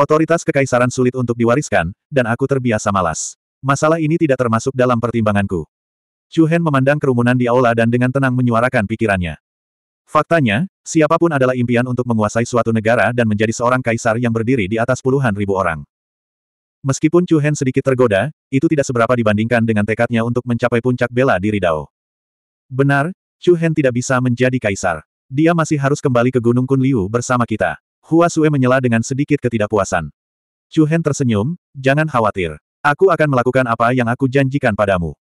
Otoritas kekaisaran sulit untuk diwariskan, dan aku terbiasa malas. Masalah ini tidak termasuk dalam pertimbanganku. Chu Hen memandang kerumunan di aula dan dengan tenang menyuarakan pikirannya. Faktanya, siapapun adalah impian untuk menguasai suatu negara dan menjadi seorang kaisar yang berdiri di atas puluhan ribu orang. Meskipun Chu Hen sedikit tergoda, itu tidak seberapa dibandingkan dengan tekadnya untuk mencapai puncak bela diri Dao. Benar, Chu Hen tidak bisa menjadi kaisar. Dia masih harus kembali ke Gunung Kunliu bersama kita. Hua Sue menyela dengan sedikit ketidakpuasan. Chu Hen tersenyum, jangan khawatir. Aku akan melakukan apa yang aku janjikan padamu.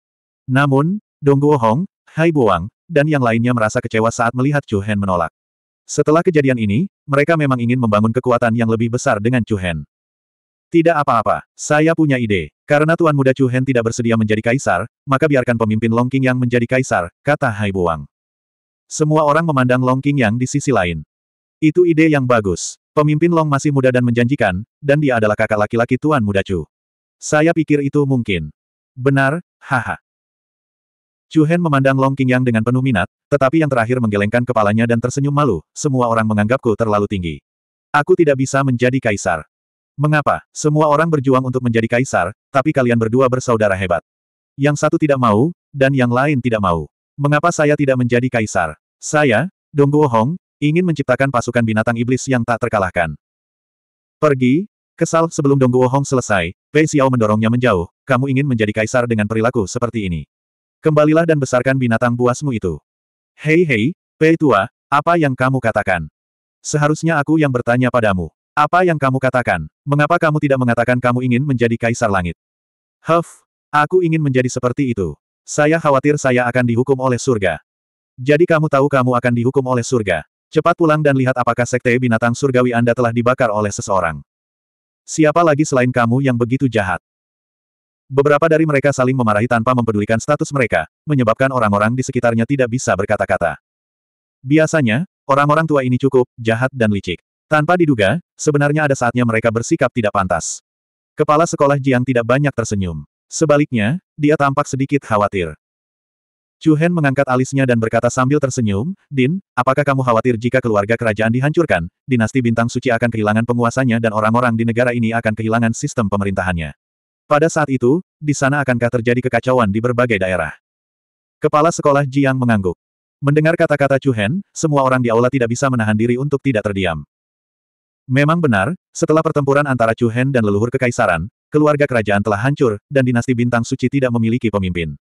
Namun, Dong Hong, Hai Buang, dan yang lainnya merasa kecewa saat melihat Chu Hen menolak. Setelah kejadian ini, mereka memang ingin membangun kekuatan yang lebih besar dengan Chu Hen. Tidak apa-apa, saya punya ide. Karena Tuan Muda Chu Hen tidak bersedia menjadi kaisar, maka biarkan pemimpin Long King Yang menjadi kaisar, kata Hai Buang. Semua orang memandang Long King Yang di sisi lain. Itu ide yang bagus. Pemimpin Long masih muda dan menjanjikan, dan dia adalah kakak laki-laki Tuan Muda Chu. Saya pikir itu mungkin. Benar, haha. Chu Hen memandang Long Qingyang dengan penuh minat, tetapi yang terakhir menggelengkan kepalanya dan tersenyum malu, semua orang menganggapku terlalu tinggi. Aku tidak bisa menjadi kaisar. Mengapa? Semua orang berjuang untuk menjadi kaisar, tapi kalian berdua bersaudara hebat. Yang satu tidak mau, dan yang lain tidak mau. Mengapa saya tidak menjadi kaisar? Saya, Dongguo Hong, Ingin menciptakan pasukan binatang iblis yang tak terkalahkan. Pergi, kesal sebelum Dong Guohong selesai, Pei Xiao mendorongnya menjauh, kamu ingin menjadi kaisar dengan perilaku seperti ini. Kembalilah dan besarkan binatang buasmu itu. Hei hei, Pei Tua, apa yang kamu katakan? Seharusnya aku yang bertanya padamu. Apa yang kamu katakan? Mengapa kamu tidak mengatakan kamu ingin menjadi kaisar langit? Huff, aku ingin menjadi seperti itu. Saya khawatir saya akan dihukum oleh surga. Jadi kamu tahu kamu akan dihukum oleh surga. Cepat pulang dan lihat apakah sekte binatang surgawi Anda telah dibakar oleh seseorang. Siapa lagi selain kamu yang begitu jahat? Beberapa dari mereka saling memarahi tanpa mempedulikan status mereka, menyebabkan orang-orang di sekitarnya tidak bisa berkata-kata. Biasanya, orang-orang tua ini cukup jahat dan licik. Tanpa diduga, sebenarnya ada saatnya mereka bersikap tidak pantas. Kepala sekolah Jiang tidak banyak tersenyum. Sebaliknya, dia tampak sedikit khawatir. Chu Hen mengangkat alisnya dan berkata sambil tersenyum, Din, apakah kamu khawatir jika keluarga kerajaan dihancurkan, dinasti bintang suci akan kehilangan penguasanya dan orang-orang di negara ini akan kehilangan sistem pemerintahannya. Pada saat itu, di sana akankah terjadi kekacauan di berbagai daerah? Kepala sekolah Jiang mengangguk. Mendengar kata-kata Chu Hen, semua orang di aula tidak bisa menahan diri untuk tidak terdiam. Memang benar, setelah pertempuran antara Chu Hen dan leluhur kekaisaran, keluarga kerajaan telah hancur, dan dinasti bintang suci tidak memiliki pemimpin.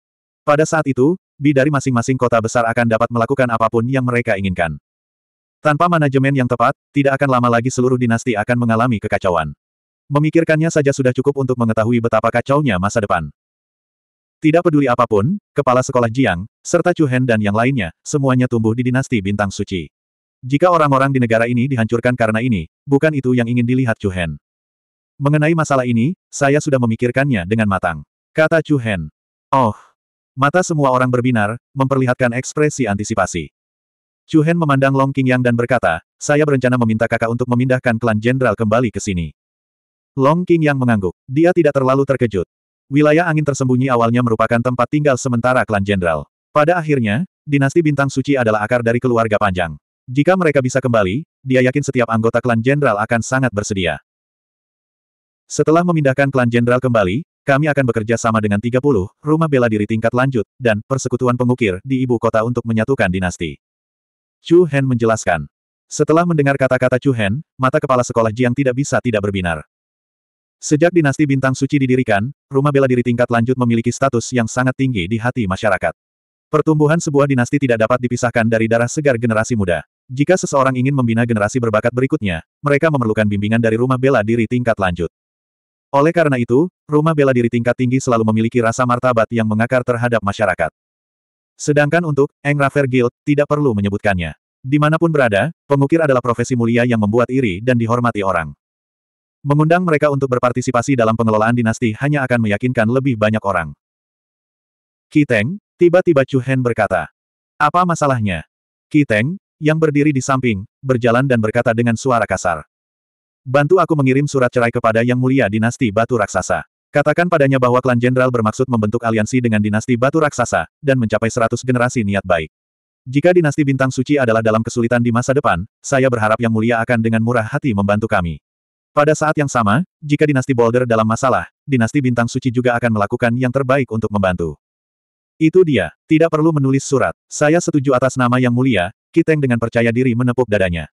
Pada saat itu, dari masing-masing kota besar akan dapat melakukan apapun yang mereka inginkan. Tanpa manajemen yang tepat, tidak akan lama lagi seluruh dinasti akan mengalami kekacauan. Memikirkannya saja sudah cukup untuk mengetahui betapa kacaunya masa depan. Tidak peduli apapun, kepala sekolah Jiang, serta Chu Hen dan yang lainnya, semuanya tumbuh di dinasti bintang suci. Jika orang-orang di negara ini dihancurkan karena ini, bukan itu yang ingin dilihat Chu Hen. Mengenai masalah ini, saya sudah memikirkannya dengan matang. Kata Chu Hen. Oh, Mata semua orang berbinar, memperlihatkan ekspresi antisipasi. Chu Hen memandang Long King Yang dan berkata, saya berencana meminta kakak untuk memindahkan klan jenderal kembali ke sini. Long King Yang mengangguk. Dia tidak terlalu terkejut. Wilayah angin tersembunyi awalnya merupakan tempat tinggal sementara klan jenderal. Pada akhirnya, dinasti bintang suci adalah akar dari keluarga panjang. Jika mereka bisa kembali, dia yakin setiap anggota klan jenderal akan sangat bersedia. Setelah memindahkan klan jenderal kembali, kami akan bekerja sama dengan 30, rumah bela diri tingkat lanjut, dan persekutuan pengukir di ibu kota untuk menyatukan dinasti. Chu Hen menjelaskan. Setelah mendengar kata-kata Chu Hen, mata kepala sekolah Jiang tidak bisa tidak berbinar. Sejak dinasti bintang suci didirikan, rumah bela diri tingkat lanjut memiliki status yang sangat tinggi di hati masyarakat. Pertumbuhan sebuah dinasti tidak dapat dipisahkan dari darah segar generasi muda. Jika seseorang ingin membina generasi berbakat berikutnya, mereka memerlukan bimbingan dari rumah bela diri tingkat lanjut. Oleh karena itu, Rumah bela diri tingkat tinggi selalu memiliki rasa martabat yang mengakar terhadap masyarakat. Sedangkan untuk Eng Raffer Guild, tidak perlu menyebutkannya. Dimanapun berada, pengukir adalah profesi mulia yang membuat iri dan dihormati orang. Mengundang mereka untuk berpartisipasi dalam pengelolaan dinasti hanya akan meyakinkan lebih banyak orang. Kiteng, tiba-tiba Chu Hen berkata. Apa masalahnya? Kiteng, yang berdiri di samping, berjalan dan berkata dengan suara kasar. Bantu aku mengirim surat cerai kepada Yang Mulia Dinasti Batu Raksasa. Katakan padanya bahwa klan jenderal bermaksud membentuk aliansi dengan dinasti batu raksasa, dan mencapai seratus generasi niat baik. Jika dinasti bintang suci adalah dalam kesulitan di masa depan, saya berharap yang mulia akan dengan murah hati membantu kami. Pada saat yang sama, jika dinasti Boulder dalam masalah, dinasti bintang suci juga akan melakukan yang terbaik untuk membantu. Itu dia, tidak perlu menulis surat. Saya setuju atas nama yang mulia, Kiteng dengan percaya diri menepuk dadanya.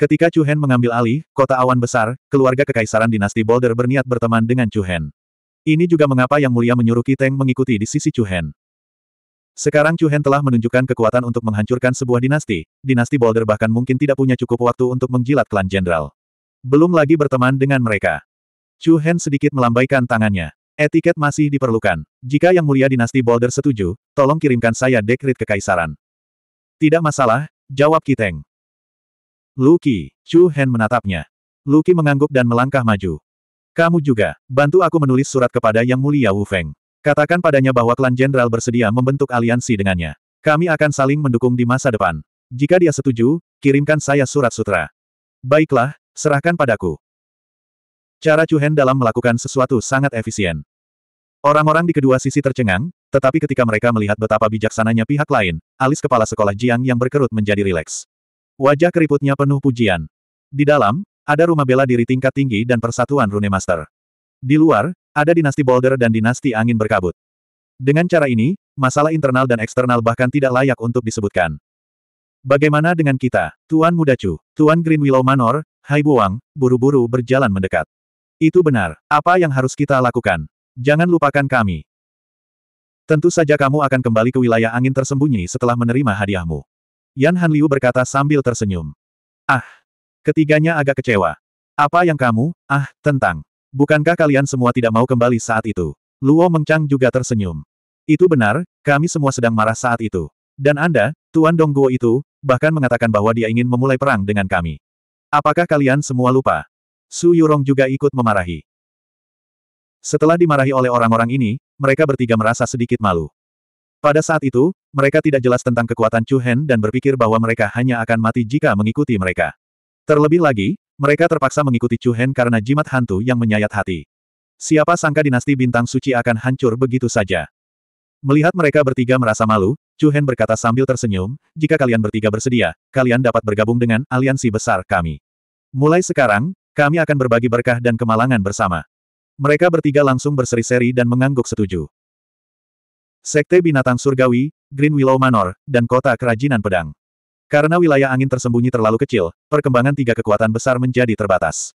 Ketika Chu Hen mengambil alih, kota awan besar, keluarga kekaisaran dinasti Boulder berniat berteman dengan Chu Hen. Ini juga mengapa Yang Mulia menyuruh Kiteng mengikuti di sisi Chu Hen. Sekarang Chu Hen telah menunjukkan kekuatan untuk menghancurkan sebuah dinasti, dinasti Boulder bahkan mungkin tidak punya cukup waktu untuk menjilat klan jenderal. Belum lagi berteman dengan mereka. Chu Hen sedikit melambaikan tangannya. Etiket masih diperlukan. Jika Yang Mulia dinasti Boulder setuju, tolong kirimkan saya dekrit kekaisaran. Tidak masalah, jawab Kiteng. Luki, Chu Hen menatapnya. Luki mengangguk dan melangkah maju. Kamu juga, bantu aku menulis surat kepada Yang Mulia Wu Feng. Katakan padanya bahwa klan jenderal bersedia membentuk aliansi dengannya. Kami akan saling mendukung di masa depan. Jika dia setuju, kirimkan saya surat sutra. Baiklah, serahkan padaku. Cara Chu Hen dalam melakukan sesuatu sangat efisien. Orang-orang di kedua sisi tercengang, tetapi ketika mereka melihat betapa bijaksananya pihak lain, alis kepala sekolah Jiang yang berkerut menjadi rileks. Wajah keriputnya penuh pujian. Di dalam, ada rumah bela diri tingkat tinggi dan persatuan Rune Master. Di luar, ada dinasti Boulder dan dinasti angin berkabut. Dengan cara ini, masalah internal dan eksternal bahkan tidak layak untuk disebutkan. Bagaimana dengan kita, Tuan Muda Chu, Tuan Green Willow Manor, Hai Buang, buru-buru berjalan mendekat. Itu benar, apa yang harus kita lakukan? Jangan lupakan kami. Tentu saja kamu akan kembali ke wilayah angin tersembunyi setelah menerima hadiahmu. Yan Hanliu berkata sambil tersenyum. Ah! Ketiganya agak kecewa. Apa yang kamu, ah, tentang? Bukankah kalian semua tidak mau kembali saat itu? Luo Mengchang juga tersenyum. Itu benar, kami semua sedang marah saat itu. Dan Anda, Tuan Dongguo itu, bahkan mengatakan bahwa dia ingin memulai perang dengan kami. Apakah kalian semua lupa? Su Yurong juga ikut memarahi. Setelah dimarahi oleh orang-orang ini, mereka bertiga merasa sedikit malu. Pada saat itu, mereka tidak jelas tentang kekuatan Chu Hen dan berpikir bahwa mereka hanya akan mati jika mengikuti mereka. Terlebih lagi, mereka terpaksa mengikuti Chu Hen karena jimat hantu yang menyayat hati. Siapa sangka dinasti bintang suci akan hancur begitu saja. Melihat mereka bertiga merasa malu, Chu Hen berkata sambil tersenyum, jika kalian bertiga bersedia, kalian dapat bergabung dengan aliansi besar kami. Mulai sekarang, kami akan berbagi berkah dan kemalangan bersama. Mereka bertiga langsung berseri-seri dan mengangguk setuju. Sekte Binatang Surgawi, Green Willow Manor, dan Kota Kerajinan Pedang. Karena wilayah angin tersembunyi terlalu kecil, perkembangan tiga kekuatan besar menjadi terbatas.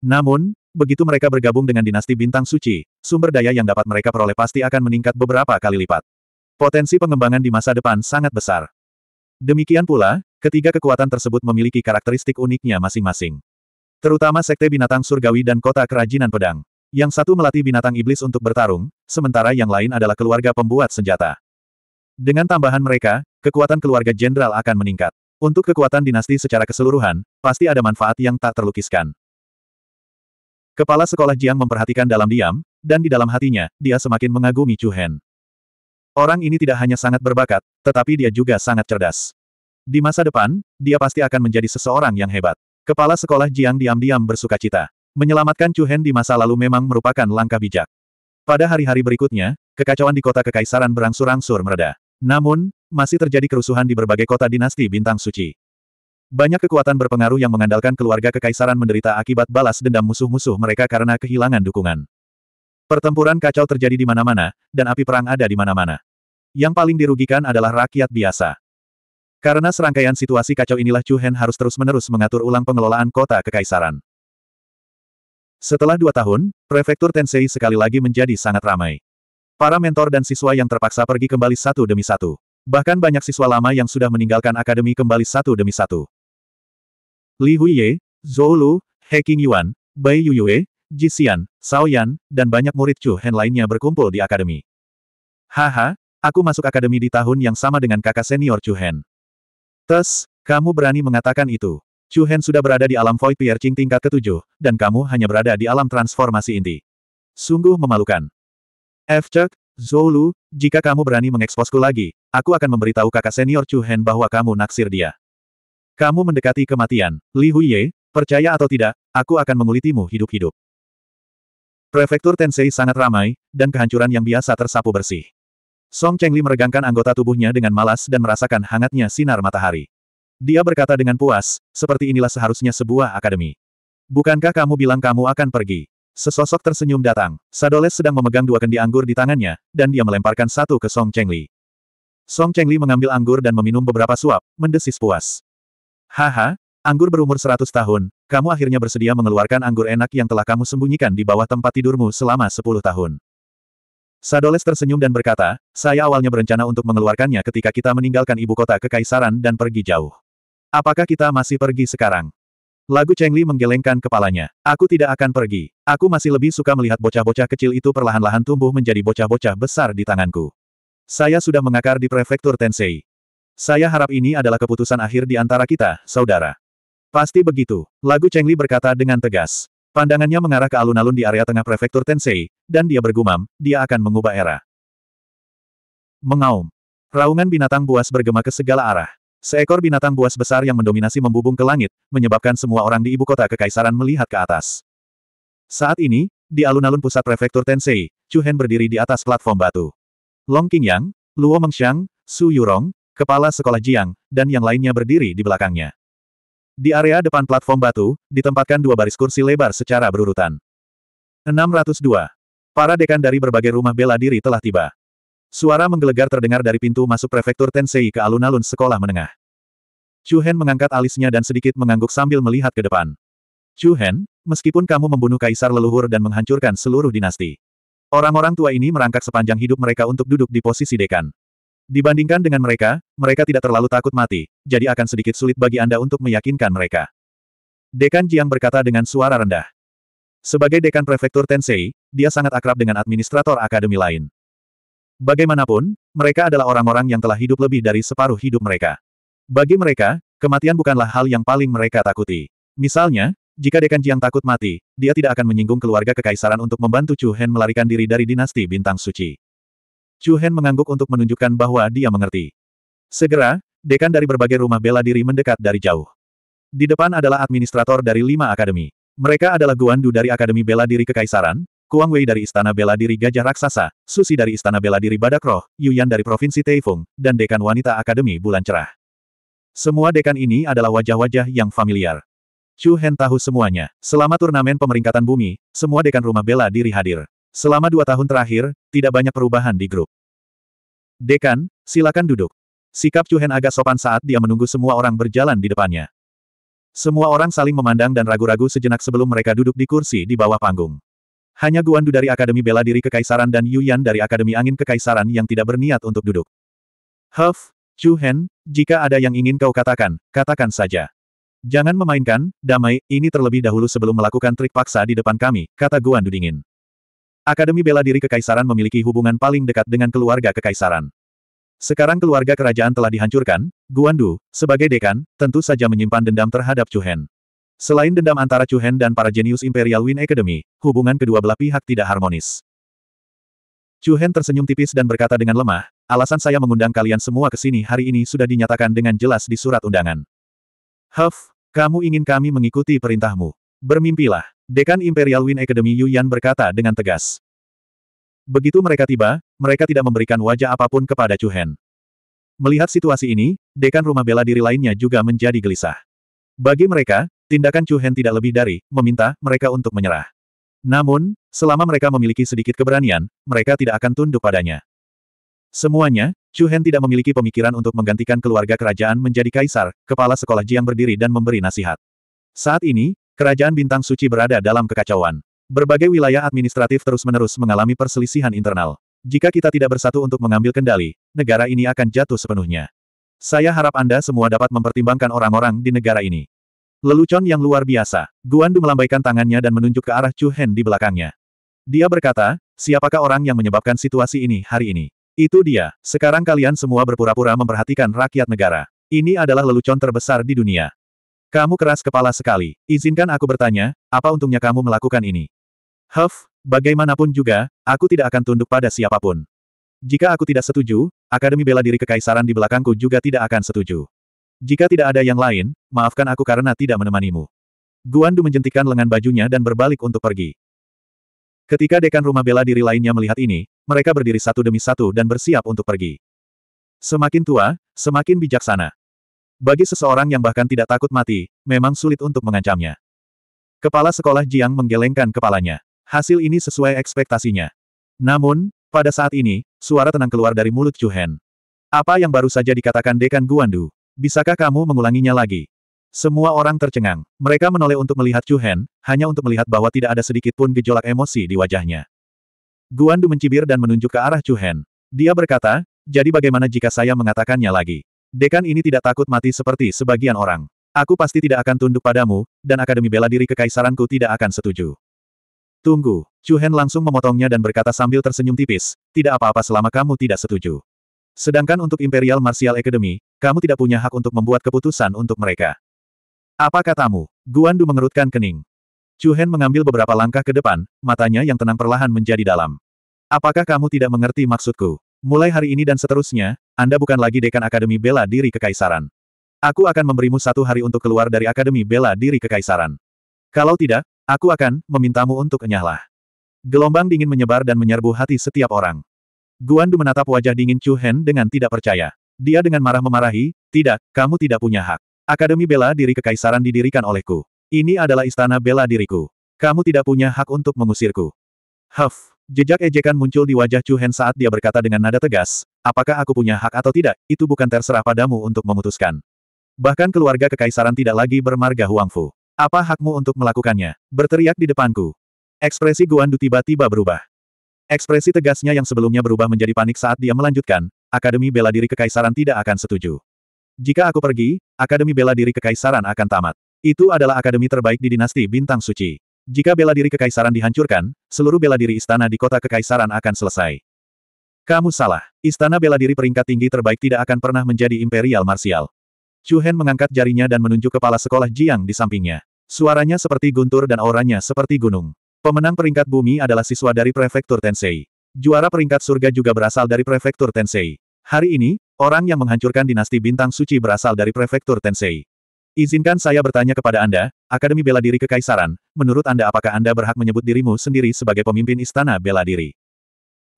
Namun, begitu mereka bergabung dengan dinasti bintang suci, sumber daya yang dapat mereka peroleh pasti akan meningkat beberapa kali lipat. Potensi pengembangan di masa depan sangat besar. Demikian pula, ketiga kekuatan tersebut memiliki karakteristik uniknya masing-masing. Terutama Sekte Binatang Surgawi dan Kota Kerajinan Pedang. Yang satu melatih binatang iblis untuk bertarung, sementara yang lain adalah keluarga pembuat senjata. Dengan tambahan mereka, kekuatan keluarga jenderal akan meningkat. Untuk kekuatan dinasti secara keseluruhan, pasti ada manfaat yang tak terlukiskan. Kepala sekolah Jiang memperhatikan dalam diam, dan di dalam hatinya, dia semakin mengagumi Chu Hen. Orang ini tidak hanya sangat berbakat, tetapi dia juga sangat cerdas. Di masa depan, dia pasti akan menjadi seseorang yang hebat. Kepala sekolah Jiang diam-diam bersuka cita. Menyelamatkan Chu Hen di masa lalu memang merupakan langkah bijak. Pada hari-hari berikutnya, kekacauan di kota kekaisaran berangsur-angsur mereda. Namun, masih terjadi kerusuhan di berbagai kota dinasti bintang suci. Banyak kekuatan berpengaruh yang mengandalkan keluarga kekaisaran menderita akibat balas dendam musuh-musuh mereka karena kehilangan dukungan. Pertempuran kacau terjadi di mana-mana, dan api perang ada di mana-mana. Yang paling dirugikan adalah rakyat biasa. Karena serangkaian situasi kacau inilah Chu Hen harus terus-menerus mengatur ulang pengelolaan kota kekaisaran. Setelah dua tahun, prefektur Tensei sekali lagi menjadi sangat ramai. Para mentor dan siswa yang terpaksa pergi kembali satu demi satu. Bahkan banyak siswa lama yang sudah meninggalkan akademi kembali satu demi satu. Li Huiye, Zhou Lu, He Qingyuan, Bai Yuyue, Xian, Cao Yan, dan banyak murid Chu Hen lainnya berkumpul di akademi. Haha, aku masuk akademi di tahun yang sama dengan kakak senior Chu Hen. Tes, kamu berani mengatakan itu. Chu Hen sudah berada di alam Void Piercing tingkat ketujuh, dan kamu hanya berada di alam transformasi inti. Sungguh memalukan. F. Chuck, jika kamu berani mengeksposku lagi, aku akan memberitahu kakak senior Chu Hen bahwa kamu naksir dia. Kamu mendekati kematian, Li Huiye, percaya atau tidak, aku akan mengulitimu hidup-hidup. Prefektur Tensei sangat ramai, dan kehancuran yang biasa tersapu bersih. Song Chengli meregangkan anggota tubuhnya dengan malas dan merasakan hangatnya sinar matahari. Dia berkata dengan puas, seperti inilah seharusnya sebuah akademi. Bukankah kamu bilang kamu akan pergi? Sesosok tersenyum datang. Sadoles sedang memegang dua kendi anggur di tangannya, dan dia melemparkan satu ke Song Chengli. Song Chengli mengambil anggur dan meminum beberapa suap, mendesis puas. Haha, anggur berumur seratus tahun, kamu akhirnya bersedia mengeluarkan anggur enak yang telah kamu sembunyikan di bawah tempat tidurmu selama sepuluh tahun. Sadoles tersenyum dan berkata, saya awalnya berencana untuk mengeluarkannya ketika kita meninggalkan ibu kota kekaisaran dan pergi jauh. Apakah kita masih pergi sekarang? Lagu Cheng Li menggelengkan kepalanya. Aku tidak akan pergi. Aku masih lebih suka melihat bocah-bocah kecil itu perlahan-lahan tumbuh menjadi bocah-bocah besar di tanganku. Saya sudah mengakar di prefektur Tensei. Saya harap ini adalah keputusan akhir di antara kita, saudara. Pasti begitu. Lagu Cheng Li berkata dengan tegas. Pandangannya mengarah ke alun-alun di area tengah prefektur Tensei, dan dia bergumam, dia akan mengubah era. Mengaum. Raungan binatang buas bergema ke segala arah. Seekor binatang buas besar yang mendominasi membubung ke langit, menyebabkan semua orang di ibu kota kekaisaran melihat ke atas. Saat ini, di alun-alun pusat prefektur Tensei, Chu Hen berdiri di atas platform batu. Long Qingyang, Luo Mengxiang, Su Yurong, kepala sekolah Jiang, dan yang lainnya berdiri di belakangnya. Di area depan platform batu, ditempatkan dua baris kursi lebar secara berurutan. 602. Para dekan dari berbagai rumah bela diri telah tiba. Suara menggelegar terdengar dari pintu masuk prefektur Tensei ke alun-alun sekolah menengah. Chu Hen mengangkat alisnya dan sedikit mengangguk sambil melihat ke depan. Chu Hen, meskipun kamu membunuh kaisar leluhur dan menghancurkan seluruh dinasti. Orang-orang tua ini merangkak sepanjang hidup mereka untuk duduk di posisi dekan. Dibandingkan dengan mereka, mereka tidak terlalu takut mati, jadi akan sedikit sulit bagi Anda untuk meyakinkan mereka. Dekan Jiang berkata dengan suara rendah. Sebagai dekan prefektur Tensei, dia sangat akrab dengan administrator akademi lain. Bagaimanapun, mereka adalah orang-orang yang telah hidup lebih dari separuh hidup mereka. Bagi mereka, kematian bukanlah hal yang paling mereka takuti. Misalnya, jika Dekan Jiang takut mati, dia tidak akan menyinggung keluarga kekaisaran untuk membantu Chu Hen melarikan diri dari dinasti bintang suci. Chu Hen mengangguk untuk menunjukkan bahwa dia mengerti. Segera, dekan dari berbagai rumah bela diri mendekat dari jauh. Di depan adalah administrator dari lima akademi. Mereka adalah Guandu dari Akademi Bela Diri Kekaisaran, Kuang Wei dari Istana Bela Diri Gajah Raksasa, Susi dari Istana Bela Diri Badak Roh, Yuyan dari Provinsi Taifung, dan Dekan Wanita Akademi Bulan Cerah. Semua dekan ini adalah wajah-wajah yang familiar. Chu Hen tahu semuanya. Selama turnamen pemeringkatan bumi, semua dekan rumah bela diri hadir. Selama dua tahun terakhir, tidak banyak perubahan di grup. Dekan, silakan duduk. Sikap Chu Hen agak sopan saat dia menunggu semua orang berjalan di depannya. Semua orang saling memandang dan ragu-ragu sejenak sebelum mereka duduk di kursi di bawah panggung. Hanya Guan Du dari Akademi Bela Diri Kekaisaran dan Yuyan dari Akademi Angin Kekaisaran yang tidak berniat untuk duduk. Huff, Chu Hen, jika ada yang ingin kau katakan, katakan saja. Jangan memainkan, damai, ini terlebih dahulu sebelum melakukan trik paksa di depan kami, kata Guan Du dingin. Akademi Bela Diri Kekaisaran memiliki hubungan paling dekat dengan keluarga Kekaisaran. Sekarang keluarga kerajaan telah dihancurkan, Guan Du, sebagai dekan, tentu saja menyimpan dendam terhadap Chu Hen. Selain dendam antara Chu Hen dan para jenius Imperial Win Academy, hubungan kedua belah pihak tidak harmonis. Chu Hen tersenyum tipis dan berkata dengan lemah, alasan saya mengundang kalian semua ke sini hari ini sudah dinyatakan dengan jelas di surat undangan. Huff, kamu ingin kami mengikuti perintahmu. Bermimpilah, Dekan Imperial Win Academy Yuyan berkata dengan tegas. Begitu mereka tiba, mereka tidak memberikan wajah apapun kepada Chu Hen. Melihat situasi ini, Dekan Rumah Bela Diri lainnya juga menjadi gelisah. Bagi mereka, Tindakan Chu Hen tidak lebih dari meminta mereka untuk menyerah. Namun, selama mereka memiliki sedikit keberanian, mereka tidak akan tunduk padanya. Semuanya, Chu Hen tidak memiliki pemikiran untuk menggantikan keluarga kerajaan menjadi kaisar, kepala sekolah Jiang berdiri dan memberi nasihat. Saat ini, kerajaan bintang suci berada dalam kekacauan. Berbagai wilayah administratif terus-menerus mengalami perselisihan internal. Jika kita tidak bersatu untuk mengambil kendali, negara ini akan jatuh sepenuhnya. Saya harap Anda semua dapat mempertimbangkan orang-orang di negara ini. Lelucon yang luar biasa. Guan Guandu melambaikan tangannya dan menunjuk ke arah Chu Hen di belakangnya. Dia berkata, siapakah orang yang menyebabkan situasi ini hari ini? Itu dia. Sekarang kalian semua berpura-pura memperhatikan rakyat negara. Ini adalah lelucon terbesar di dunia. Kamu keras kepala sekali. Izinkan aku bertanya, apa untungnya kamu melakukan ini? Huff, bagaimanapun juga, aku tidak akan tunduk pada siapapun. Jika aku tidak setuju, Akademi Bela Diri Kekaisaran di belakangku juga tidak akan setuju. Jika tidak ada yang lain, maafkan aku karena tidak menemanimu. Guandu menjentikan lengan bajunya dan berbalik untuk pergi. Ketika dekan rumah bela diri lainnya melihat ini, mereka berdiri satu demi satu dan bersiap untuk pergi. Semakin tua, semakin bijaksana. Bagi seseorang yang bahkan tidak takut mati, memang sulit untuk mengancamnya. Kepala sekolah Jiang menggelengkan kepalanya. Hasil ini sesuai ekspektasinya. Namun, pada saat ini, suara tenang keluar dari mulut Chu Hen. Apa yang baru saja dikatakan dekan Guandu? Bisakah kamu mengulanginya lagi? Semua orang tercengang. Mereka menoleh untuk melihat Chu Hen, hanya untuk melihat bahwa tidak ada sedikit pun gejolak emosi di wajahnya. Guandu mencibir dan menunjuk ke arah Chu Hen. Dia berkata, jadi bagaimana jika saya mengatakannya lagi? Dekan ini tidak takut mati seperti sebagian orang. Aku pasti tidak akan tunduk padamu, dan Akademi Bela Diri Kekaisaranku tidak akan setuju. Tunggu. Chu Hen langsung memotongnya dan berkata sambil tersenyum tipis, tidak apa-apa selama kamu tidak setuju. Sedangkan untuk Imperial Martial Academy, kamu tidak punya hak untuk membuat keputusan untuk mereka. Apa katamu? Guandu mengerutkan kening. Chu Hen mengambil beberapa langkah ke depan, matanya yang tenang perlahan menjadi dalam. Apakah kamu tidak mengerti maksudku? Mulai hari ini dan seterusnya, Anda bukan lagi dekan Akademi Bela Diri Kekaisaran. Aku akan memberimu satu hari untuk keluar dari Akademi Bela Diri Kekaisaran. Kalau tidak, aku akan memintamu untuk enyahlah. Gelombang dingin menyebar dan menyerbu hati setiap orang. Guandu menatap wajah dingin Chu Hen dengan tidak percaya. Dia dengan marah memarahi, tidak, kamu tidak punya hak. Akademi bela diri kekaisaran didirikan olehku. Ini adalah istana bela diriku. Kamu tidak punya hak untuk mengusirku. Huff, jejak ejekan muncul di wajah Chu Hen saat dia berkata dengan nada tegas, apakah aku punya hak atau tidak, itu bukan terserah padamu untuk memutuskan. Bahkan keluarga kekaisaran tidak lagi bermarga Huangfu. Apa hakmu untuk melakukannya? Berteriak di depanku. Ekspresi Guandu tiba-tiba berubah. Ekspresi tegasnya yang sebelumnya berubah menjadi panik saat dia melanjutkan, Akademi Bela Diri Kekaisaran tidak akan setuju. Jika aku pergi, Akademi Bela Diri Kekaisaran akan tamat. Itu adalah akademi terbaik di dinasti Bintang Suci. Jika bela diri kekaisaran dihancurkan, seluruh bela diri istana di kota kekaisaran akan selesai. Kamu salah. Istana bela diri peringkat tinggi terbaik tidak akan pernah menjadi imperial marsial. Chu Hen mengangkat jarinya dan menunjuk kepala sekolah Jiang di sampingnya. Suaranya seperti guntur dan auranya seperti gunung. Pemenang peringkat bumi adalah siswa dari Prefektur Tensei. Juara peringkat surga juga berasal dari Prefektur Tensei. Hari ini, orang yang menghancurkan dinasti bintang suci berasal dari Prefektur Tensei. Izinkan saya bertanya kepada Anda, Akademi Bela Diri Kekaisaran, menurut Anda apakah Anda berhak menyebut dirimu sendiri sebagai pemimpin Istana Bela Diri?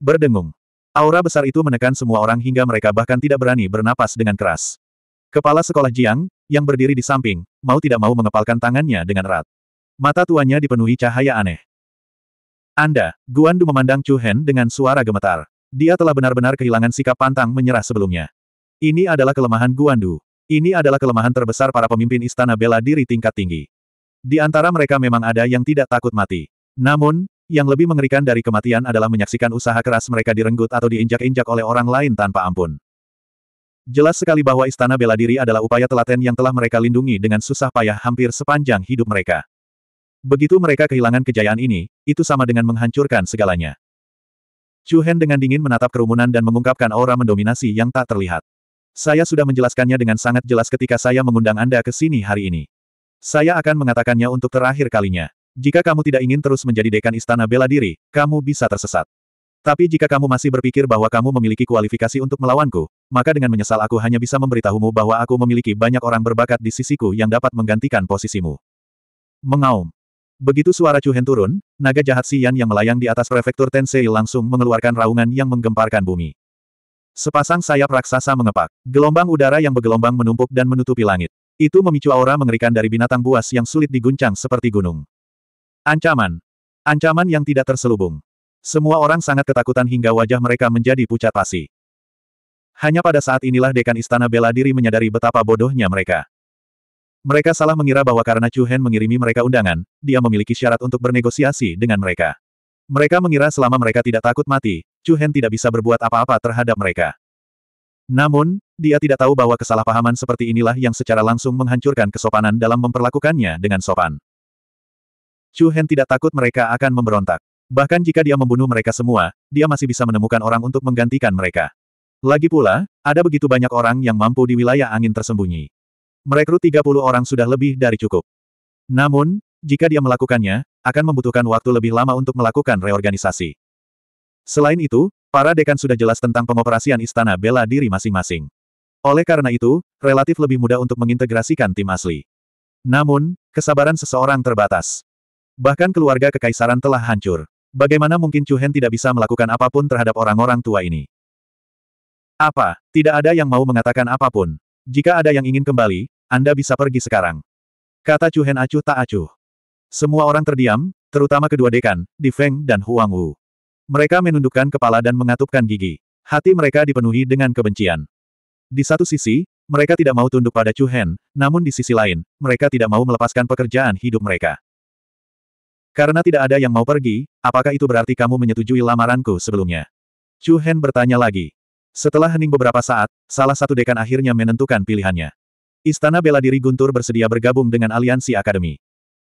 Berdengung. Aura besar itu menekan semua orang hingga mereka bahkan tidak berani bernapas dengan keras. Kepala sekolah Jiang, yang berdiri di samping, mau tidak mau mengepalkan tangannya dengan erat. Mata tuannya dipenuhi cahaya aneh. Anda, Guan Du memandang Chu Hen dengan suara gemetar. Dia telah benar-benar kehilangan sikap pantang menyerah sebelumnya. Ini adalah kelemahan Guan Du. Ini adalah kelemahan terbesar para pemimpin istana bela diri tingkat tinggi. Di antara mereka memang ada yang tidak takut mati. Namun, yang lebih mengerikan dari kematian adalah menyaksikan usaha keras mereka direnggut atau diinjak-injak oleh orang lain tanpa ampun. Jelas sekali bahwa istana bela diri adalah upaya telaten yang telah mereka lindungi dengan susah payah hampir sepanjang hidup mereka. Begitu mereka kehilangan kejayaan ini, itu sama dengan menghancurkan segalanya. Chu Hen dengan dingin menatap kerumunan dan mengungkapkan aura mendominasi yang tak terlihat. Saya sudah menjelaskannya dengan sangat jelas ketika saya mengundang Anda ke sini hari ini. Saya akan mengatakannya untuk terakhir kalinya. Jika kamu tidak ingin terus menjadi dekan istana bela diri, kamu bisa tersesat. Tapi jika kamu masih berpikir bahwa kamu memiliki kualifikasi untuk melawanku, maka dengan menyesal aku hanya bisa memberitahumu bahwa aku memiliki banyak orang berbakat di sisiku yang dapat menggantikan posisimu. Mengaum. Begitu suara Chu Hen turun, naga jahat Xian yang melayang di atas prefektur Tensei langsung mengeluarkan raungan yang menggemparkan bumi. Sepasang sayap raksasa mengepak. Gelombang udara yang bergelombang menumpuk dan menutupi langit. Itu memicu aura mengerikan dari binatang buas yang sulit diguncang seperti gunung. Ancaman. Ancaman yang tidak terselubung. Semua orang sangat ketakutan hingga wajah mereka menjadi pucat pasi. Hanya pada saat inilah dekan istana bela diri menyadari betapa bodohnya mereka. Mereka salah mengira bahwa karena Chu Hen mengirimi mereka undangan, dia memiliki syarat untuk bernegosiasi dengan mereka. Mereka mengira selama mereka tidak takut mati, Chu Hen tidak bisa berbuat apa-apa terhadap mereka. Namun, dia tidak tahu bahwa kesalahpahaman seperti inilah yang secara langsung menghancurkan kesopanan dalam memperlakukannya dengan sopan. Chu Hen tidak takut mereka akan memberontak. Bahkan jika dia membunuh mereka semua, dia masih bisa menemukan orang untuk menggantikan mereka. Lagi pula, ada begitu banyak orang yang mampu di wilayah angin tersembunyi merekrut 30 orang sudah lebih dari cukup. Namun, jika dia melakukannya, akan membutuhkan waktu lebih lama untuk melakukan reorganisasi. Selain itu, para dekan sudah jelas tentang pengoperasian istana bela diri masing-masing. Oleh karena itu, relatif lebih mudah untuk mengintegrasikan tim asli. Namun, kesabaran seseorang terbatas. Bahkan keluarga kekaisaran telah hancur. Bagaimana mungkin Chu Hen tidak bisa melakukan apapun terhadap orang-orang tua ini? Apa? Tidak ada yang mau mengatakan apapun. Jika ada yang ingin kembali, anda bisa pergi sekarang. Kata Chu Hen acuh tak acuh. Semua orang terdiam, terutama kedua dekan, Di Feng dan Huang Wu. Mereka menundukkan kepala dan mengatupkan gigi. Hati mereka dipenuhi dengan kebencian. Di satu sisi, mereka tidak mau tunduk pada Chu Hen, namun di sisi lain, mereka tidak mau melepaskan pekerjaan hidup mereka. Karena tidak ada yang mau pergi, apakah itu berarti kamu menyetujui lamaranku sebelumnya? Chu Hen bertanya lagi. Setelah hening beberapa saat, salah satu dekan akhirnya menentukan pilihannya. Istana Bela Diri Guntur bersedia bergabung dengan aliansi akademi.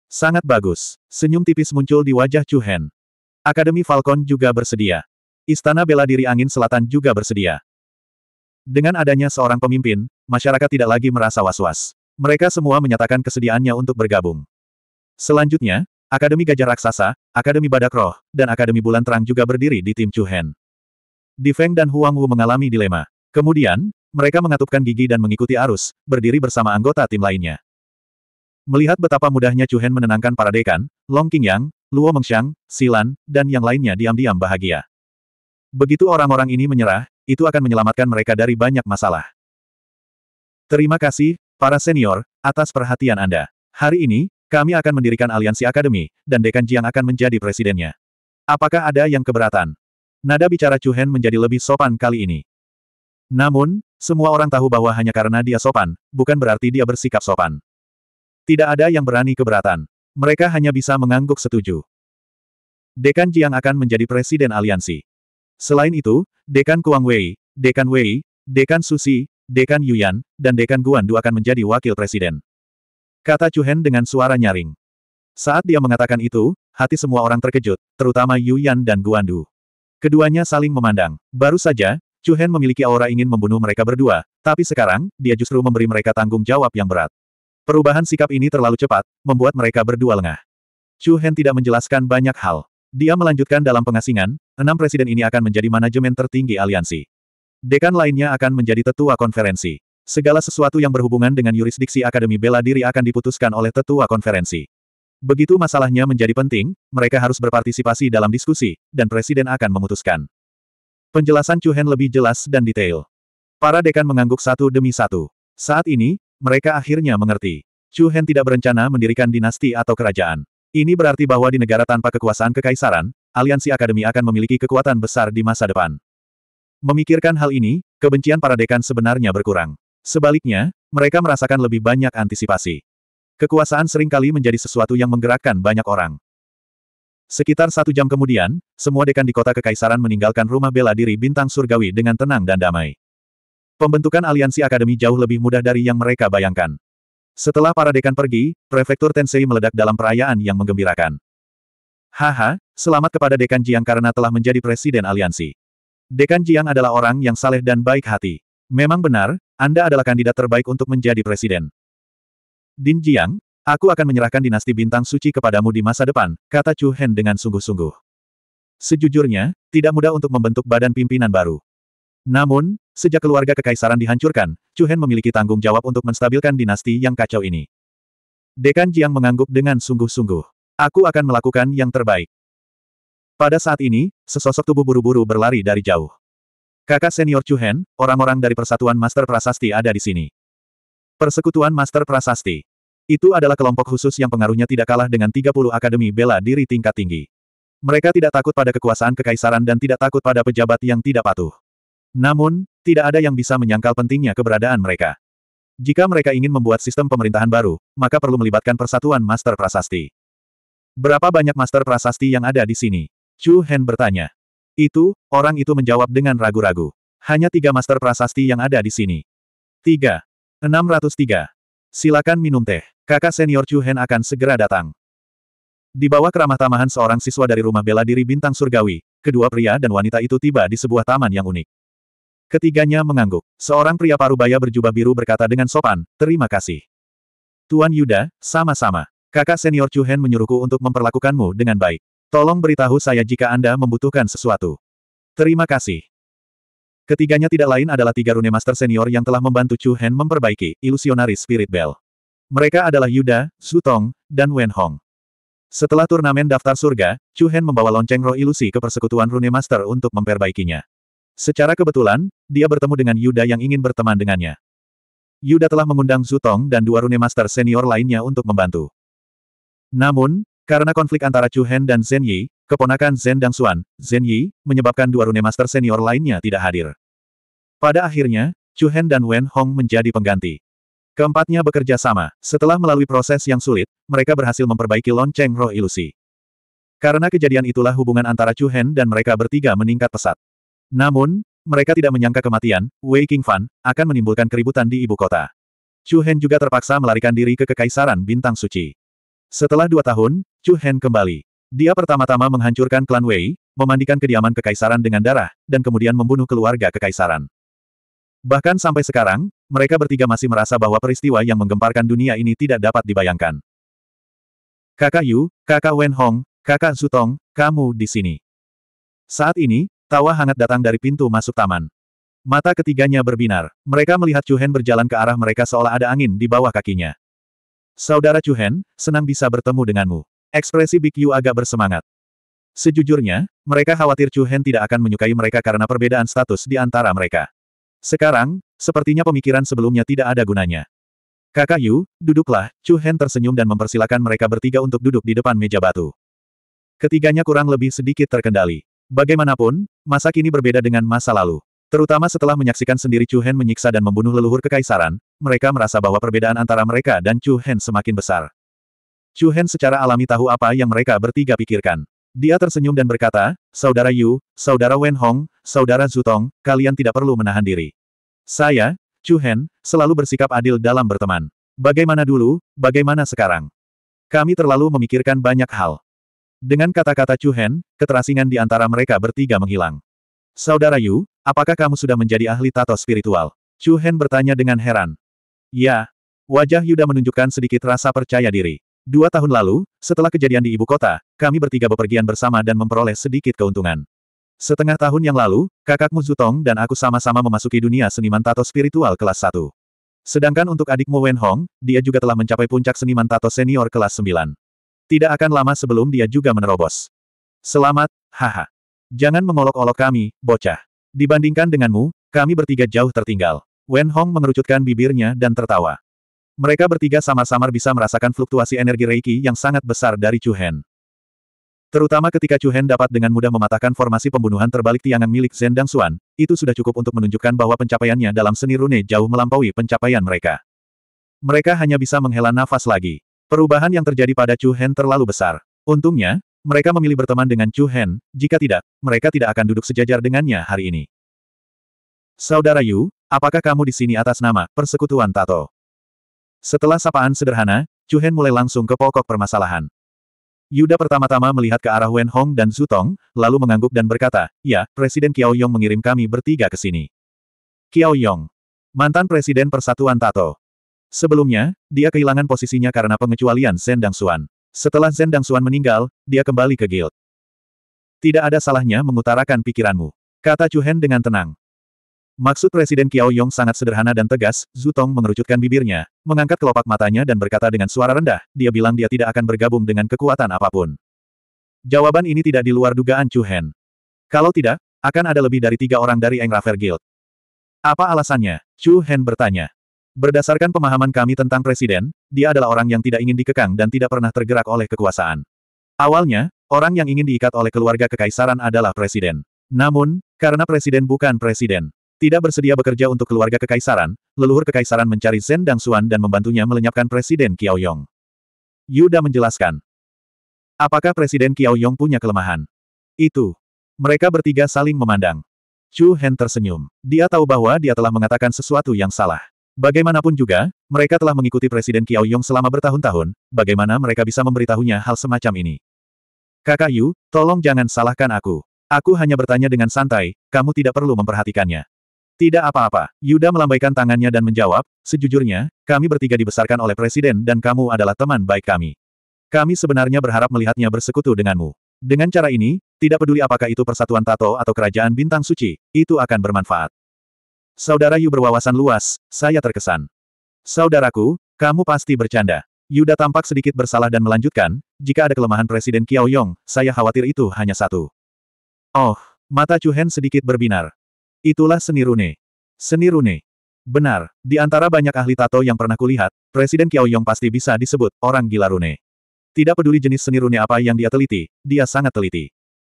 Sangat bagus. Senyum tipis muncul di wajah Chu Hen. Akademi Falcon juga bersedia. Istana Bela Diri Angin Selatan juga bersedia. Dengan adanya seorang pemimpin, masyarakat tidak lagi merasa was-was. Mereka semua menyatakan kesediaannya untuk bergabung. Selanjutnya, Akademi Gajah Raksasa, Akademi Badak Roh, dan Akademi Bulan Terang juga berdiri di tim Chu Hen. Di Feng dan Huang Wu mengalami dilema. Kemudian, mereka mengatupkan gigi dan mengikuti arus, berdiri bersama anggota tim lainnya. Melihat betapa mudahnya Chu Hen menenangkan para dekan, Long Yang, Luo Mengxiang, Silan, dan yang lainnya diam-diam bahagia. Begitu orang-orang ini menyerah, itu akan menyelamatkan mereka dari banyak masalah. Terima kasih, para senior, atas perhatian Anda. Hari ini, kami akan mendirikan aliansi akademi, dan Dekan Jiang akan menjadi presidennya. Apakah ada yang keberatan? Nada bicara Chu Hen menjadi lebih sopan kali ini. Namun, semua orang tahu bahwa hanya karena dia sopan, bukan berarti dia bersikap sopan. Tidak ada yang berani keberatan. Mereka hanya bisa mengangguk setuju. Dekan Jiang akan menjadi presiden aliansi. Selain itu, Dekan Kuang Wei, Dekan Wei, Dekan Susi, Dekan Yuyan, dan Dekan Guan Du akan menjadi wakil presiden. Kata Chuhen dengan suara nyaring. Saat dia mengatakan itu, hati semua orang terkejut, terutama Yuyan dan Guan Du. Keduanya saling memandang. Baru saja, Chu Hen memiliki aura ingin membunuh mereka berdua, tapi sekarang, dia justru memberi mereka tanggung jawab yang berat. Perubahan sikap ini terlalu cepat, membuat mereka berdua lengah. Chu Hen tidak menjelaskan banyak hal. Dia melanjutkan dalam pengasingan, enam presiden ini akan menjadi manajemen tertinggi aliansi. Dekan lainnya akan menjadi tetua konferensi. Segala sesuatu yang berhubungan dengan yurisdiksi Akademi Bela Diri akan diputuskan oleh tetua konferensi. Begitu masalahnya menjadi penting, mereka harus berpartisipasi dalam diskusi, dan presiden akan memutuskan. Penjelasan Chu Hen lebih jelas dan detail. Para dekan mengangguk satu demi satu. Saat ini, mereka akhirnya mengerti. Chu Hen tidak berencana mendirikan dinasti atau kerajaan. Ini berarti bahwa di negara tanpa kekuasaan kekaisaran, aliansi akademi akan memiliki kekuatan besar di masa depan. Memikirkan hal ini, kebencian para dekan sebenarnya berkurang. Sebaliknya, mereka merasakan lebih banyak antisipasi. Kekuasaan seringkali menjadi sesuatu yang menggerakkan banyak orang. Sekitar satu jam kemudian, semua dekan di kota kekaisaran meninggalkan rumah bela diri bintang surgawi dengan tenang dan damai. Pembentukan aliansi akademi jauh lebih mudah dari yang mereka bayangkan. Setelah para dekan pergi, prefektur Tensei meledak dalam perayaan yang menggembirakan. Haha, selamat kepada dekan Jiang karena telah menjadi presiden aliansi. Dekan Jiang adalah orang yang saleh dan baik hati. Memang benar, Anda adalah kandidat terbaik untuk menjadi presiden. Din Jiang, Aku akan menyerahkan dinasti bintang suci kepadamu di masa depan, kata Chu Hen dengan sungguh-sungguh. Sejujurnya, tidak mudah untuk membentuk badan pimpinan baru. Namun, sejak keluarga kekaisaran dihancurkan, Chu Hen memiliki tanggung jawab untuk menstabilkan dinasti yang kacau ini. Dekan Jiang mengangguk dengan sungguh-sungguh. Aku akan melakukan yang terbaik. Pada saat ini, sesosok tubuh buru-buru berlari dari jauh. Kakak senior Chu Hen, orang-orang dari Persatuan Master Prasasti ada di sini. Persekutuan Master Prasasti. Itu adalah kelompok khusus yang pengaruhnya tidak kalah dengan 30 akademi bela diri tingkat tinggi. Mereka tidak takut pada kekuasaan kekaisaran dan tidak takut pada pejabat yang tidak patuh. Namun, tidak ada yang bisa menyangkal pentingnya keberadaan mereka. Jika mereka ingin membuat sistem pemerintahan baru, maka perlu melibatkan persatuan Master Prasasti. Berapa banyak Master Prasasti yang ada di sini? Chu Hen bertanya. Itu, orang itu menjawab dengan ragu-ragu. Hanya tiga master prasasti yang ada di sini. Tiga. Enam ratus tiga. Silakan minum teh. Kakak senior Chu Hen akan segera datang. Di bawah keramah tamahan seorang siswa dari rumah bela diri bintang surgawi, kedua pria dan wanita itu tiba di sebuah taman yang unik. Ketiganya mengangguk. Seorang pria parubaya berjubah biru berkata dengan sopan, terima kasih. Tuan Yuda, sama-sama. Kakak senior Chu Hen menyuruhku untuk memperlakukanmu dengan baik. Tolong beritahu saya jika Anda membutuhkan sesuatu. Terima kasih. Ketiganya tidak lain adalah tiga rune master senior yang telah membantu Chu Hen memperbaiki ilusionari spirit bell. Mereka adalah Yuda, Sutong, dan Wen Hong. Setelah turnamen daftar surga, Chu Hen membawa lonceng roh ilusi ke persekutuan Rune Master untuk memperbaikinya. Secara kebetulan, dia bertemu dengan Yuda yang ingin berteman dengannya. Yuda telah mengundang Zutong dan dua Rune Master senior lainnya untuk membantu. Namun, karena konflik antara Chu Hen dan Zhen Yi, keponakan Zhen Xuan, Zhen Yi, menyebabkan dua Rune Master senior lainnya tidak hadir. Pada akhirnya, Chu Hen dan Wen Hong menjadi pengganti. Keempatnya bekerja sama. Setelah melalui proses yang sulit, mereka berhasil memperbaiki lonceng roh ilusi. Karena kejadian itulah hubungan antara Chu Hen dan mereka bertiga meningkat pesat. Namun, mereka tidak menyangka kematian, Wei King Fan akan menimbulkan keributan di ibu kota. Chu Hen juga terpaksa melarikan diri ke Kekaisaran Bintang Suci. Setelah dua tahun, Chu Hen kembali. Dia pertama-tama menghancurkan klan Wei, memandikan kediaman Kekaisaran dengan darah, dan kemudian membunuh keluarga Kekaisaran. Bahkan sampai sekarang, mereka bertiga masih merasa bahwa peristiwa yang menggemparkan dunia ini tidak dapat dibayangkan. Kakak Yu, kakak Wen Hong, kakak Zutong, kamu di sini. Saat ini, tawa hangat datang dari pintu masuk taman. Mata ketiganya berbinar. Mereka melihat Chu Hen berjalan ke arah mereka seolah ada angin di bawah kakinya. Saudara Chu Hen, senang bisa bertemu denganmu. Ekspresi Big Yu agak bersemangat. Sejujurnya, mereka khawatir Chu Hen tidak akan menyukai mereka karena perbedaan status di antara mereka. Sekarang, sepertinya pemikiran sebelumnya tidak ada gunanya. Kakak Yu, duduklah, Chu Hen tersenyum dan mempersilahkan mereka bertiga untuk duduk di depan meja batu. Ketiganya kurang lebih sedikit terkendali. Bagaimanapun, masa kini berbeda dengan masa lalu. Terutama setelah menyaksikan sendiri Chu Hen menyiksa dan membunuh leluhur kekaisaran, mereka merasa bahwa perbedaan antara mereka dan Chu Hen semakin besar. Chu Hen secara alami tahu apa yang mereka bertiga pikirkan. Dia tersenyum dan berkata, Saudara Yu, Saudara Wen Hong, Saudara Zutong, kalian tidak perlu menahan diri. Saya, Chu Hen, selalu bersikap adil dalam berteman. Bagaimana dulu, bagaimana sekarang? Kami terlalu memikirkan banyak hal. Dengan kata-kata Chu Hen, keterasingan di antara mereka bertiga menghilang. Saudara Yu, apakah kamu sudah menjadi ahli tato spiritual? Chu Hen bertanya dengan heran. Ya. Wajah Yuda menunjukkan sedikit rasa percaya diri. Dua tahun lalu, setelah kejadian di ibu kota, kami bertiga bepergian bersama dan memperoleh sedikit keuntungan. Setengah tahun yang lalu, kakakmu Zutong dan aku sama-sama memasuki dunia seniman tato spiritual kelas 1. Sedangkan untuk adikmu Wen Hong, dia juga telah mencapai puncak seniman tato senior kelas 9. Tidak akan lama sebelum dia juga menerobos. Selamat, haha. Jangan mengolok-olok kami, bocah. Dibandingkan denganmu, kami bertiga jauh tertinggal. Wen Hong mengerucutkan bibirnya dan tertawa. Mereka bertiga sama samar bisa merasakan fluktuasi energi Reiki yang sangat besar dari Chu Hen. Terutama ketika Chu Hen dapat dengan mudah mematahkan formasi pembunuhan terbalik tiangan milik Zhen Suan, itu sudah cukup untuk menunjukkan bahwa pencapaiannya dalam seni rune jauh melampaui pencapaian mereka. Mereka hanya bisa menghela nafas lagi. Perubahan yang terjadi pada Chu Hen terlalu besar. Untungnya, mereka memilih berteman dengan Chu Hen, jika tidak, mereka tidak akan duduk sejajar dengannya hari ini. Saudara Yu, apakah kamu di sini atas nama Persekutuan Tato? Setelah sapaan sederhana, Chu Hen mulai langsung ke pokok permasalahan. Yuda pertama-tama melihat ke arah Wen Hong dan Zutong, lalu mengangguk dan berkata, Ya, Presiden Kiao Yong mengirim kami bertiga ke sini. Kiao Yong. Mantan Presiden Persatuan Tato. Sebelumnya, dia kehilangan posisinya karena pengecualian Sendang Xuan. Setelah Sendang Xuan meninggal, dia kembali ke guild. Tidak ada salahnya mengutarakan pikiranmu. Kata Chu Hen dengan tenang. Maksud Presiden Kiao Yong sangat sederhana dan tegas, Zutong mengerucutkan bibirnya, mengangkat kelopak matanya dan berkata dengan suara rendah, dia bilang dia tidak akan bergabung dengan kekuatan apapun. Jawaban ini tidak di luar dugaan Chu Hen. Kalau tidak, akan ada lebih dari tiga orang dari Engraver Guild. Apa alasannya? Chu Hen bertanya. Berdasarkan pemahaman kami tentang Presiden, dia adalah orang yang tidak ingin dikekang dan tidak pernah tergerak oleh kekuasaan. Awalnya, orang yang ingin diikat oleh keluarga kekaisaran adalah Presiden. Namun, karena Presiden bukan Presiden, tidak bersedia bekerja untuk keluarga kekaisaran, leluhur kekaisaran mencari Zen Xuan dan membantunya melenyapkan Presiden Qiao Yong. Yuda menjelaskan. Apakah Presiden Qiao Yong punya kelemahan? Itu. Mereka bertiga saling memandang. Chu Hen tersenyum. Dia tahu bahwa dia telah mengatakan sesuatu yang salah. Bagaimanapun juga, mereka telah mengikuti Presiden Qiao Yong selama bertahun-tahun, bagaimana mereka bisa memberitahunya hal semacam ini? Kakak Yu, tolong jangan salahkan aku. Aku hanya bertanya dengan santai, kamu tidak perlu memperhatikannya. Tidak apa-apa, Yuda melambaikan tangannya dan menjawab, sejujurnya, kami bertiga dibesarkan oleh presiden dan kamu adalah teman baik kami. Kami sebenarnya berharap melihatnya bersekutu denganmu. Dengan cara ini, tidak peduli apakah itu persatuan Tato atau kerajaan bintang suci, itu akan bermanfaat. Saudara Yu berwawasan luas, saya terkesan. Saudaraku, kamu pasti bercanda. Yuda tampak sedikit bersalah dan melanjutkan, jika ada kelemahan Presiden Kiao Yong, saya khawatir itu hanya satu. Oh, mata Chu Hen sedikit berbinar. Itulah seni rune. Seni rune. Benar, di antara banyak ahli tato yang pernah kulihat, Presiden Kiao Yong pasti bisa disebut orang gila rune. Tidak peduli jenis seni rune apa yang dia teliti, dia sangat teliti.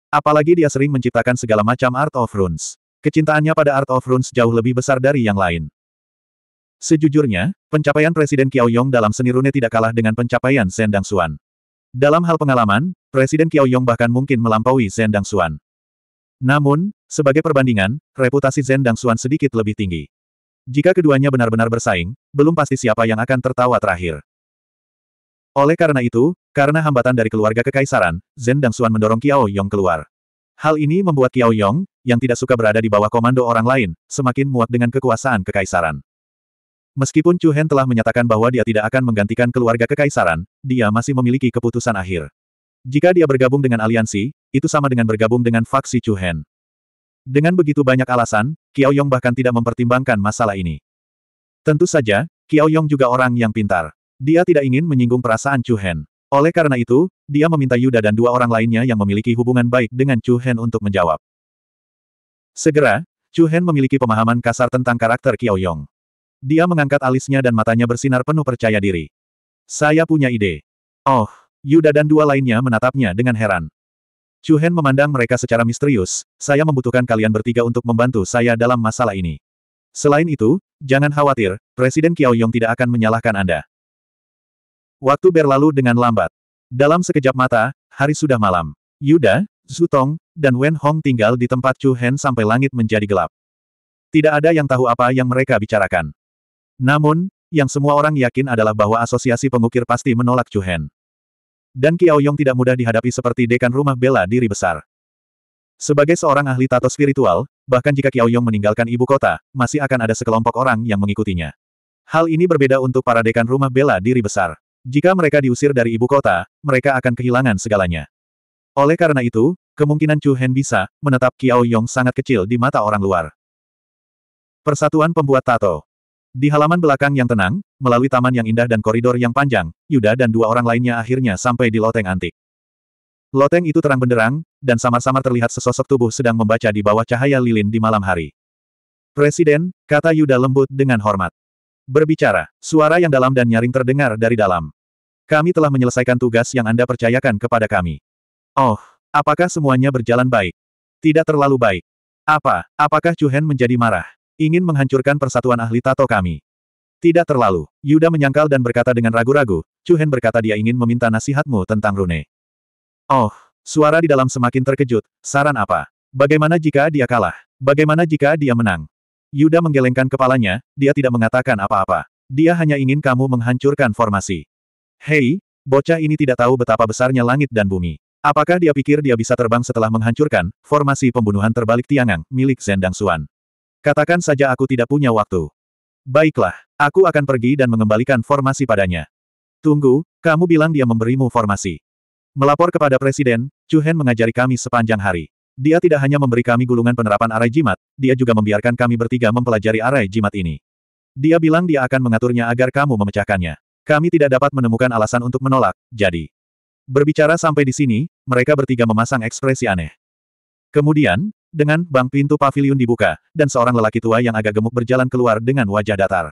Apalagi dia sering menciptakan segala macam Art of Runes. Kecintaannya pada Art of Runes jauh lebih besar dari yang lain. Sejujurnya, pencapaian Presiden Kiao Yong dalam seni rune tidak kalah dengan pencapaian Sendang Suan. Dalam hal pengalaman, Presiden Kiao Yong bahkan mungkin melampaui Sendang Suan. Namun, sebagai perbandingan, reputasi Zen dan Xuan sedikit lebih tinggi. Jika keduanya benar-benar bersaing, belum pasti siapa yang akan tertawa terakhir. Oleh karena itu, karena hambatan dari keluarga kekaisaran, Zen dan Xuan mendorong Qiao Yong keluar. Hal ini membuat Qiao Yong, yang tidak suka berada di bawah komando orang lain, semakin muak dengan kekuasaan kekaisaran. Meskipun Chu Hen telah menyatakan bahwa dia tidak akan menggantikan keluarga kekaisaran, dia masih memiliki keputusan akhir. Jika dia bergabung dengan aliansi, itu sama dengan bergabung dengan faksi Chu Hen. Dengan begitu banyak alasan, Qiao Yong bahkan tidak mempertimbangkan masalah ini. Tentu saja, Qiao Yong juga orang yang pintar. Dia tidak ingin menyinggung perasaan Chu Hen. Oleh karena itu, dia meminta Yuda dan dua orang lainnya yang memiliki hubungan baik dengan Chu Hen untuk menjawab. Segera, Chu Hen memiliki pemahaman kasar tentang karakter Qiao Yong. Dia mengangkat alisnya dan matanya bersinar penuh percaya diri. Saya punya ide. Oh, Yuda dan dua lainnya menatapnya dengan heran. Chu Hen memandang mereka secara misterius, saya membutuhkan kalian bertiga untuk membantu saya dalam masalah ini. Selain itu, jangan khawatir, Presiden Kiao Yong tidak akan menyalahkan Anda. Waktu berlalu dengan lambat. Dalam sekejap mata, hari sudah malam. Yuda, Zutong, dan Wen Hong tinggal di tempat Chu Hen sampai langit menjadi gelap. Tidak ada yang tahu apa yang mereka bicarakan. Namun, yang semua orang yakin adalah bahwa asosiasi pengukir pasti menolak Chu Hen. Dan Kiao Yong tidak mudah dihadapi seperti dekan rumah bela diri besar. Sebagai seorang ahli tato spiritual, bahkan jika Kiao Yong meninggalkan ibu kota, masih akan ada sekelompok orang yang mengikutinya. Hal ini berbeda untuk para dekan rumah bela diri besar. Jika mereka diusir dari ibu kota, mereka akan kehilangan segalanya. Oleh karena itu, kemungkinan Chu Hen bisa menetap Kiao Yong sangat kecil di mata orang luar. Persatuan Pembuat Tato di halaman belakang yang tenang, melalui taman yang indah dan koridor yang panjang, Yuda dan dua orang lainnya akhirnya sampai di loteng antik. Loteng itu terang benderang, dan samar-samar terlihat sesosok tubuh sedang membaca di bawah cahaya lilin di malam hari. Presiden, kata Yuda lembut dengan hormat. Berbicara, suara yang dalam dan nyaring terdengar dari dalam. Kami telah menyelesaikan tugas yang Anda percayakan kepada kami. Oh, apakah semuanya berjalan baik? Tidak terlalu baik. Apa, apakah Chu Hen menjadi marah? Ingin menghancurkan persatuan ahli tato kami. Tidak terlalu. Yuda menyangkal dan berkata dengan ragu-ragu, Chuhen berkata dia ingin meminta nasihatmu tentang Rune. Oh, suara di dalam semakin terkejut, saran apa? Bagaimana jika dia kalah? Bagaimana jika dia menang? Yuda menggelengkan kepalanya, dia tidak mengatakan apa-apa. Dia hanya ingin kamu menghancurkan formasi. Hei, bocah ini tidak tahu betapa besarnya langit dan bumi. Apakah dia pikir dia bisa terbang setelah menghancurkan formasi pembunuhan terbalik Tiangang milik Zendang Suan? Katakan saja aku tidak punya waktu. Baiklah, aku akan pergi dan mengembalikan formasi padanya. Tunggu, kamu bilang dia memberimu formasi. Melapor kepada Presiden, Chu Hen mengajari kami sepanjang hari. Dia tidak hanya memberi kami gulungan penerapan arai jimat, dia juga membiarkan kami bertiga mempelajari arai jimat ini. Dia bilang dia akan mengaturnya agar kamu memecahkannya. Kami tidak dapat menemukan alasan untuk menolak, jadi. Berbicara sampai di sini, mereka bertiga memasang ekspresi aneh. Kemudian, dengan bang pintu pavilion dibuka, dan seorang lelaki tua yang agak gemuk berjalan keluar dengan wajah datar.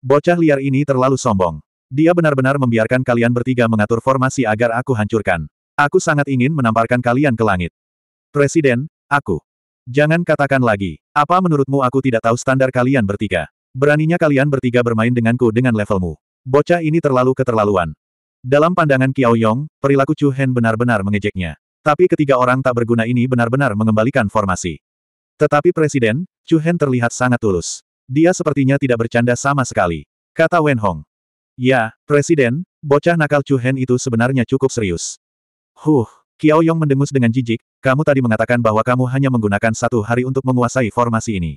Bocah liar ini terlalu sombong. Dia benar-benar membiarkan kalian bertiga mengatur formasi agar aku hancurkan. Aku sangat ingin menamparkan kalian ke langit. Presiden, aku. Jangan katakan lagi. Apa menurutmu aku tidak tahu standar kalian bertiga? Beraninya kalian bertiga bermain denganku dengan levelmu. Bocah ini terlalu keterlaluan. Dalam pandangan Kiao Yong, perilaku Chu Hen benar-benar mengejeknya. Tapi ketiga orang tak berguna ini benar-benar mengembalikan formasi. Tetapi Presiden, Chu Hen terlihat sangat tulus. Dia sepertinya tidak bercanda sama sekali. Kata Wen Hong. Ya, Presiden, bocah nakal Chu Hen itu sebenarnya cukup serius. Huh, Kiao Yong mendengus dengan jijik, kamu tadi mengatakan bahwa kamu hanya menggunakan satu hari untuk menguasai formasi ini.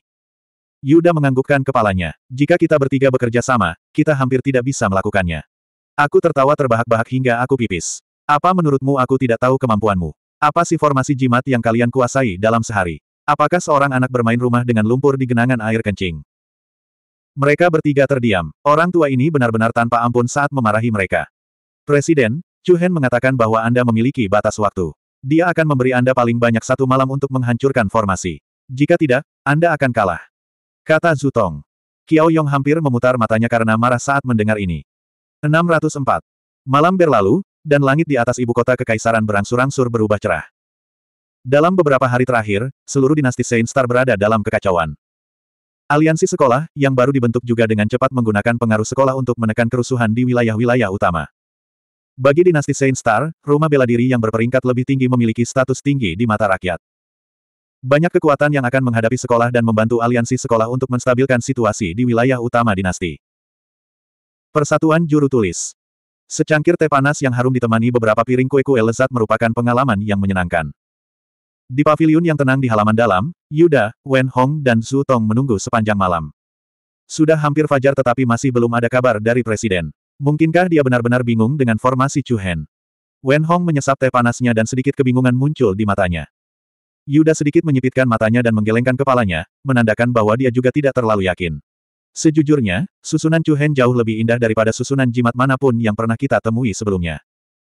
Yuda menganggukkan kepalanya. Jika kita bertiga bekerja sama, kita hampir tidak bisa melakukannya. Aku tertawa terbahak-bahak hingga aku pipis. Apa menurutmu aku tidak tahu kemampuanmu? Apa sih formasi jimat yang kalian kuasai dalam sehari? Apakah seorang anak bermain rumah dengan lumpur di genangan air kencing? Mereka bertiga terdiam. Orang tua ini benar-benar tanpa ampun saat memarahi mereka. Presiden, Chu Hen mengatakan bahwa Anda memiliki batas waktu. Dia akan memberi Anda paling banyak satu malam untuk menghancurkan formasi. Jika tidak, Anda akan kalah. Kata Zutong. Qiao Yong hampir memutar matanya karena marah saat mendengar ini. 604. Malam berlalu, dan langit di atas ibu kota kekaisaran berangsur-angsur berubah cerah. Dalam beberapa hari terakhir, seluruh dinasti Saint Star berada dalam kekacauan. Aliansi sekolah, yang baru dibentuk juga dengan cepat menggunakan pengaruh sekolah untuk menekan kerusuhan di wilayah-wilayah utama. Bagi dinasti Saint Star, rumah bela diri yang berperingkat lebih tinggi memiliki status tinggi di mata rakyat. Banyak kekuatan yang akan menghadapi sekolah dan membantu aliansi sekolah untuk menstabilkan situasi di wilayah utama dinasti. Persatuan Juru Tulis Secangkir teh panas yang harum ditemani beberapa piring kue-kue lezat merupakan pengalaman yang menyenangkan. Di pavilion yang tenang di halaman dalam, Yuda, Wen Hong dan Zhu Tong menunggu sepanjang malam. Sudah hampir fajar tetapi masih belum ada kabar dari presiden. Mungkinkah dia benar-benar bingung dengan formasi Chu Hen? Wen Hong menyesap teh panasnya dan sedikit kebingungan muncul di matanya. Yuda sedikit menyipitkan matanya dan menggelengkan kepalanya, menandakan bahwa dia juga tidak terlalu yakin. Sejujurnya, susunan Chu Hen jauh lebih indah daripada susunan jimat manapun yang pernah kita temui sebelumnya.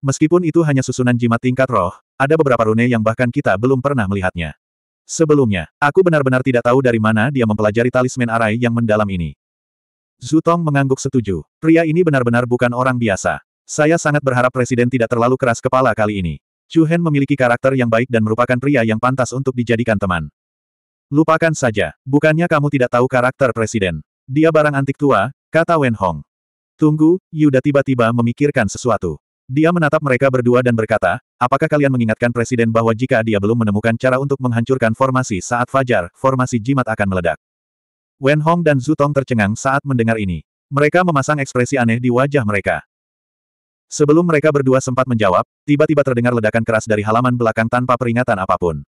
Meskipun itu hanya susunan jimat tingkat roh, ada beberapa rune yang bahkan kita belum pernah melihatnya. Sebelumnya, aku benar-benar tidak tahu dari mana dia mempelajari talisman arai yang mendalam ini. Zutong mengangguk setuju. Pria ini benar-benar bukan orang biasa. Saya sangat berharap Presiden tidak terlalu keras kepala kali ini. Chu Hen memiliki karakter yang baik dan merupakan pria yang pantas untuk dijadikan teman. Lupakan saja, bukannya kamu tidak tahu karakter Presiden. Dia barang antik tua, kata Wen Hong. Tunggu, Yuda tiba-tiba memikirkan sesuatu. Dia menatap mereka berdua dan berkata, apakah kalian mengingatkan Presiden bahwa jika dia belum menemukan cara untuk menghancurkan formasi saat fajar, formasi jimat akan meledak. Wen Hong dan Zutong tercengang saat mendengar ini. Mereka memasang ekspresi aneh di wajah mereka. Sebelum mereka berdua sempat menjawab, tiba-tiba terdengar ledakan keras dari halaman belakang tanpa peringatan apapun.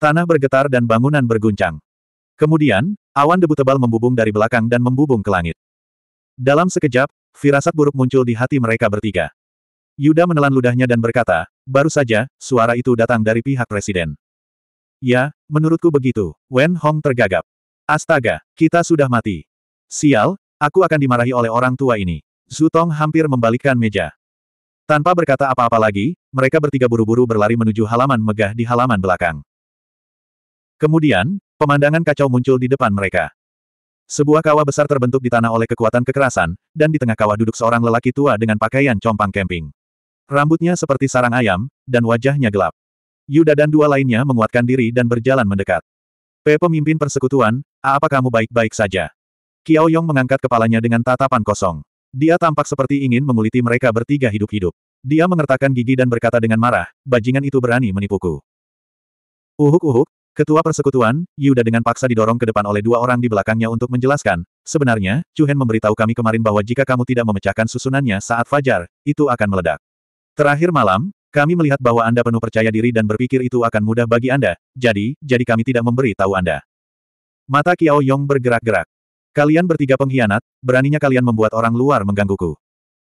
Tanah bergetar dan bangunan berguncang. Kemudian, awan debu tebal membubung dari belakang dan membubung ke langit. Dalam sekejap, firasat buruk muncul di hati mereka bertiga. Yuda menelan ludahnya dan berkata, baru saja, suara itu datang dari pihak presiden. Ya, menurutku begitu, Wen Hong tergagap. Astaga, kita sudah mati. Sial, aku akan dimarahi oleh orang tua ini. Zutong hampir membalikkan meja. Tanpa berkata apa-apa lagi, mereka bertiga buru-buru berlari menuju halaman megah di halaman belakang. Kemudian, Pemandangan kacau muncul di depan mereka. Sebuah kawah besar terbentuk di tanah oleh kekuatan kekerasan, dan di tengah kawah duduk seorang lelaki tua dengan pakaian compang camping. Rambutnya seperti sarang ayam, dan wajahnya gelap. Yuda dan dua lainnya menguatkan diri dan berjalan mendekat. P. Pemimpin persekutuan, apa kamu baik-baik saja? Kiao Yong mengangkat kepalanya dengan tatapan kosong. Dia tampak seperti ingin menguliti mereka bertiga hidup-hidup. Dia mengertakkan gigi dan berkata dengan marah, bajingan itu berani menipuku. Uhuk-uhuk, Ketua persekutuan, Yuda dengan paksa didorong ke depan oleh dua orang di belakangnya untuk menjelaskan, sebenarnya, Chuhen memberitahu kami kemarin bahwa jika kamu tidak memecahkan susunannya saat fajar, itu akan meledak. Terakhir malam, kami melihat bahwa Anda penuh percaya diri dan berpikir itu akan mudah bagi Anda, jadi, jadi kami tidak memberi tahu Anda. Mata Kiao Yong bergerak-gerak. Kalian bertiga pengkhianat, beraninya kalian membuat orang luar menggangguku.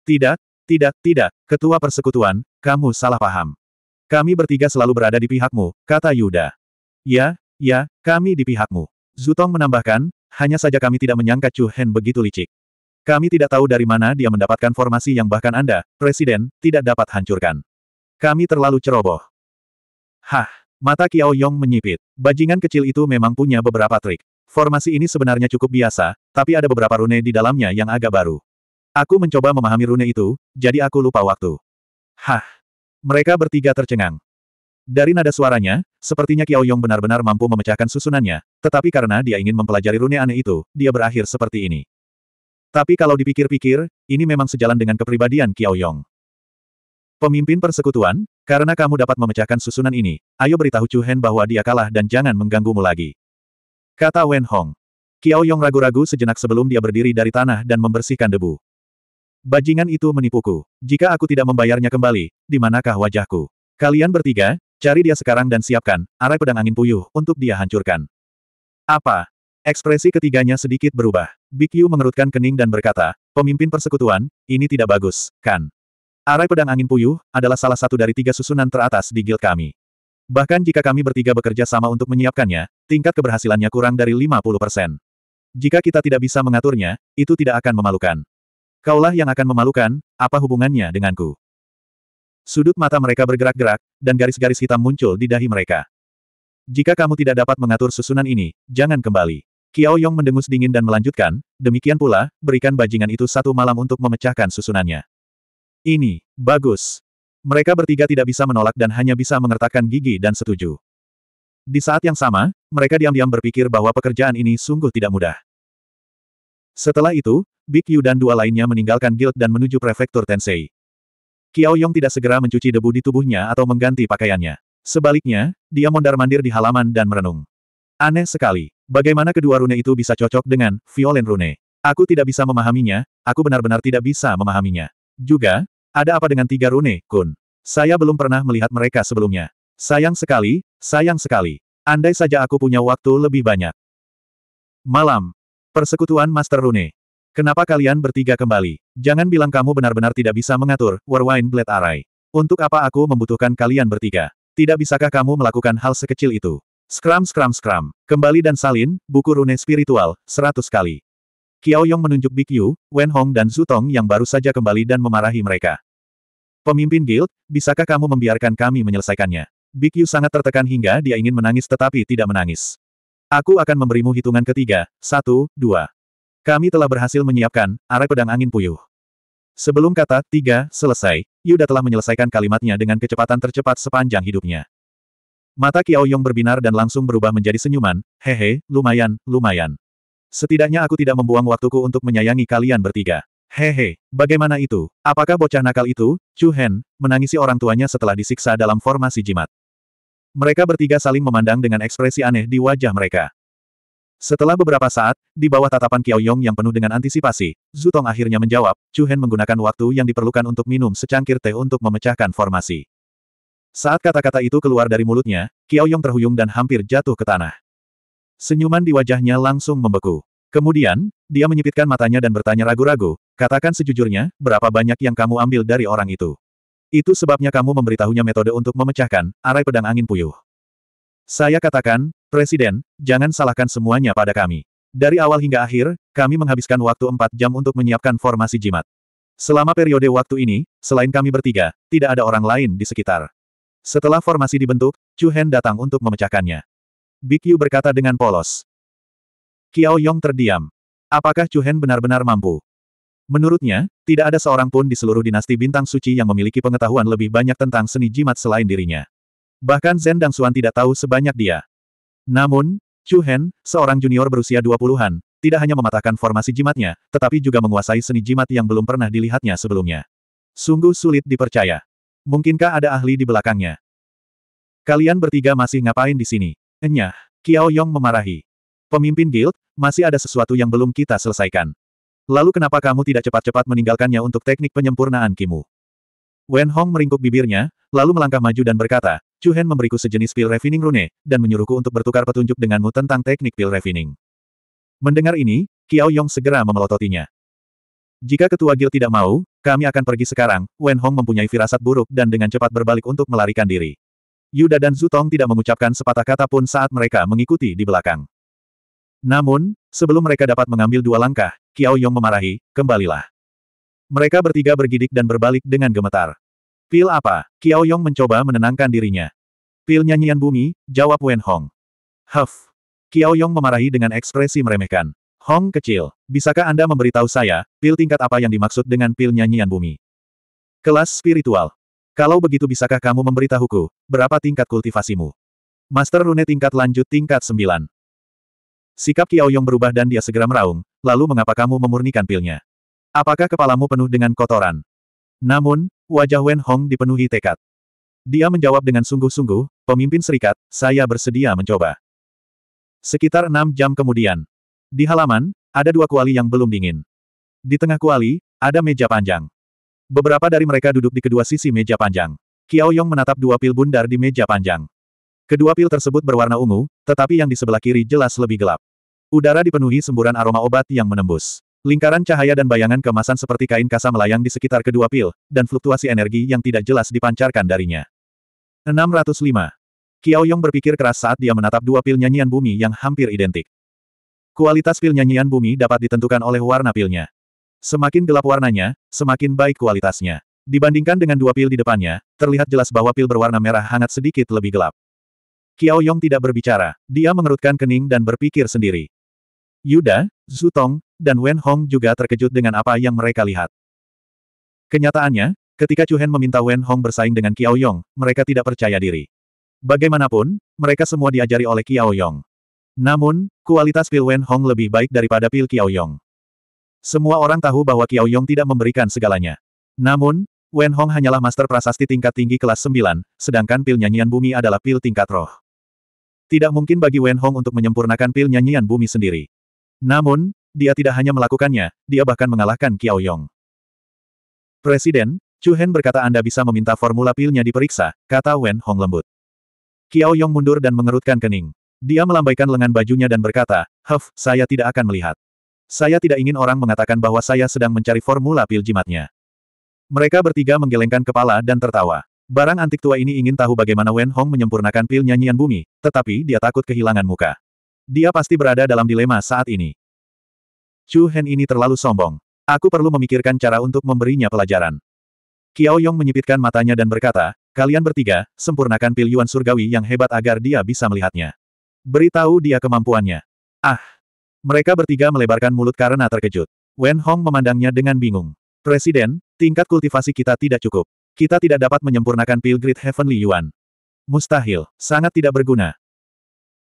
Tidak, tidak, tidak, ketua persekutuan, kamu salah paham. Kami bertiga selalu berada di pihakmu, kata Yuda. Ya, ya, kami di pihakmu. Zutong menambahkan, hanya saja kami tidak menyangka Chu Hen begitu licik. Kami tidak tahu dari mana dia mendapatkan formasi yang bahkan Anda, Presiden, tidak dapat hancurkan. Kami terlalu ceroboh. Hah, mata Kiao Yong menyipit. Bajingan kecil itu memang punya beberapa trik. Formasi ini sebenarnya cukup biasa, tapi ada beberapa rune di dalamnya yang agak baru. Aku mencoba memahami rune itu, jadi aku lupa waktu. Hah. Mereka bertiga tercengang. Dari nada suaranya, Sepertinya Kiao Yong benar-benar mampu memecahkan susunannya, tetapi karena dia ingin mempelajari rune aneh itu, dia berakhir seperti ini. Tapi kalau dipikir-pikir, ini memang sejalan dengan kepribadian Kiao Yong. Pemimpin persekutuan, karena kamu dapat memecahkan susunan ini, ayo beritahu Chu Hen bahwa dia kalah dan jangan mengganggumu lagi. Kata Wen Hong. Kiao Yong ragu-ragu sejenak sebelum dia berdiri dari tanah dan membersihkan debu. Bajingan itu menipuku. Jika aku tidak membayarnya kembali, di manakah wajahku? Kalian bertiga, Cari dia sekarang dan siapkan, arai pedang angin puyuh, untuk dia hancurkan. Apa? Ekspresi ketiganya sedikit berubah. Bikyu mengerutkan kening dan berkata, pemimpin persekutuan, ini tidak bagus, kan? Arai pedang angin puyuh, adalah salah satu dari tiga susunan teratas di guild kami. Bahkan jika kami bertiga bekerja sama untuk menyiapkannya, tingkat keberhasilannya kurang dari 50%. Jika kita tidak bisa mengaturnya, itu tidak akan memalukan. Kaulah yang akan memalukan, apa hubungannya denganku? Sudut mata mereka bergerak-gerak, dan garis-garis hitam muncul di dahi mereka. Jika kamu tidak dapat mengatur susunan ini, jangan kembali. Kiao Yong mendengus dingin dan melanjutkan, demikian pula, berikan bajingan itu satu malam untuk memecahkan susunannya. Ini, bagus. Mereka bertiga tidak bisa menolak dan hanya bisa mengertakkan gigi dan setuju. Di saat yang sama, mereka diam-diam berpikir bahwa pekerjaan ini sungguh tidak mudah. Setelah itu, Big Yu dan dua lainnya meninggalkan guild dan menuju prefektur Tensei. Kiao Yong tidak segera mencuci debu di tubuhnya atau mengganti pakaiannya. Sebaliknya, dia mondar-mandir di halaman dan merenung. Aneh sekali. Bagaimana kedua rune itu bisa cocok dengan Violent Rune? Aku tidak bisa memahaminya, aku benar-benar tidak bisa memahaminya. Juga, ada apa dengan tiga rune, Kun? Saya belum pernah melihat mereka sebelumnya. Sayang sekali, sayang sekali. Andai saja aku punya waktu lebih banyak. Malam. Persekutuan Master Rune. Kenapa kalian bertiga kembali? Jangan bilang kamu benar-benar tidak bisa mengatur, Warwine Blade Array. Untuk apa aku membutuhkan kalian bertiga? Tidak bisakah kamu melakukan hal sekecil itu? Scrum Scrum Scrum. Kembali dan salin, buku rune spiritual, seratus kali. Qiao Yong menunjuk Big Yu, Wen Hong dan Zutong yang baru saja kembali dan memarahi mereka. Pemimpin guild, bisakah kamu membiarkan kami menyelesaikannya? Big Yu sangat tertekan hingga dia ingin menangis tetapi tidak menangis. Aku akan memberimu hitungan ketiga, satu, dua. Kami telah berhasil menyiapkan arai pedang angin puyuh. Sebelum kata tiga selesai, Yuda telah menyelesaikan kalimatnya dengan kecepatan tercepat sepanjang hidupnya. Mata Kiao Yong berbinar dan langsung berubah menjadi senyuman, hehe, lumayan, lumayan. Setidaknya aku tidak membuang waktuku untuk menyayangi kalian bertiga. Hehe, bagaimana itu? Apakah bocah nakal itu, Chu Hen, menangisi orang tuanya setelah disiksa dalam formasi jimat? Mereka bertiga saling memandang dengan ekspresi aneh di wajah mereka. Setelah beberapa saat, di bawah tatapan Kiao Yong yang penuh dengan antisipasi, Zutong akhirnya menjawab, Chu Hen menggunakan waktu yang diperlukan untuk minum secangkir teh untuk memecahkan formasi. Saat kata-kata itu keluar dari mulutnya, Kiao Yong terhuyung dan hampir jatuh ke tanah. Senyuman di wajahnya langsung membeku. Kemudian, dia menyipitkan matanya dan bertanya ragu-ragu, katakan sejujurnya, berapa banyak yang kamu ambil dari orang itu? Itu sebabnya kamu memberitahunya metode untuk memecahkan, arai pedang angin puyuh. Saya katakan, Presiden, jangan salahkan semuanya pada kami. Dari awal hingga akhir, kami menghabiskan waktu 4 jam untuk menyiapkan formasi jimat. Selama periode waktu ini, selain kami bertiga, tidak ada orang lain di sekitar. Setelah formasi dibentuk, Chu Hen datang untuk memecahkannya. Big berkata dengan polos. Kiao Yong terdiam. Apakah Chu Hen benar-benar mampu? Menurutnya, tidak ada seorang pun di seluruh dinasti bintang suci yang memiliki pengetahuan lebih banyak tentang seni jimat selain dirinya. Bahkan Zen Dang Suan tidak tahu sebanyak dia. Namun, Chu Hen, seorang junior berusia 20-an, tidak hanya mematahkan formasi jimatnya, tetapi juga menguasai seni jimat yang belum pernah dilihatnya sebelumnya. Sungguh sulit dipercaya. Mungkinkah ada ahli di belakangnya? Kalian bertiga masih ngapain di sini? Enyah, Kiao Yong memarahi. Pemimpin guild, masih ada sesuatu yang belum kita selesaikan. Lalu kenapa kamu tidak cepat-cepat meninggalkannya untuk teknik penyempurnaan Kimu? Wen Hong meringkuk bibirnya, lalu melangkah maju dan berkata, Chu Hen memberiku sejenis pil refining rune, dan menyuruhku untuk bertukar petunjuk denganmu tentang teknik pil refining. Mendengar ini, Kiao Yong segera memelototinya. Jika ketua guild tidak mau, kami akan pergi sekarang, Wen Hong mempunyai firasat buruk dan dengan cepat berbalik untuk melarikan diri. Yuda dan Zutong tidak mengucapkan sepatah kata pun saat mereka mengikuti di belakang. Namun, sebelum mereka dapat mengambil dua langkah, Kiao Yong memarahi, kembalilah. Mereka bertiga bergidik dan berbalik dengan gemetar. Pil apa? Kiao Yong mencoba menenangkan dirinya. Pil nyanyian bumi, jawab Wen Hong. Huff. Kiao Yong memarahi dengan ekspresi meremehkan. Hong kecil, bisakah Anda memberitahu saya, pil tingkat apa yang dimaksud dengan pil nyanyian bumi? Kelas spiritual. Kalau begitu bisakah kamu memberitahuku, berapa tingkat kultivasimu? Master Rune tingkat lanjut tingkat 9. Sikap Kiao Yong berubah dan dia segera meraung, lalu mengapa kamu memurnikan pilnya? Apakah kepalamu penuh dengan kotoran? Namun, wajah Wen Hong dipenuhi tekad. Dia menjawab dengan sungguh-sungguh, pemimpin serikat, saya bersedia mencoba. Sekitar enam jam kemudian. Di halaman, ada dua kuali yang belum dingin. Di tengah kuali, ada meja panjang. Beberapa dari mereka duduk di kedua sisi meja panjang. Kiao Yong menatap dua pil bundar di meja panjang. Kedua pil tersebut berwarna ungu, tetapi yang di sebelah kiri jelas lebih gelap. Udara dipenuhi semburan aroma obat yang menembus. Lingkaran cahaya dan bayangan kemasan seperti kain kasa melayang di sekitar kedua pil, dan fluktuasi energi yang tidak jelas dipancarkan darinya. 605. Kiao Yong berpikir keras saat dia menatap dua pil nyanyian bumi yang hampir identik. Kualitas pil nyanyian bumi dapat ditentukan oleh warna pilnya. Semakin gelap warnanya, semakin baik kualitasnya. Dibandingkan dengan dua pil di depannya, terlihat jelas bahwa pil berwarna merah hangat sedikit lebih gelap. Kiao Yong tidak berbicara, dia mengerutkan kening dan berpikir sendiri. Yuda, Zutong, dan Wen Hong juga terkejut dengan apa yang mereka lihat. Kenyataannya, ketika Chu Hen meminta Wen Hong bersaing dengan Qiao Yong, mereka tidak percaya diri. Bagaimanapun, mereka semua diajari oleh Qiao Yong. Namun, kualitas pil Wen Hong lebih baik daripada pil Qiao Yong. Semua orang tahu bahwa Qiao Yong tidak memberikan segalanya. Namun, Wen Hong hanyalah master prasasti tingkat tinggi kelas 9, sedangkan pil nyanyian bumi adalah pil tingkat roh. Tidak mungkin bagi Wen Hong untuk menyempurnakan pil nyanyian bumi sendiri. Namun, dia tidak hanya melakukannya, dia bahkan mengalahkan Kiao Yong. Presiden, Chu Hen berkata Anda bisa meminta formula pilnya diperiksa, kata Wen Hong lembut. Kiao Yong mundur dan mengerutkan kening. Dia melambaikan lengan bajunya dan berkata, Huff, saya tidak akan melihat. Saya tidak ingin orang mengatakan bahwa saya sedang mencari formula pil jimatnya. Mereka bertiga menggelengkan kepala dan tertawa. Barang antik tua ini ingin tahu bagaimana Wen Hong menyempurnakan pil nyanyian bumi, tetapi dia takut kehilangan muka. Dia pasti berada dalam dilema saat ini. Chu Hen ini terlalu sombong. Aku perlu memikirkan cara untuk memberinya pelajaran. Kiao Yong menyipitkan matanya dan berkata, kalian bertiga, sempurnakan pil Yuan surgawi yang hebat agar dia bisa melihatnya. Beritahu dia kemampuannya. Ah! Mereka bertiga melebarkan mulut karena terkejut. Wen Hong memandangnya dengan bingung. Presiden, tingkat kultivasi kita tidak cukup. Kita tidak dapat menyempurnakan pil Great Heavenly Yuan. Mustahil, sangat tidak berguna.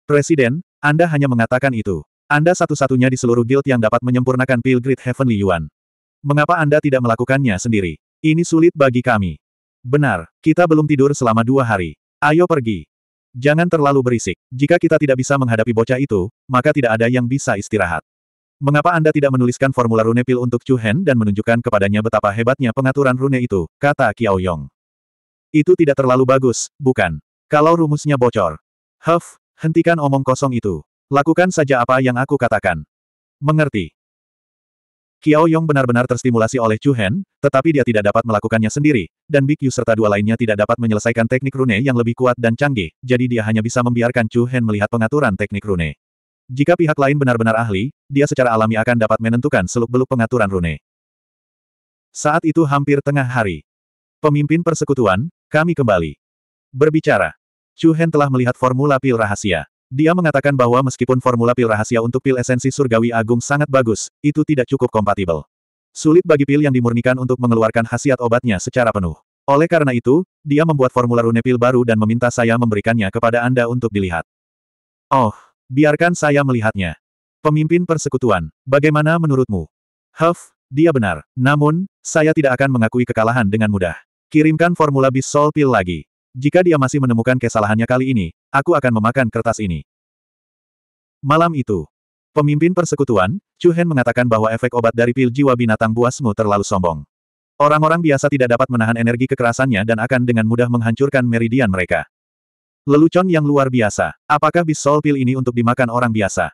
Presiden, anda hanya mengatakan itu. Anda satu-satunya di seluruh guild yang dapat menyempurnakan Pil Great Heavenly Yuan. Mengapa Anda tidak melakukannya sendiri? Ini sulit bagi kami. Benar, kita belum tidur selama dua hari. Ayo pergi. Jangan terlalu berisik. Jika kita tidak bisa menghadapi bocah itu, maka tidak ada yang bisa istirahat. Mengapa Anda tidak menuliskan formula rune pil untuk Chu Hen dan menunjukkan kepadanya betapa hebatnya pengaturan rune itu, kata Kiao Yong. Itu tidak terlalu bagus, bukan? Kalau rumusnya bocor. Huff, Hentikan omong kosong itu. Lakukan saja apa yang aku katakan. Mengerti. Kiao Yong benar-benar terstimulasi oleh Chu Hen, tetapi dia tidak dapat melakukannya sendiri, dan Big Yu serta dua lainnya tidak dapat menyelesaikan teknik rune yang lebih kuat dan canggih, jadi dia hanya bisa membiarkan Chu Hen melihat pengaturan teknik rune. Jika pihak lain benar-benar ahli, dia secara alami akan dapat menentukan seluk-beluk pengaturan rune. Saat itu hampir tengah hari. Pemimpin persekutuan, kami kembali. Berbicara. Chu Hen telah melihat formula pil rahasia. Dia mengatakan bahwa meskipun formula pil rahasia untuk pil esensi surgawi agung sangat bagus, itu tidak cukup kompatibel. Sulit bagi pil yang dimurnikan untuk mengeluarkan khasiat obatnya secara penuh. Oleh karena itu, dia membuat formula rune pil baru dan meminta saya memberikannya kepada Anda untuk dilihat. Oh, biarkan saya melihatnya. Pemimpin persekutuan, bagaimana menurutmu? Huff, dia benar. Namun, saya tidak akan mengakui kekalahan dengan mudah. Kirimkan formula bisol pil lagi. Jika dia masih menemukan kesalahannya kali ini, aku akan memakan kertas ini. Malam itu, pemimpin persekutuan, Chu Hen mengatakan bahwa efek obat dari pil jiwa binatang buasmu terlalu sombong. Orang-orang biasa tidak dapat menahan energi kekerasannya dan akan dengan mudah menghancurkan meridian mereka. Lelucon yang luar biasa. Apakah bis sol pil ini untuk dimakan orang biasa?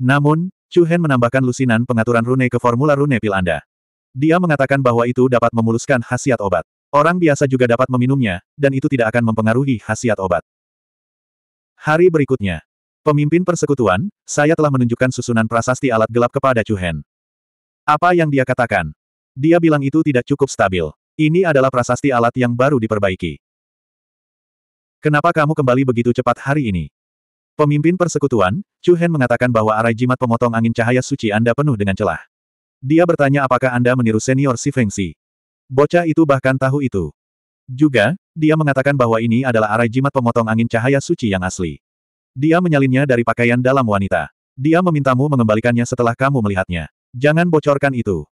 Namun, Chu Hen menambahkan lusinan pengaturan rune ke formula rune pil Anda. Dia mengatakan bahwa itu dapat memuluskan khasiat obat. Orang biasa juga dapat meminumnya, dan itu tidak akan mempengaruhi khasiat obat. Hari berikutnya. Pemimpin persekutuan, saya telah menunjukkan susunan prasasti alat gelap kepada Chu Hen. Apa yang dia katakan? Dia bilang itu tidak cukup stabil. Ini adalah prasasti alat yang baru diperbaiki. Kenapa kamu kembali begitu cepat hari ini? Pemimpin persekutuan, Chu Hen mengatakan bahwa arai jimat pemotong angin cahaya suci Anda penuh dengan celah. Dia bertanya apakah Anda meniru senior Si Feng Si. Bocah itu bahkan tahu itu. Juga, dia mengatakan bahwa ini adalah arai jimat pemotong angin cahaya suci yang asli. Dia menyalinnya dari pakaian dalam wanita. Dia memintamu mengembalikannya setelah kamu melihatnya. Jangan bocorkan itu.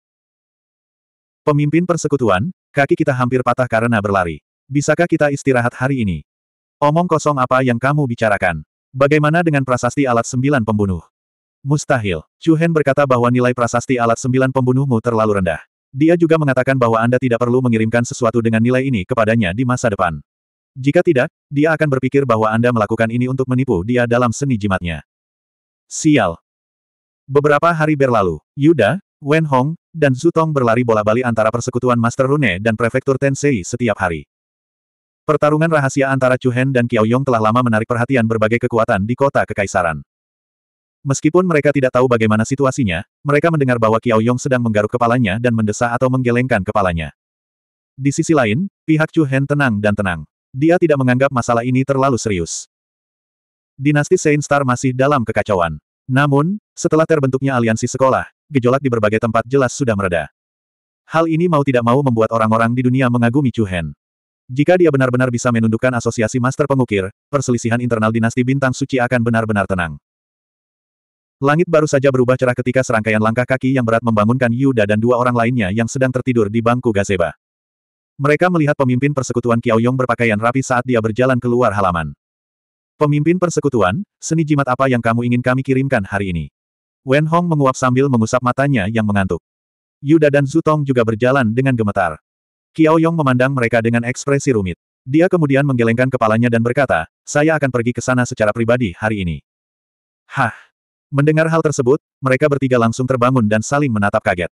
Pemimpin persekutuan, kaki kita hampir patah karena berlari. Bisakah kita istirahat hari ini? Omong kosong apa yang kamu bicarakan? Bagaimana dengan prasasti alat sembilan pembunuh? Mustahil. Chu Hen berkata bahwa nilai prasasti alat sembilan pembunuhmu terlalu rendah. Dia juga mengatakan bahwa Anda tidak perlu mengirimkan sesuatu dengan nilai ini kepadanya di masa depan. Jika tidak, dia akan berpikir bahwa Anda melakukan ini untuk menipu dia dalam seni jimatnya. Sial. Beberapa hari berlalu, Yuda, Wen Hong, dan Zutong berlari bola-bali antara persekutuan Master Rune dan Prefektur Tensei setiap hari. Pertarungan rahasia antara Chu Hen dan Qiao Yong telah lama menarik perhatian berbagai kekuatan di kota Kekaisaran. Meskipun mereka tidak tahu bagaimana situasinya, mereka mendengar bahwa Kiao Yong sedang menggaruk kepalanya dan mendesah atau menggelengkan kepalanya. Di sisi lain, pihak Chu Hen tenang dan tenang. Dia tidak menganggap masalah ini terlalu serius. Dinasti Saint Star masih dalam kekacauan. Namun, setelah terbentuknya aliansi sekolah, gejolak di berbagai tempat jelas sudah mereda. Hal ini mau tidak mau membuat orang-orang di dunia mengagumi Chu Hen. Jika dia benar-benar bisa menundukkan asosiasi master pengukir, perselisihan internal dinasti bintang suci akan benar-benar tenang. Langit baru saja berubah cerah ketika serangkaian langkah kaki yang berat membangunkan Yuda dan dua orang lainnya yang sedang tertidur di bangku gazeba. Mereka melihat pemimpin persekutuan Kiao Yong berpakaian rapi saat dia berjalan keluar halaman. Pemimpin persekutuan, seni jimat apa yang kamu ingin kami kirimkan hari ini? Wen Hong menguap sambil mengusap matanya yang mengantuk. Yuda dan Zutong juga berjalan dengan gemetar. Kiao Yong memandang mereka dengan ekspresi rumit. Dia kemudian menggelengkan kepalanya dan berkata, saya akan pergi ke sana secara pribadi hari ini. Hah, Mendengar hal tersebut, mereka bertiga langsung terbangun dan saling menatap kaget.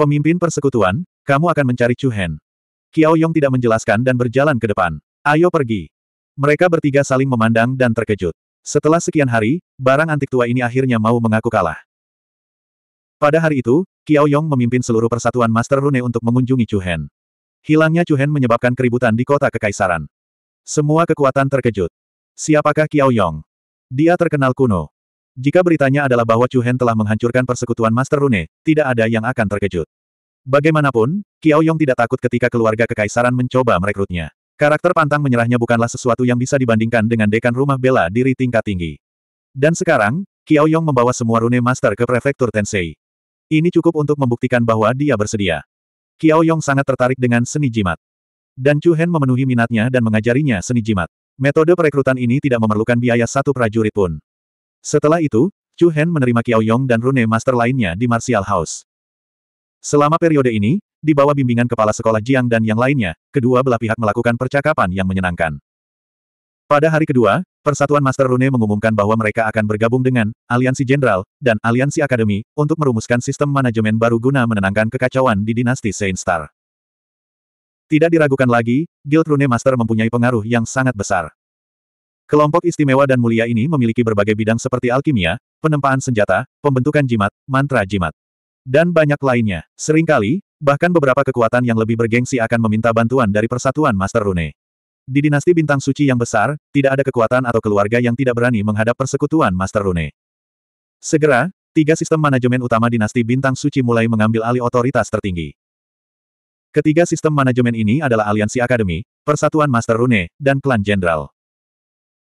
Pemimpin persekutuan, kamu akan mencari Chu Hen. Qiao Yong tidak menjelaskan dan berjalan ke depan. Ayo pergi. Mereka bertiga saling memandang dan terkejut. Setelah sekian hari, barang antik tua ini akhirnya mau mengaku kalah. Pada hari itu, Qiao Yong memimpin seluruh persatuan Master Rune untuk mengunjungi Chu Hen. Hilangnya Chu Hen menyebabkan keributan di kota kekaisaran. Semua kekuatan terkejut. Siapakah Qiao Yong? Dia terkenal kuno. Jika beritanya adalah bahwa Chu Hen telah menghancurkan persekutuan Master Rune, tidak ada yang akan terkejut. Bagaimanapun, Kiao Yong tidak takut ketika keluarga kekaisaran mencoba merekrutnya. Karakter pantang menyerahnya bukanlah sesuatu yang bisa dibandingkan dengan dekan rumah bela diri tingkat tinggi. Dan sekarang, Kiao Yong membawa semua Rune Master ke prefektur Tensei. Ini cukup untuk membuktikan bahwa dia bersedia. Kiao Yong sangat tertarik dengan seni jimat. Dan Chu Hen memenuhi minatnya dan mengajarinya seni jimat. Metode perekrutan ini tidak memerlukan biaya satu prajurit pun. Setelah itu, Chu Hen menerima Qiao Yong dan rune master lainnya di Martial House. Selama periode ini, di bawah bimbingan kepala sekolah Jiang dan yang lainnya, kedua belah pihak melakukan percakapan yang menyenangkan. Pada hari kedua, Persatuan Master Rune mengumumkan bahwa mereka akan bergabung dengan Aliansi Jenderal dan Aliansi Akademi untuk merumuskan sistem manajemen baru guna menenangkan kekacauan di dinasti Saint Star. Tidak diragukan lagi, Guild Rune Master mempunyai pengaruh yang sangat besar. Kelompok istimewa dan mulia ini memiliki berbagai bidang seperti alkimia, penempaan senjata, pembentukan jimat, mantra jimat, dan banyak lainnya. Seringkali, bahkan beberapa kekuatan yang lebih bergengsi akan meminta bantuan dari persatuan Master Rune. Di dinasti bintang suci yang besar, tidak ada kekuatan atau keluarga yang tidak berani menghadap persekutuan Master Rune. Segera, tiga sistem manajemen utama dinasti bintang suci mulai mengambil alih otoritas tertinggi. Ketiga sistem manajemen ini adalah Aliansi Akademi, Persatuan Master Rune, dan Klan Jenderal.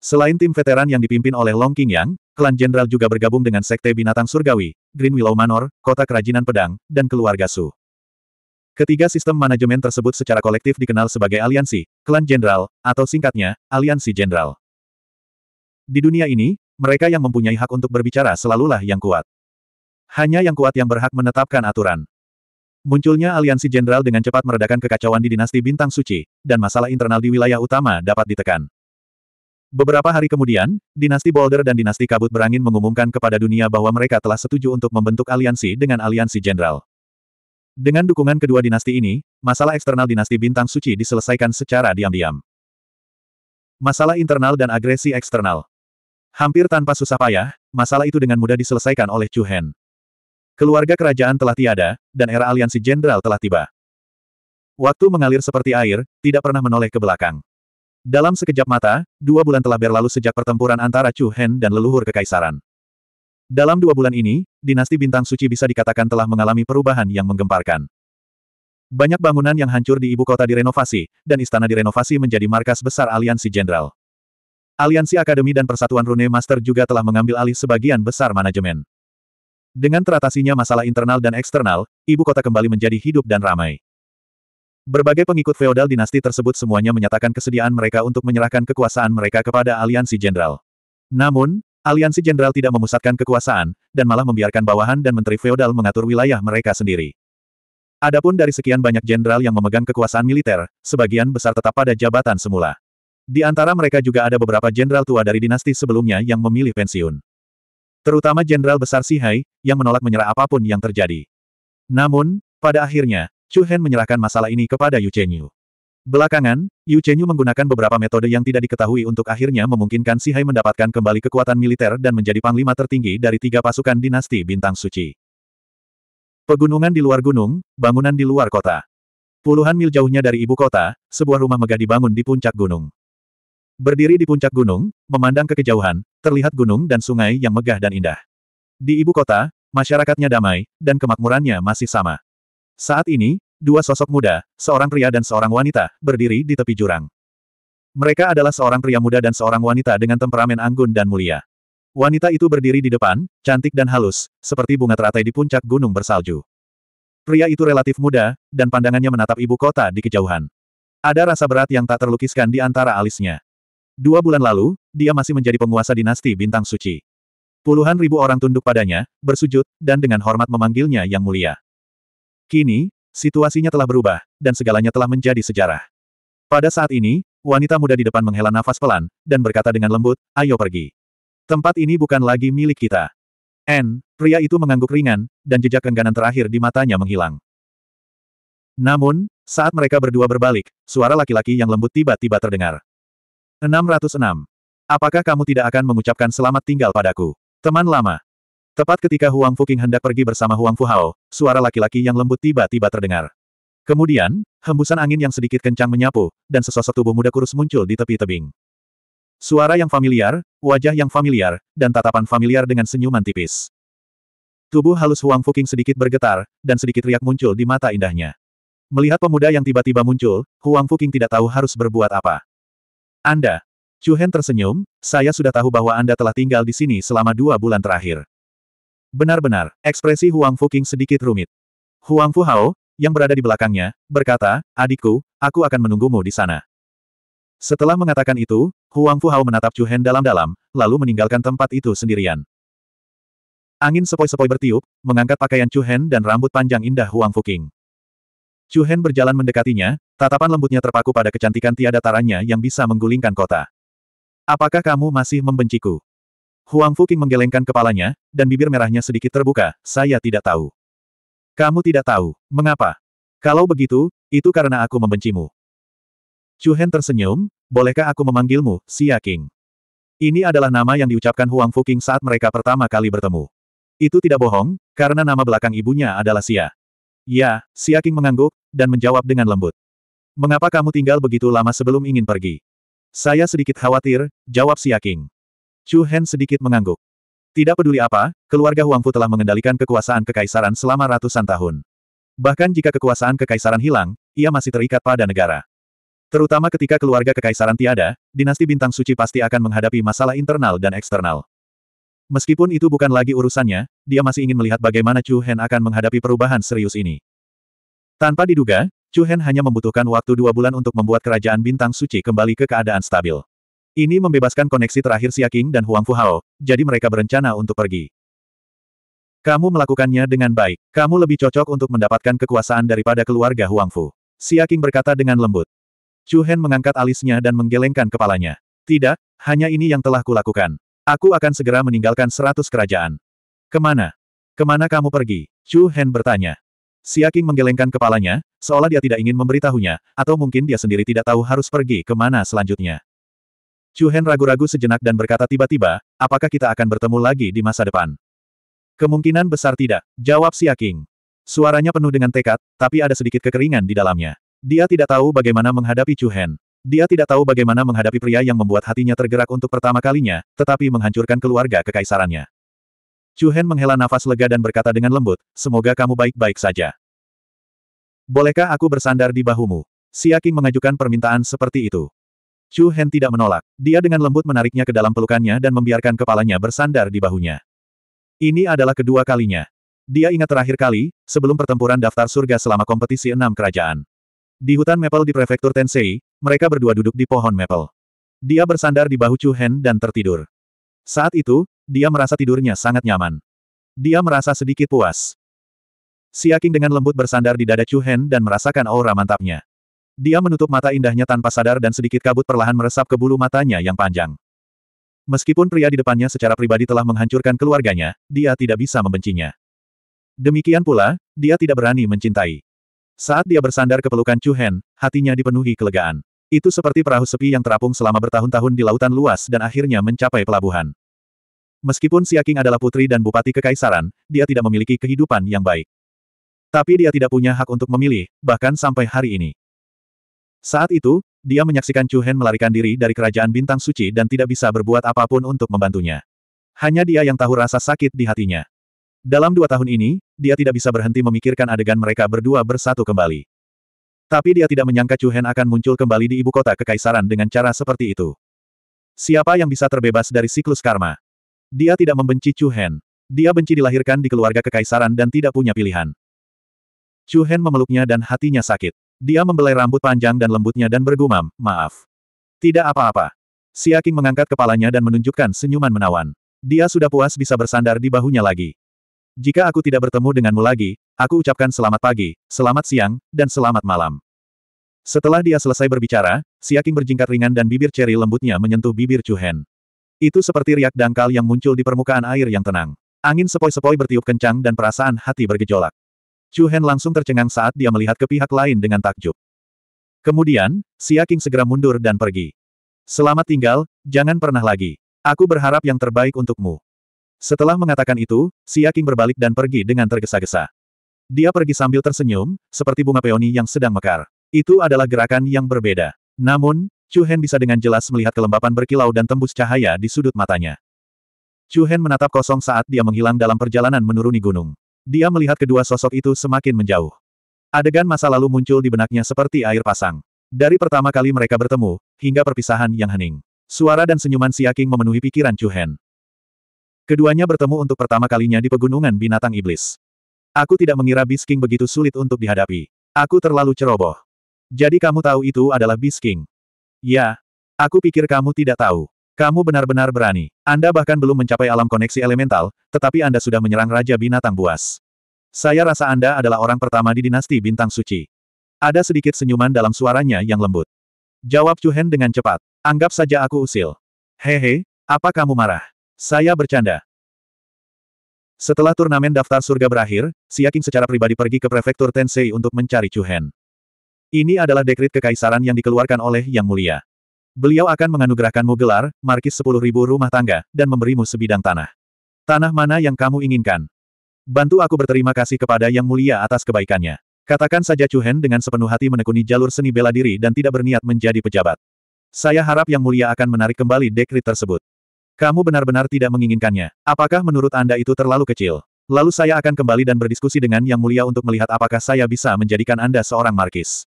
Selain tim veteran yang dipimpin oleh Long King Yang, klan jenderal juga bergabung dengan Sekte Binatang Surgawi, Green Willow Manor, Kota Kerajinan Pedang, dan Keluarga Su. Ketiga sistem manajemen tersebut secara kolektif dikenal sebagai aliansi, klan jenderal, atau singkatnya, aliansi jenderal. Di dunia ini, mereka yang mempunyai hak untuk berbicara selalulah yang kuat. Hanya yang kuat yang berhak menetapkan aturan. Munculnya aliansi jenderal dengan cepat meredakan kekacauan di dinasti Bintang Suci, dan masalah internal di wilayah utama dapat ditekan. Beberapa hari kemudian, dinasti Boulder dan dinasti Kabut Berangin mengumumkan kepada dunia bahwa mereka telah setuju untuk membentuk aliansi dengan aliansi jenderal. Dengan dukungan kedua dinasti ini, masalah eksternal dinasti Bintang Suci diselesaikan secara diam-diam. Masalah internal dan agresi eksternal. Hampir tanpa susah payah, masalah itu dengan mudah diselesaikan oleh Chu Hen. Keluarga kerajaan telah tiada, dan era aliansi jenderal telah tiba. Waktu mengalir seperti air, tidak pernah menoleh ke belakang. Dalam sekejap mata, dua bulan telah berlalu sejak pertempuran antara Chu Hen dan leluhur kekaisaran. Dalam dua bulan ini, dinasti Bintang Suci bisa dikatakan telah mengalami perubahan yang menggemparkan. Banyak bangunan yang hancur di ibu kota direnovasi, dan istana direnovasi menjadi markas besar aliansi jenderal. Aliansi Akademi dan Persatuan Rune Master juga telah mengambil alih sebagian besar manajemen. Dengan teratasinya masalah internal dan eksternal, ibu kota kembali menjadi hidup dan ramai. Berbagai pengikut feodal dinasti tersebut semuanya menyatakan kesediaan mereka untuk menyerahkan kekuasaan mereka kepada aliansi jenderal. Namun, aliansi jenderal tidak memusatkan kekuasaan, dan malah membiarkan bawahan dan menteri feodal mengatur wilayah mereka sendiri. Adapun dari sekian banyak jenderal yang memegang kekuasaan militer, sebagian besar tetap pada jabatan semula. Di antara mereka juga ada beberapa jenderal tua dari dinasti sebelumnya yang memilih pensiun. Terutama jenderal besar Sihai, yang menolak menyerah apapun yang terjadi. Namun, pada akhirnya, Chu Hen menyerahkan masalah ini kepada Yu Chenyu. Belakangan, Yu Chenyu menggunakan beberapa metode yang tidak diketahui untuk akhirnya memungkinkan Si Hai mendapatkan kembali kekuatan militer dan menjadi panglima tertinggi dari tiga pasukan dinasti Bintang Suci. Pegunungan di luar gunung, bangunan di luar kota. Puluhan mil jauhnya dari ibu kota, sebuah rumah megah dibangun di puncak gunung. Berdiri di puncak gunung, memandang ke kejauhan, terlihat gunung dan sungai yang megah dan indah. Di ibu kota, masyarakatnya damai, dan kemakmurannya masih sama. Saat ini, dua sosok muda, seorang pria dan seorang wanita, berdiri di tepi jurang. Mereka adalah seorang pria muda dan seorang wanita dengan temperamen anggun dan mulia. Wanita itu berdiri di depan, cantik dan halus, seperti bunga teratai di puncak gunung bersalju. Pria itu relatif muda, dan pandangannya menatap ibu kota di kejauhan. Ada rasa berat yang tak terlukiskan di antara alisnya. Dua bulan lalu, dia masih menjadi penguasa dinasti bintang suci. Puluhan ribu orang tunduk padanya, bersujud, dan dengan hormat memanggilnya yang mulia. Kini, situasinya telah berubah, dan segalanya telah menjadi sejarah. Pada saat ini, wanita muda di depan menghela nafas pelan, dan berkata dengan lembut, ayo pergi. Tempat ini bukan lagi milik kita. N, pria itu mengangguk ringan, dan jejak kengganan terakhir di matanya menghilang. Namun, saat mereka berdua berbalik, suara laki-laki yang lembut tiba-tiba terdengar. 606. Apakah kamu tidak akan mengucapkan selamat tinggal padaku? Teman lama, Tepat ketika Huang Fuqing hendak pergi bersama Huang Fuhao, suara laki-laki yang lembut tiba-tiba terdengar. Kemudian, hembusan angin yang sedikit kencang menyapu, dan sesosok tubuh muda kurus muncul di tepi tebing. Suara yang familiar, wajah yang familiar, dan tatapan familiar dengan senyuman tipis. Tubuh halus Huang Fuqing sedikit bergetar, dan sedikit riak muncul di mata indahnya. Melihat pemuda yang tiba-tiba muncul, Huang Fuqing tidak tahu harus berbuat apa. Anda. Chu Hen tersenyum, saya sudah tahu bahwa Anda telah tinggal di sini selama dua bulan terakhir. Benar-benar, ekspresi Huang Fuqing sedikit rumit. Huang Fu Hao, yang berada di belakangnya, berkata, adikku, aku akan menunggumu di sana. Setelah mengatakan itu, Huang Fu Hao menatap Chu Hen dalam-dalam, lalu meninggalkan tempat itu sendirian. Angin sepoi-sepoi bertiup, mengangkat pakaian Chu Hen dan rambut panjang indah Huang Fuqing. Chu Hen berjalan mendekatinya, tatapan lembutnya terpaku pada kecantikan tiada taranya yang bisa menggulingkan kota. Apakah kamu masih membenciku? Huang Fuqing menggelengkan kepalanya, dan bibir merahnya sedikit terbuka, saya tidak tahu. Kamu tidak tahu, mengapa? Kalau begitu, itu karena aku membencimu. Chu Hen tersenyum, bolehkah aku memanggilmu, Xia King? Ini adalah nama yang diucapkan Huang Fuqing saat mereka pertama kali bertemu. Itu tidak bohong, karena nama belakang ibunya adalah Xia. Ya, Xia King mengangguk, dan menjawab dengan lembut. Mengapa kamu tinggal begitu lama sebelum ingin pergi? Saya sedikit khawatir, jawab Xia King. Chu Hen sedikit mengangguk. Tidak peduli apa, keluarga Huang Fu telah mengendalikan kekuasaan kekaisaran selama ratusan tahun. Bahkan jika kekuasaan kekaisaran hilang, ia masih terikat pada negara. Terutama ketika keluarga kekaisaran tiada, dinasti bintang suci pasti akan menghadapi masalah internal dan eksternal. Meskipun itu bukan lagi urusannya, dia masih ingin melihat bagaimana Chu Hen akan menghadapi perubahan serius ini. Tanpa diduga, Chu Hen hanya membutuhkan waktu dua bulan untuk membuat kerajaan bintang suci kembali ke keadaan stabil. Ini membebaskan koneksi terakhir Siaking dan Huang Hao, jadi mereka berencana untuk pergi. Kamu melakukannya dengan baik. Kamu lebih cocok untuk mendapatkan kekuasaan daripada keluarga Huang Fu. Siaking berkata dengan lembut. Chu Hen mengangkat alisnya dan menggelengkan kepalanya. Tidak, hanya ini yang telah kulakukan. Aku akan segera meninggalkan seratus kerajaan. Kemana? Kemana kamu pergi? Chu Hen bertanya. Siaking menggelengkan kepalanya, seolah dia tidak ingin memberitahunya, atau mungkin dia sendiri tidak tahu harus pergi kemana selanjutnya. Chu Hen ragu-ragu sejenak dan berkata tiba-tiba, apakah kita akan bertemu lagi di masa depan? Kemungkinan besar tidak, jawab Xia King. Suaranya penuh dengan tekad, tapi ada sedikit kekeringan di dalamnya. Dia tidak tahu bagaimana menghadapi Chu Hen. Dia tidak tahu bagaimana menghadapi pria yang membuat hatinya tergerak untuk pertama kalinya, tetapi menghancurkan keluarga kekaisarannya. Chu Hen menghela nafas lega dan berkata dengan lembut, semoga kamu baik-baik saja. Bolehkah aku bersandar di bahumu? Xia King mengajukan permintaan seperti itu. Chu Hen tidak menolak. Dia dengan lembut menariknya ke dalam pelukannya dan membiarkan kepalanya bersandar di bahunya. Ini adalah kedua kalinya. Dia ingat terakhir kali, sebelum pertempuran daftar surga selama kompetisi enam kerajaan. Di hutan Maple di prefektur Tensei, mereka berdua duduk di pohon Maple. Dia bersandar di bahu Chu Hen dan tertidur. Saat itu, dia merasa tidurnya sangat nyaman. Dia merasa sedikit puas. Siaking dengan lembut bersandar di dada Chu Hen dan merasakan aura mantapnya. Dia menutup mata indahnya tanpa sadar dan sedikit kabut perlahan meresap ke bulu matanya yang panjang. Meskipun pria di depannya secara pribadi telah menghancurkan keluarganya, dia tidak bisa membencinya. Demikian pula, dia tidak berani mencintai. Saat dia bersandar ke pelukan Chu Hen, hatinya dipenuhi kelegaan. Itu seperti perahu sepi yang terapung selama bertahun-tahun di lautan luas dan akhirnya mencapai pelabuhan. Meskipun Siaking adalah putri dan bupati kekaisaran, dia tidak memiliki kehidupan yang baik. Tapi dia tidak punya hak untuk memilih, bahkan sampai hari ini. Saat itu, dia menyaksikan Chu Hen melarikan diri dari kerajaan bintang suci dan tidak bisa berbuat apapun untuk membantunya. Hanya dia yang tahu rasa sakit di hatinya. Dalam dua tahun ini, dia tidak bisa berhenti memikirkan adegan mereka berdua bersatu kembali. Tapi dia tidak menyangka Chu Hen akan muncul kembali di ibu kota kekaisaran dengan cara seperti itu. Siapa yang bisa terbebas dari siklus karma? Dia tidak membenci Chu Hen. Dia benci dilahirkan di keluarga kekaisaran dan tidak punya pilihan. Chu Hen memeluknya dan hatinya sakit. Dia membelai rambut panjang dan lembutnya dan bergumam, maaf. Tidak apa-apa. Siaking mengangkat kepalanya dan menunjukkan senyuman menawan. Dia sudah puas bisa bersandar di bahunya lagi. Jika aku tidak bertemu denganmu lagi, aku ucapkan selamat pagi, selamat siang, dan selamat malam. Setelah dia selesai berbicara, Siaking berjingkat ringan dan bibir ceri lembutnya menyentuh bibir Chuhen. Itu seperti riak dangkal yang muncul di permukaan air yang tenang. Angin sepoi-sepoi bertiup kencang dan perasaan hati bergejolak. Chu Hen langsung tercengang saat dia melihat ke pihak lain dengan takjub. Kemudian, Xia Qing segera mundur dan pergi. Selamat tinggal, jangan pernah lagi. Aku berharap yang terbaik untukmu. Setelah mengatakan itu, Xia Qing berbalik dan pergi dengan tergesa-gesa. Dia pergi sambil tersenyum, seperti bunga peoni yang sedang mekar. Itu adalah gerakan yang berbeda. Namun, Chu Hen bisa dengan jelas melihat kelembapan berkilau dan tembus cahaya di sudut matanya. Chu Hen menatap kosong saat dia menghilang dalam perjalanan menuruni gunung. Dia melihat kedua sosok itu semakin menjauh. Adegan masa lalu muncul di benaknya seperti air pasang. Dari pertama kali mereka bertemu, hingga perpisahan yang hening. Suara dan senyuman Siaking memenuhi pikiran Chu Hen. Keduanya bertemu untuk pertama kalinya di pegunungan binatang iblis. Aku tidak mengira Bisking begitu sulit untuk dihadapi. Aku terlalu ceroboh. Jadi kamu tahu itu adalah Bisking? Ya. Aku pikir kamu tidak tahu. Kamu benar-benar berani. Anda bahkan belum mencapai alam koneksi elemental, tetapi Anda sudah menyerang Raja Binatang Buas. Saya rasa Anda adalah orang pertama di dinasti Bintang Suci. Ada sedikit senyuman dalam suaranya yang lembut. Jawab Chuhen dengan cepat. Anggap saja aku usil. Hehe, apa kamu marah? Saya bercanda. Setelah turnamen daftar surga berakhir, Siaking secara pribadi pergi ke prefektur Tensei untuk mencari Chuhen. Ini adalah dekrit kekaisaran yang dikeluarkan oleh Yang Mulia. Beliau akan menganugerahkanmu gelar, markis sepuluh ribu rumah tangga, dan memberimu sebidang tanah. Tanah mana yang kamu inginkan? Bantu aku berterima kasih kepada Yang Mulia atas kebaikannya. Katakan saja Chu Hen, dengan sepenuh hati menekuni jalur seni bela diri dan tidak berniat menjadi pejabat. Saya harap Yang Mulia akan menarik kembali dekrit tersebut. Kamu benar-benar tidak menginginkannya. Apakah menurut Anda itu terlalu kecil? Lalu saya akan kembali dan berdiskusi dengan Yang Mulia untuk melihat apakah saya bisa menjadikan Anda seorang markis.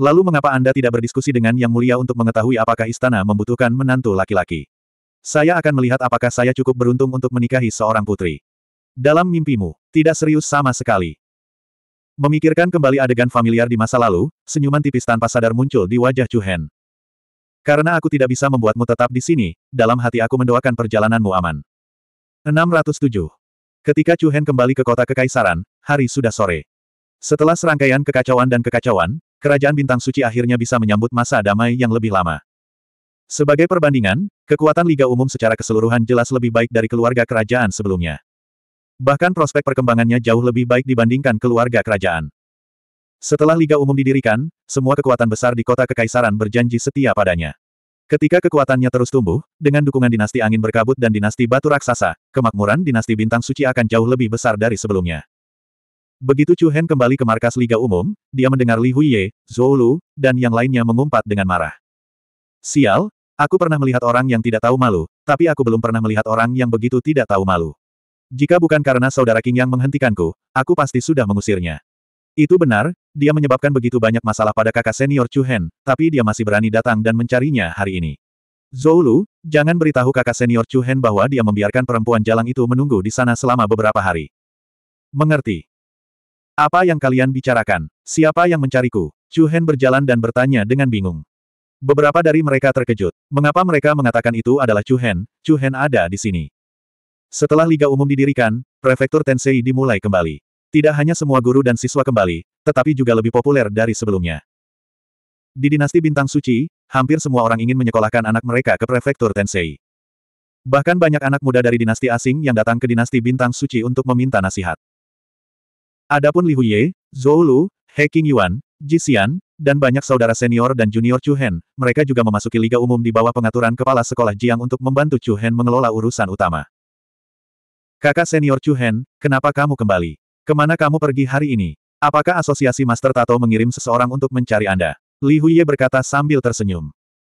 Lalu mengapa Anda tidak berdiskusi dengan Yang Mulia untuk mengetahui apakah istana membutuhkan menantu laki-laki? Saya akan melihat apakah saya cukup beruntung untuk menikahi seorang putri. Dalam mimpimu, tidak serius sama sekali. Memikirkan kembali adegan familiar di masa lalu, senyuman tipis tanpa sadar muncul di wajah Chu Hen. Karena aku tidak bisa membuatmu tetap di sini, dalam hati aku mendoakan perjalananmu aman. 607. Ketika Chu Hen kembali ke kota kekaisaran, hari sudah sore. Setelah serangkaian kekacauan dan kekacauan, kerajaan bintang suci akhirnya bisa menyambut masa damai yang lebih lama. Sebagai perbandingan, kekuatan Liga Umum secara keseluruhan jelas lebih baik dari keluarga kerajaan sebelumnya. Bahkan prospek perkembangannya jauh lebih baik dibandingkan keluarga kerajaan. Setelah Liga Umum didirikan, semua kekuatan besar di kota kekaisaran berjanji setia padanya. Ketika kekuatannya terus tumbuh, dengan dukungan dinasti angin berkabut dan dinasti batu raksasa, kemakmuran dinasti bintang suci akan jauh lebih besar dari sebelumnya. Begitu Chu Hen kembali ke markas Liga Umum, dia mendengar Li Huiye, Zhou Lu, dan yang lainnya mengumpat dengan marah. Sial, aku pernah melihat orang yang tidak tahu malu, tapi aku belum pernah melihat orang yang begitu tidak tahu malu. Jika bukan karena saudara King yang menghentikanku, aku pasti sudah mengusirnya. Itu benar, dia menyebabkan begitu banyak masalah pada kakak senior Chu Hen, tapi dia masih berani datang dan mencarinya hari ini. Zhou Lu, jangan beritahu kakak senior Chu Hen bahwa dia membiarkan perempuan jalang itu menunggu di sana selama beberapa hari. Mengerti. Apa yang kalian bicarakan? Siapa yang mencariku? Chu Hen berjalan dan bertanya dengan bingung. Beberapa dari mereka terkejut. Mengapa mereka mengatakan itu adalah Chu Hen? Chu Hen ada di sini. Setelah Liga Umum didirikan, Prefektur Tensei dimulai kembali. Tidak hanya semua guru dan siswa kembali, tetapi juga lebih populer dari sebelumnya. Di dinasti Bintang Suci, hampir semua orang ingin menyekolahkan anak mereka ke Prefektur Tensei. Bahkan banyak anak muda dari dinasti asing yang datang ke dinasti Bintang Suci untuk meminta nasihat. Adapun Li Huye, Zhou Lu, He Qingyuan, Jixian, dan banyak saudara senior dan junior Chu Hen, mereka juga memasuki Liga Umum di bawah pengaturan kepala sekolah Jiang untuk membantu Chu Hen mengelola urusan utama. Kakak senior Chu Hen, kenapa kamu kembali? Kemana kamu pergi hari ini? Apakah asosiasi Master Tato mengirim seseorang untuk mencari Anda? Li Huye berkata sambil tersenyum.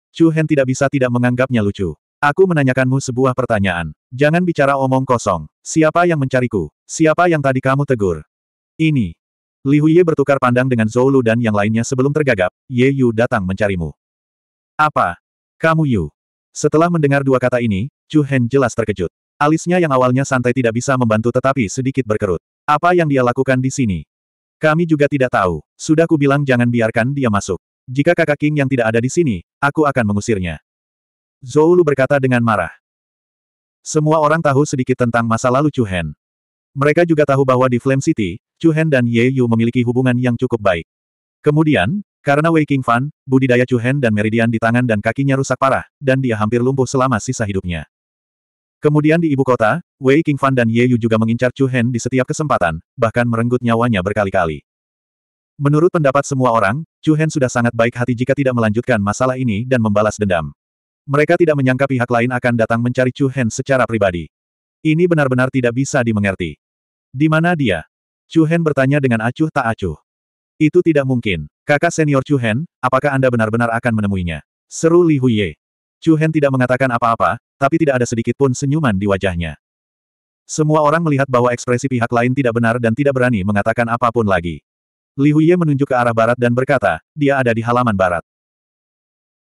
Chu Hen tidak bisa tidak menganggapnya lucu. Aku menanyakanmu sebuah pertanyaan. Jangan bicara omong kosong. Siapa yang mencariku? Siapa yang tadi kamu tegur? Ini. Li Huiye bertukar pandang dengan Zhou Lu dan yang lainnya sebelum tergagap, Ye Yu datang mencarimu. Apa? Kamu Yu? Setelah mendengar dua kata ini, Chu Hen jelas terkejut. Alisnya yang awalnya santai tidak bisa membantu tetapi sedikit berkerut. Apa yang dia lakukan di sini? Kami juga tidak tahu. Sudah kubilang jangan biarkan dia masuk. Jika kakak King yang tidak ada di sini, aku akan mengusirnya. Zhou Lu berkata dengan marah. Semua orang tahu sedikit tentang masa lalu Chu Hen. Mereka juga tahu bahwa di Flame City, Chu Hen dan Ye Yu memiliki hubungan yang cukup baik. Kemudian, karena Wei King Fan, budidaya Chu Hen dan Meridian di tangan dan kakinya rusak parah, dan dia hampir lumpuh selama sisa hidupnya. Kemudian di ibu kota, Wei King Fan dan Ye Yu juga mengincar Chu Hen di setiap kesempatan, bahkan merenggut nyawanya berkali-kali. Menurut pendapat semua orang, Chu Hen sudah sangat baik hati jika tidak melanjutkan masalah ini dan membalas dendam. Mereka tidak menyangka pihak lain akan datang mencari Chu Hen secara pribadi. Ini benar-benar tidak bisa dimengerti. Di mana dia? Chu Hen bertanya dengan acuh tak acuh. Itu tidak mungkin. Kakak senior Chu Hen, apakah Anda benar-benar akan menemuinya? Seru Li Huye. Chu Hen tidak mengatakan apa-apa, tapi tidak ada sedikit pun senyuman di wajahnya. Semua orang melihat bahwa ekspresi pihak lain tidak benar dan tidak berani mengatakan apapun lagi. Li Huye menunjuk ke arah barat dan berkata, dia ada di halaman barat.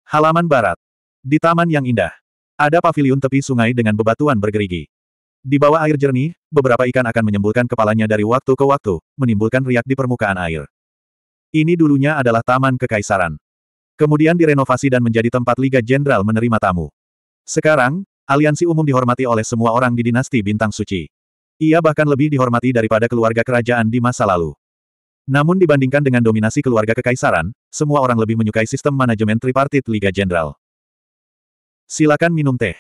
Halaman barat. Di taman yang indah. Ada paviliun tepi sungai dengan bebatuan bergerigi. Di bawah air jernih, beberapa ikan akan menyembulkan kepalanya dari waktu ke waktu, menimbulkan riak di permukaan air. Ini dulunya adalah Taman Kekaisaran. Kemudian direnovasi dan menjadi tempat Liga Jenderal menerima tamu. Sekarang, aliansi umum dihormati oleh semua orang di dinasti Bintang Suci. Ia bahkan lebih dihormati daripada keluarga kerajaan di masa lalu. Namun dibandingkan dengan dominasi keluarga kekaisaran, semua orang lebih menyukai sistem manajemen tripartit Liga Jenderal. Silakan minum teh.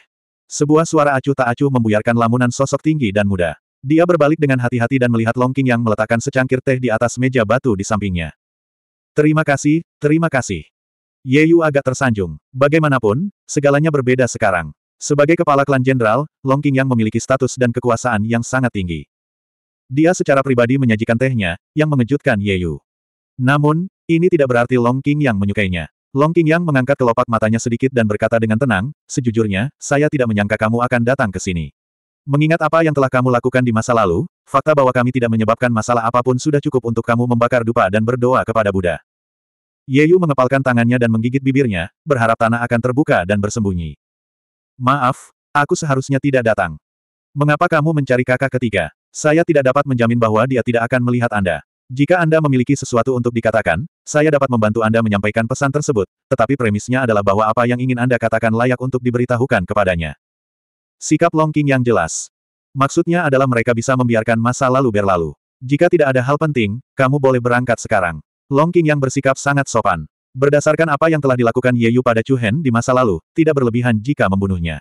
Sebuah suara acuh tak acuh membuyarkan lamunan sosok tinggi dan muda. Dia berbalik dengan hati-hati dan melihat Long King yang meletakkan secangkir teh di atas meja batu di sampingnya. Terima kasih, terima kasih. Ye Yu agak tersanjung. Bagaimanapun, segalanya berbeda sekarang. Sebagai kepala klan jenderal, Long King yang memiliki status dan kekuasaan yang sangat tinggi. Dia secara pribadi menyajikan tehnya, yang mengejutkan Ye Yu. Namun, ini tidak berarti Long King yang menyukainya. Long Yang mengangkat kelopak matanya sedikit dan berkata dengan tenang, sejujurnya, saya tidak menyangka kamu akan datang ke sini. Mengingat apa yang telah kamu lakukan di masa lalu, fakta bahwa kami tidak menyebabkan masalah apapun sudah cukup untuk kamu membakar dupa dan berdoa kepada Buddha. Ye Yu mengepalkan tangannya dan menggigit bibirnya, berharap tanah akan terbuka dan bersembunyi. Maaf, aku seharusnya tidak datang. Mengapa kamu mencari kakak ketiga? Saya tidak dapat menjamin bahwa dia tidak akan melihat Anda. Jika Anda memiliki sesuatu untuk dikatakan, saya dapat membantu Anda menyampaikan pesan tersebut, tetapi premisnya adalah bahwa apa yang ingin Anda katakan layak untuk diberitahukan kepadanya. Sikap Long King yang jelas. Maksudnya adalah mereka bisa membiarkan masa lalu berlalu. Jika tidak ada hal penting, kamu boleh berangkat sekarang. Long King yang bersikap sangat sopan. Berdasarkan apa yang telah dilakukan Ye Yu pada Chu Hen di masa lalu, tidak berlebihan jika membunuhnya.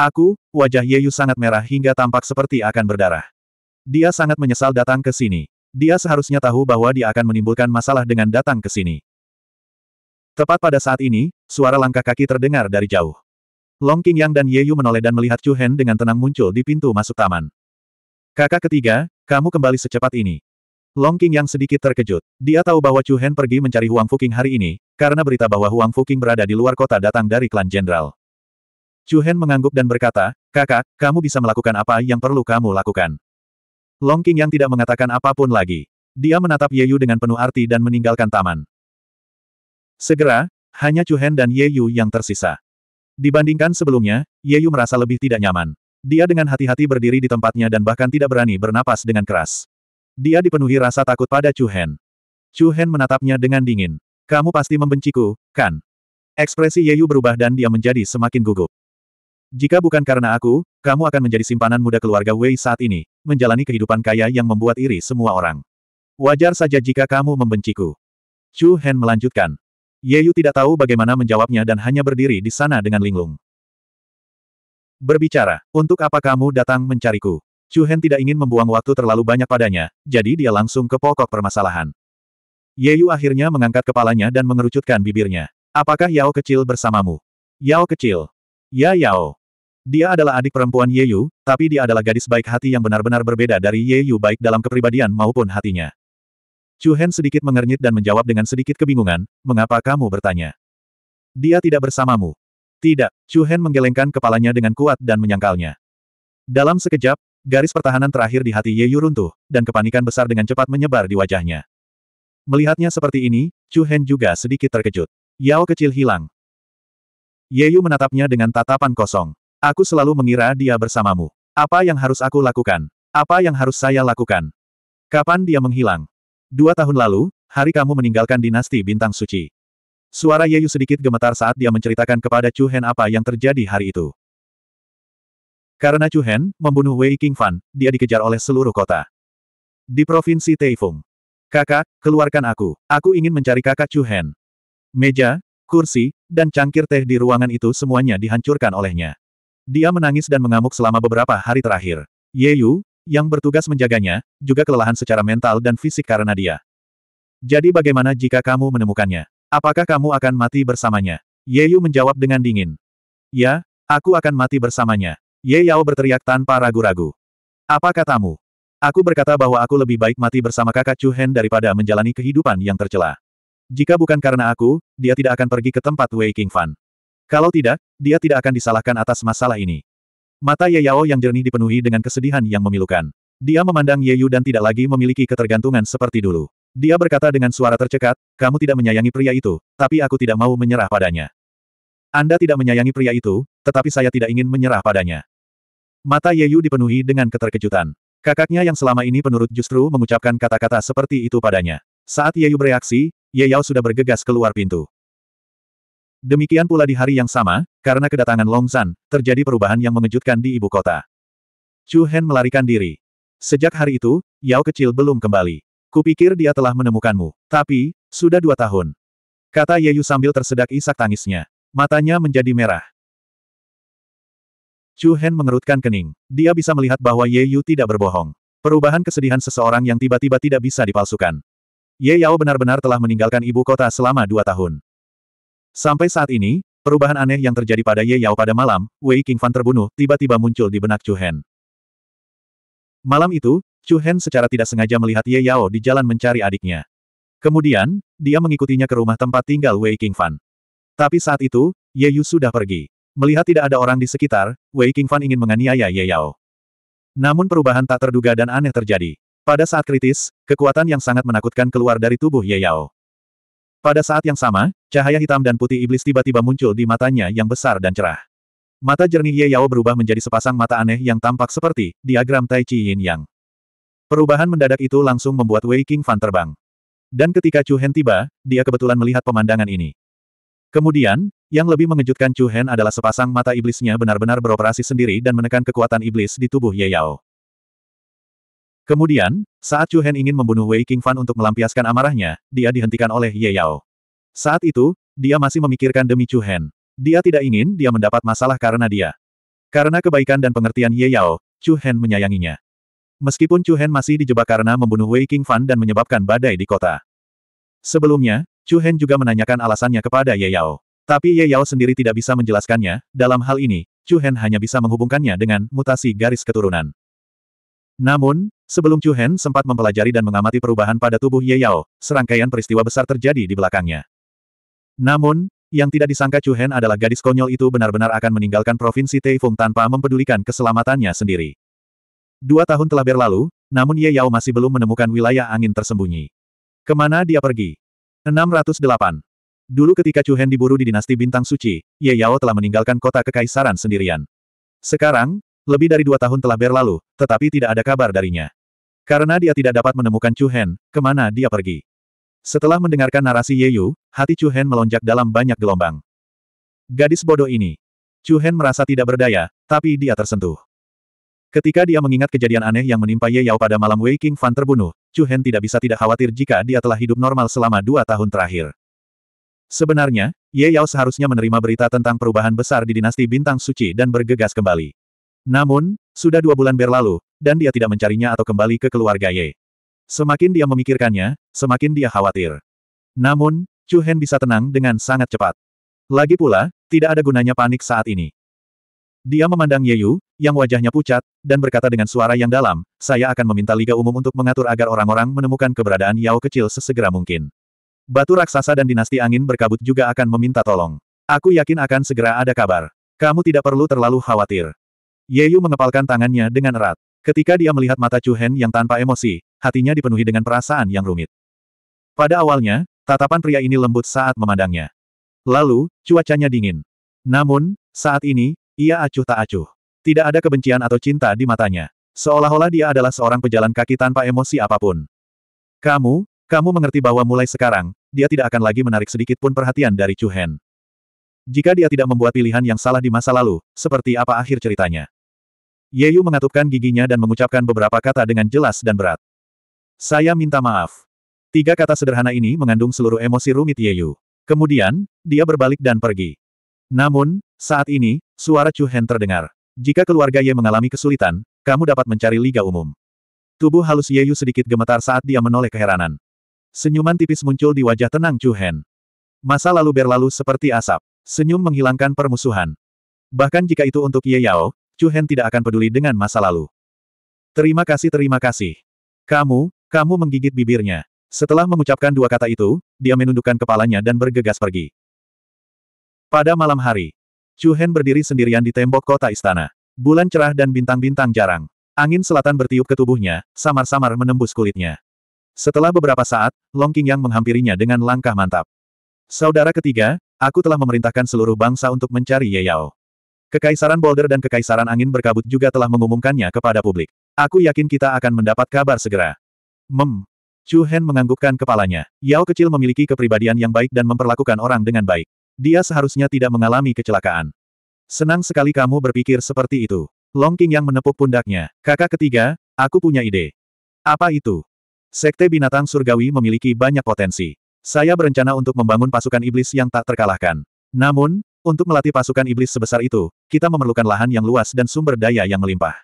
Aku, wajah Ye Yu sangat merah hingga tampak seperti akan berdarah. Dia sangat menyesal datang ke sini. Dia seharusnya tahu bahwa dia akan menimbulkan masalah dengan datang ke sini. Tepat pada saat ini, suara langkah kaki terdengar dari jauh. Long Qingyang dan Ye Yu menoleh dan melihat Chu Hen dengan tenang muncul di pintu masuk taman. Kakak ketiga, kamu kembali secepat ini. Long Qingyang sedikit terkejut. Dia tahu bahwa Chu Hen pergi mencari Huang Fuqing hari ini, karena berita bahwa Huang Fuqing berada di luar kota datang dari klan jenderal. Chu Hen mengangguk dan berkata, Kakak, kamu bisa melakukan apa yang perlu kamu lakukan. Long King yang tidak mengatakan apapun lagi. Dia menatap Ye Yu dengan penuh arti dan meninggalkan taman. Segera, hanya Chu Hen dan Ye Yu yang tersisa. Dibandingkan sebelumnya, Ye Yu merasa lebih tidak nyaman. Dia dengan hati-hati berdiri di tempatnya dan bahkan tidak berani bernapas dengan keras. Dia dipenuhi rasa takut pada Chu Hen. Chu Hen menatapnya dengan dingin. Kamu pasti membenciku, kan? Ekspresi Ye Yu berubah dan dia menjadi semakin gugup. Jika bukan karena aku, kamu akan menjadi simpanan muda keluarga Wei saat ini, menjalani kehidupan kaya yang membuat iri semua orang. Wajar saja jika kamu membenciku. Chu Hen melanjutkan. Ye Yu tidak tahu bagaimana menjawabnya dan hanya berdiri di sana dengan linglung. Berbicara, untuk apa kamu datang mencariku? Chu Hen tidak ingin membuang waktu terlalu banyak padanya, jadi dia langsung ke pokok permasalahan. Ye Yu akhirnya mengangkat kepalanya dan mengerucutkan bibirnya. Apakah Yao kecil bersamamu? Yao kecil, Ya Yao. Dia adalah adik perempuan Ye Yu, tapi dia adalah gadis baik hati yang benar-benar berbeda dari Ye Yu baik dalam kepribadian maupun hatinya. Chu Hen sedikit mengernyit dan menjawab dengan sedikit kebingungan, mengapa kamu bertanya? Dia tidak bersamamu. Tidak, Chu Hen menggelengkan kepalanya dengan kuat dan menyangkalnya. Dalam sekejap, garis pertahanan terakhir di hati Ye Yu runtuh, dan kepanikan besar dengan cepat menyebar di wajahnya. Melihatnya seperti ini, Chu Hen juga sedikit terkejut. Yao kecil hilang. Yeyu menatapnya dengan tatapan kosong. Aku selalu mengira dia bersamamu. Apa yang harus aku lakukan? Apa yang harus saya lakukan? Kapan dia menghilang? Dua tahun lalu, hari kamu meninggalkan dinasti bintang suci. Suara Yeyu sedikit gemetar saat dia menceritakan kepada Chu Hen apa yang terjadi hari itu. Karena Chu Hen membunuh Wei King Fan, dia dikejar oleh seluruh kota. Di provinsi Taifung. Kakak, keluarkan aku. Aku ingin mencari kakak Chu Hen. Meja, kursi, dan cangkir teh di ruangan itu semuanya dihancurkan olehnya. Dia menangis dan mengamuk selama beberapa hari terakhir. Ye Yu, yang bertugas menjaganya, juga kelelahan secara mental dan fisik karena dia. Jadi bagaimana jika kamu menemukannya? Apakah kamu akan mati bersamanya? Ye Yu menjawab dengan dingin. Ya, aku akan mati bersamanya. Ye Yao berteriak tanpa ragu-ragu. Apa katamu? Aku berkata bahwa aku lebih baik mati bersama kakak Chu Hen daripada menjalani kehidupan yang tercela. Jika bukan karena aku, dia tidak akan pergi ke tempat Wei King Fan. Kalau tidak, dia tidak akan disalahkan atas masalah ini. Mata Ye Yao yang jernih dipenuhi dengan kesedihan yang memilukan. Dia memandang Ye Yu dan tidak lagi memiliki ketergantungan seperti dulu. Dia berkata dengan suara tercekat, kamu tidak menyayangi pria itu, tapi aku tidak mau menyerah padanya. Anda tidak menyayangi pria itu, tetapi saya tidak ingin menyerah padanya. Mata Ye Yu dipenuhi dengan keterkejutan. Kakaknya yang selama ini penurut justru mengucapkan kata-kata seperti itu padanya. Saat Ye Yu bereaksi, Ye Yao sudah bergegas keluar pintu. Demikian pula di hari yang sama, karena kedatangan Long San, terjadi perubahan yang mengejutkan di ibu kota. Chu Hen melarikan diri. Sejak hari itu, Yao kecil belum kembali. Kupikir dia telah menemukanmu, tapi, sudah dua tahun. Kata Ye Yu sambil tersedak isak tangisnya. Matanya menjadi merah. Chu Hen mengerutkan kening. Dia bisa melihat bahwa Ye Yu tidak berbohong. Perubahan kesedihan seseorang yang tiba-tiba tidak bisa dipalsukan. Ye Yao benar-benar telah meninggalkan ibu kota selama dua tahun. Sampai saat ini, perubahan aneh yang terjadi pada Ye Yao pada malam, Wei King Fan terbunuh, tiba-tiba muncul di benak Chu Hen. Malam itu, Chu Hen secara tidak sengaja melihat Ye Yao di jalan mencari adiknya. Kemudian, dia mengikutinya ke rumah tempat tinggal Wei King Fan. Tapi saat itu, Ye Yu sudah pergi. Melihat tidak ada orang di sekitar, Wei King Fan ingin menganiaya Ye Yao. Namun perubahan tak terduga dan aneh terjadi. Pada saat kritis, kekuatan yang sangat menakutkan keluar dari tubuh Ye Yao. Pada saat yang sama, cahaya hitam dan putih iblis tiba-tiba muncul di matanya yang besar dan cerah. Mata jernih Ye Yao berubah menjadi sepasang mata aneh yang tampak seperti diagram Tai Chi Yin Yang. Perubahan mendadak itu langsung membuat Wei King Fan terbang. Dan ketika Chu Hen tiba, dia kebetulan melihat pemandangan ini. Kemudian, yang lebih mengejutkan Chu Hen adalah sepasang mata iblisnya benar-benar beroperasi sendiri dan menekan kekuatan iblis di tubuh Ye Yao. Kemudian, saat Chu Hen ingin membunuh Wei King Fan untuk melampiaskan amarahnya, dia dihentikan oleh Ye Yao. Saat itu, dia masih memikirkan demi Chu Hen. Dia tidak ingin dia mendapat masalah karena dia. Karena kebaikan dan pengertian Ye Yao, Chu Hen menyayanginya. Meskipun Chu Hen masih dijebak karena membunuh Wei King Fan dan menyebabkan badai di kota. Sebelumnya, Chu Hen juga menanyakan alasannya kepada Ye Yao. Tapi Ye Yao sendiri tidak bisa menjelaskannya, dalam hal ini, Chu Hen hanya bisa menghubungkannya dengan mutasi garis keturunan. Namun, Sebelum Chu Hen sempat mempelajari dan mengamati perubahan pada tubuh Ye Yao, serangkaian peristiwa besar terjadi di belakangnya. Namun, yang tidak disangka Chu Hen adalah gadis konyol itu benar-benar akan meninggalkan provinsi Taifung tanpa mempedulikan keselamatannya sendiri. Dua tahun telah berlalu, namun Ye Yao masih belum menemukan wilayah angin tersembunyi. Kemana dia pergi? 608. Dulu ketika Chu Hen diburu di dinasti Bintang Suci, Ye Yao telah meninggalkan kota kekaisaran sendirian. Sekarang, lebih dari dua tahun telah berlalu, tetapi tidak ada kabar darinya. Karena dia tidak dapat menemukan Chu Hen, kemana dia pergi. Setelah mendengarkan narasi Ye Yu, hati Chu Hen melonjak dalam banyak gelombang. Gadis bodoh ini. Chu Hen merasa tidak berdaya, tapi dia tersentuh. Ketika dia mengingat kejadian aneh yang menimpa Ye Yao pada malam Wei King Fan terbunuh, Chu Hen tidak bisa tidak khawatir jika dia telah hidup normal selama dua tahun terakhir. Sebenarnya, Ye Yao seharusnya menerima berita tentang perubahan besar di dinasti Bintang Suci dan bergegas kembali. Namun, sudah dua bulan berlalu, dan dia tidak mencarinya atau kembali ke keluarga Ye. Semakin dia memikirkannya, semakin dia khawatir. Namun, Chu Hen bisa tenang dengan sangat cepat. Lagi pula, tidak ada gunanya panik saat ini. Dia memandang Ye Yu, yang wajahnya pucat, dan berkata dengan suara yang dalam, saya akan meminta Liga Umum untuk mengatur agar orang-orang menemukan keberadaan Yao kecil sesegera mungkin. Batu raksasa dan dinasti angin berkabut juga akan meminta tolong. Aku yakin akan segera ada kabar. Kamu tidak perlu terlalu khawatir. Yeyu mengepalkan tangannya dengan erat. Ketika dia melihat mata Chu Hen yang tanpa emosi, hatinya dipenuhi dengan perasaan yang rumit. Pada awalnya, tatapan pria ini lembut saat memandangnya. Lalu, cuacanya dingin. Namun, saat ini, ia acuh tak acuh. Tidak ada kebencian atau cinta di matanya. Seolah-olah dia adalah seorang pejalan kaki tanpa emosi apapun. Kamu, kamu mengerti bahwa mulai sekarang, dia tidak akan lagi menarik sedikit pun perhatian dari Chu Hen. Jika dia tidak membuat pilihan yang salah di masa lalu, seperti apa akhir ceritanya? Yeyu mengatupkan giginya dan mengucapkan beberapa kata dengan jelas dan berat. Saya minta maaf. Tiga kata sederhana ini mengandung seluruh emosi rumit Yeyu. Kemudian, dia berbalik dan pergi. Namun, saat ini, suara Chu Hen terdengar. Jika keluarga Ye mengalami kesulitan, kamu dapat mencari liga umum. Tubuh halus Yeyu sedikit gemetar saat dia menoleh keheranan. Senyuman tipis muncul di wajah tenang Chu Hen. Masa lalu berlalu seperti asap. Senyum menghilangkan permusuhan. Bahkan jika itu untuk Ye Yao, Chu Hen tidak akan peduli dengan masa lalu. Terima kasih terima kasih. Kamu, kamu menggigit bibirnya. Setelah mengucapkan dua kata itu, dia menundukkan kepalanya dan bergegas pergi. Pada malam hari, Chu Hen berdiri sendirian di tembok kota istana. Bulan cerah dan bintang-bintang jarang. Angin selatan bertiup ke tubuhnya, samar-samar menembus kulitnya. Setelah beberapa saat, Long King Yang menghampirinya dengan langkah mantap. Saudara ketiga, aku telah memerintahkan seluruh bangsa untuk mencari Ye Yao. Kekaisaran Boulder dan Kekaisaran Angin Berkabut juga telah mengumumkannya kepada publik. Aku yakin kita akan mendapat kabar segera. Mem. Chu Hen menganggukkan kepalanya. Yao kecil memiliki kepribadian yang baik dan memperlakukan orang dengan baik. Dia seharusnya tidak mengalami kecelakaan. Senang sekali kamu berpikir seperti itu. Long King yang menepuk pundaknya. Kakak ketiga, aku punya ide. Apa itu? Sekte binatang surgawi memiliki banyak potensi. Saya berencana untuk membangun pasukan iblis yang tak terkalahkan. Namun, untuk melatih pasukan iblis sebesar itu, kita memerlukan lahan yang luas dan sumber daya yang melimpah.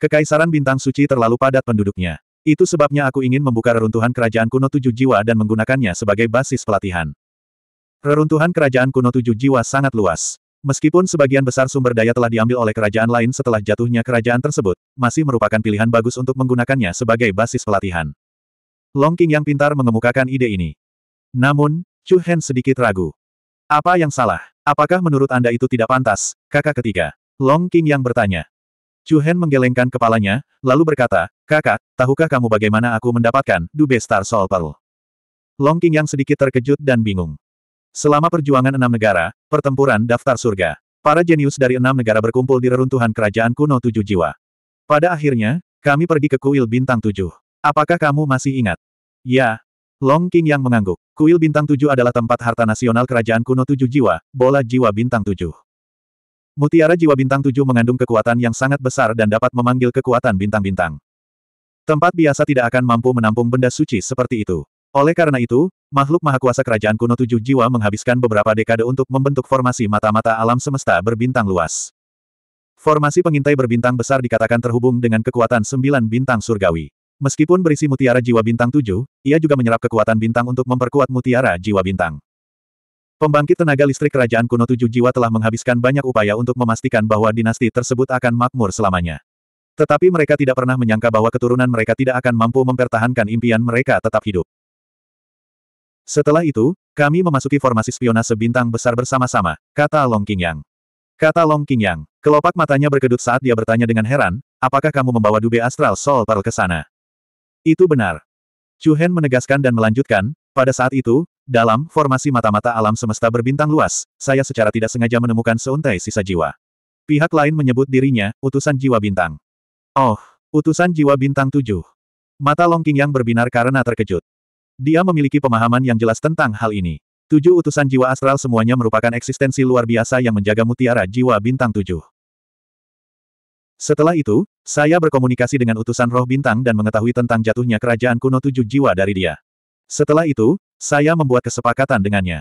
Kekaisaran Bintang Suci terlalu padat penduduknya. Itu sebabnya aku ingin membuka reruntuhan kerajaan kuno tujuh jiwa dan menggunakannya sebagai basis pelatihan. Reruntuhan kerajaan kuno tujuh jiwa sangat luas. Meskipun sebagian besar sumber daya telah diambil oleh kerajaan lain setelah jatuhnya kerajaan tersebut, masih merupakan pilihan bagus untuk menggunakannya sebagai basis pelatihan. Long King yang pintar mengemukakan ide ini. Namun, Chu Hen sedikit ragu. Apa yang salah? Apakah menurut Anda itu tidak pantas, kakak ketiga? Long King yang bertanya. Chu Hen menggelengkan kepalanya, lalu berkata, Kakak, tahukah kamu bagaimana aku mendapatkan Dube Star Soul Pearl? Long King yang sedikit terkejut dan bingung. Selama perjuangan enam negara, pertempuran daftar surga, para jenius dari enam negara berkumpul di reruntuhan kerajaan kuno tujuh jiwa. Pada akhirnya, kami pergi ke kuil bintang tujuh. Apakah kamu masih ingat? Ya, Long King yang mengangguk. Kuil bintang tujuh adalah tempat harta nasional kerajaan kuno tujuh jiwa, bola jiwa bintang tujuh. Mutiara jiwa bintang tujuh mengandung kekuatan yang sangat besar dan dapat memanggil kekuatan bintang-bintang. Tempat biasa tidak akan mampu menampung benda suci seperti itu. Oleh karena itu, makhluk kuasa kerajaan kuno tujuh jiwa menghabiskan beberapa dekade untuk membentuk formasi mata-mata alam semesta berbintang luas. Formasi pengintai berbintang besar dikatakan terhubung dengan kekuatan sembilan bintang surgawi. Meskipun berisi mutiara jiwa bintang tujuh, ia juga menyerap kekuatan bintang untuk memperkuat mutiara jiwa bintang. Pembangkit tenaga listrik kerajaan kuno tujuh jiwa telah menghabiskan banyak upaya untuk memastikan bahwa dinasti tersebut akan makmur selamanya. Tetapi mereka tidak pernah menyangka bahwa keturunan mereka tidak akan mampu mempertahankan impian mereka tetap hidup. Setelah itu, kami memasuki formasi spionase bintang besar bersama-sama, kata Long Qingyang. Kata Long Qingyang, kelopak matanya berkedut saat dia bertanya dengan heran, apakah kamu membawa Dube Astral Soul Pearl ke sana? Itu benar. Chu Hen menegaskan dan melanjutkan, pada saat itu, dalam formasi mata-mata alam semesta berbintang luas, saya secara tidak sengaja menemukan seuntai sisa jiwa. Pihak lain menyebut dirinya, utusan jiwa bintang. Oh, utusan jiwa bintang tujuh. Mata Long King yang berbinar karena terkejut. Dia memiliki pemahaman yang jelas tentang hal ini. Tujuh utusan jiwa astral semuanya merupakan eksistensi luar biasa yang menjaga mutiara jiwa bintang tujuh. Setelah itu, saya berkomunikasi dengan utusan roh bintang dan mengetahui tentang jatuhnya kerajaan kuno tujuh jiwa dari dia. Setelah itu, saya membuat kesepakatan dengannya.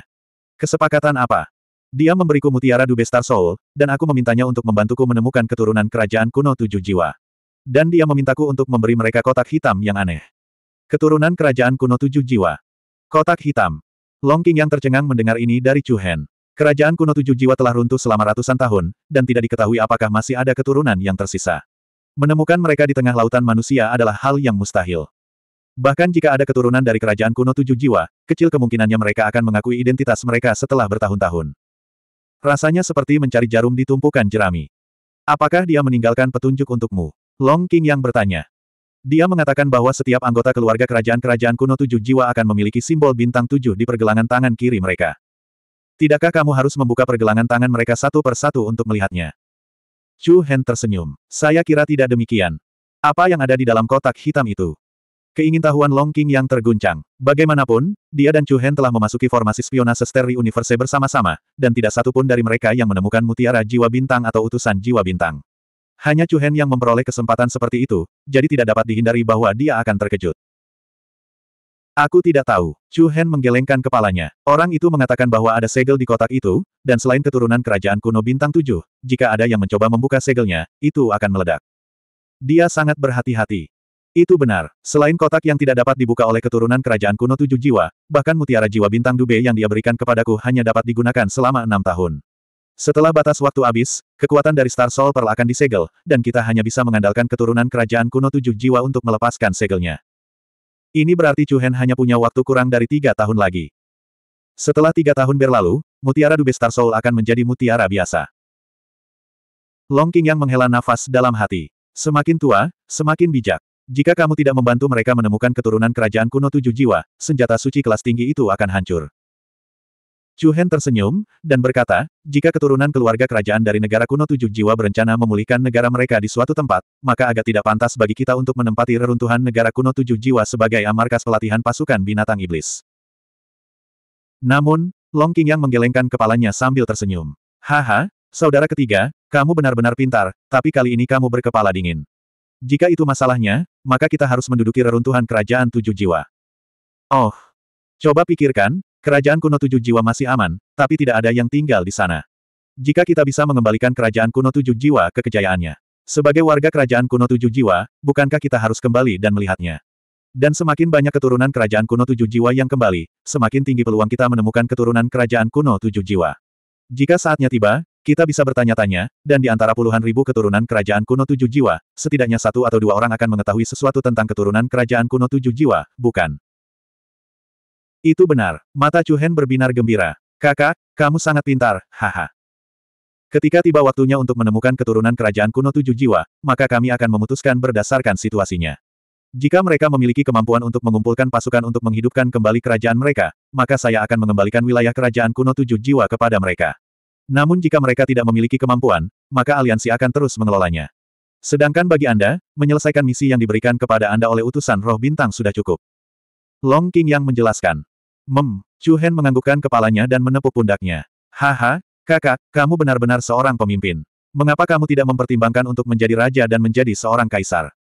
Kesepakatan apa? Dia memberiku mutiara Dube Star Soul, dan aku memintanya untuk membantuku menemukan keturunan kerajaan kuno tujuh jiwa. Dan dia memintaku untuk memberi mereka kotak hitam yang aneh. Keturunan kerajaan kuno tujuh jiwa. Kotak hitam. Long King yang tercengang mendengar ini dari Chu Hen. Kerajaan kuno tujuh jiwa telah runtuh selama ratusan tahun, dan tidak diketahui apakah masih ada keturunan yang tersisa. Menemukan mereka di tengah lautan manusia adalah hal yang mustahil. Bahkan jika ada keturunan dari kerajaan kuno tujuh jiwa, kecil kemungkinannya mereka akan mengakui identitas mereka setelah bertahun-tahun. Rasanya seperti mencari jarum di tumpukan jerami. Apakah dia meninggalkan petunjuk untukmu? Long King yang bertanya. Dia mengatakan bahwa setiap anggota keluarga kerajaan-kerajaan kuno tujuh jiwa akan memiliki simbol bintang tujuh di pergelangan tangan kiri mereka. Tidakkah kamu harus membuka pergelangan tangan mereka satu persatu untuk melihatnya? Chu Hen tersenyum. Saya kira tidak demikian. Apa yang ada di dalam kotak hitam itu? Keingintahuan Long King yang terguncang. Bagaimanapun, dia dan Chu Hen telah memasuki formasi spionase Steri Universe bersama-sama, dan tidak satupun dari mereka yang menemukan mutiara jiwa bintang atau utusan jiwa bintang. Hanya Chu Hen yang memperoleh kesempatan seperti itu, jadi tidak dapat dihindari bahwa dia akan terkejut. Aku tidak tahu. Chu Hen menggelengkan kepalanya. Orang itu mengatakan bahwa ada segel di kotak itu, dan selain keturunan kerajaan kuno bintang tujuh, jika ada yang mencoba membuka segelnya, itu akan meledak. Dia sangat berhati-hati. Itu benar. Selain kotak yang tidak dapat dibuka oleh keturunan kerajaan kuno tujuh jiwa, bahkan mutiara jiwa bintang dube yang dia berikan kepadaku hanya dapat digunakan selama enam tahun. Setelah batas waktu habis, kekuatan dari Star Soul Pearl akan disegel, dan kita hanya bisa mengandalkan keturunan kerajaan kuno tujuh jiwa untuk melepaskan segelnya. Ini berarti Chu Hen hanya punya waktu kurang dari tiga tahun lagi. Setelah tiga tahun berlalu, mutiara Dubes Star Soul akan menjadi mutiara biasa. Long King yang menghela nafas dalam hati. Semakin tua, semakin bijak. Jika kamu tidak membantu mereka menemukan keturunan kerajaan kuno tujuh jiwa, senjata suci kelas tinggi itu akan hancur. Chu Hen tersenyum, dan berkata, jika keturunan keluarga kerajaan dari negara kuno tujuh jiwa berencana memulihkan negara mereka di suatu tempat, maka agak tidak pantas bagi kita untuk menempati reruntuhan negara kuno tujuh jiwa sebagai amarkas pelatihan pasukan binatang iblis. Namun, Long King yang menggelengkan kepalanya sambil tersenyum. Haha, saudara ketiga, kamu benar-benar pintar, tapi kali ini kamu berkepala dingin. Jika itu masalahnya, maka kita harus menduduki reruntuhan kerajaan tujuh jiwa. Oh, coba pikirkan, Kerajaan kuno tujuh jiwa masih aman, tapi tidak ada yang tinggal di sana. Jika kita bisa mengembalikan kerajaan kuno tujuh jiwa ke kejayaannya. Sebagai warga kerajaan kuno tujuh jiwa, bukankah kita harus kembali dan melihatnya? Dan semakin banyak keturunan kerajaan kuno tujuh jiwa yang kembali, semakin tinggi peluang kita menemukan keturunan kerajaan kuno tujuh jiwa. Jika saatnya tiba, kita bisa bertanya-tanya, dan di antara puluhan ribu keturunan kerajaan kuno tujuh jiwa, setidaknya satu atau dua orang akan mengetahui sesuatu tentang keturunan kerajaan kuno tujuh jiwa, bukan? Itu benar, mata Hen berbinar gembira. Kakak, kamu sangat pintar, haha. Ketika tiba waktunya untuk menemukan keturunan kerajaan kuno tujuh jiwa, maka kami akan memutuskan berdasarkan situasinya. Jika mereka memiliki kemampuan untuk mengumpulkan pasukan untuk menghidupkan kembali kerajaan mereka, maka saya akan mengembalikan wilayah kerajaan kuno tujuh jiwa kepada mereka. Namun jika mereka tidak memiliki kemampuan, maka aliansi akan terus mengelolanya. Sedangkan bagi Anda, menyelesaikan misi yang diberikan kepada Anda oleh utusan roh bintang sudah cukup. Long King yang menjelaskan. Mem, Chu Hen menganggukkan kepalanya dan menepuk pundaknya. Haha, kakak, kamu benar-benar seorang pemimpin. Mengapa kamu tidak mempertimbangkan untuk menjadi raja dan menjadi seorang kaisar?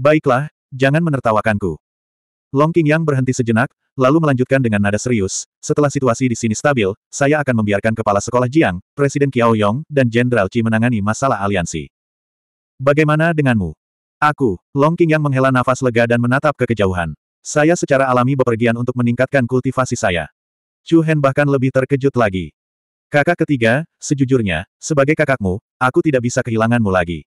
Baiklah, jangan menertawakanku. Long King Yang berhenti sejenak, lalu melanjutkan dengan nada serius, setelah situasi di sini stabil, saya akan membiarkan kepala sekolah Jiang, Presiden Kiao Yong, dan Jenderal Qi menangani masalah aliansi. Bagaimana denganmu? Aku, Long King Yang menghela nafas lega dan menatap ke kejauhan. Saya secara alami bepergian untuk meningkatkan kultivasi saya. Chu Hen bahkan lebih terkejut lagi. Kakak ketiga, sejujurnya, sebagai kakakmu, aku tidak bisa kehilanganmu lagi.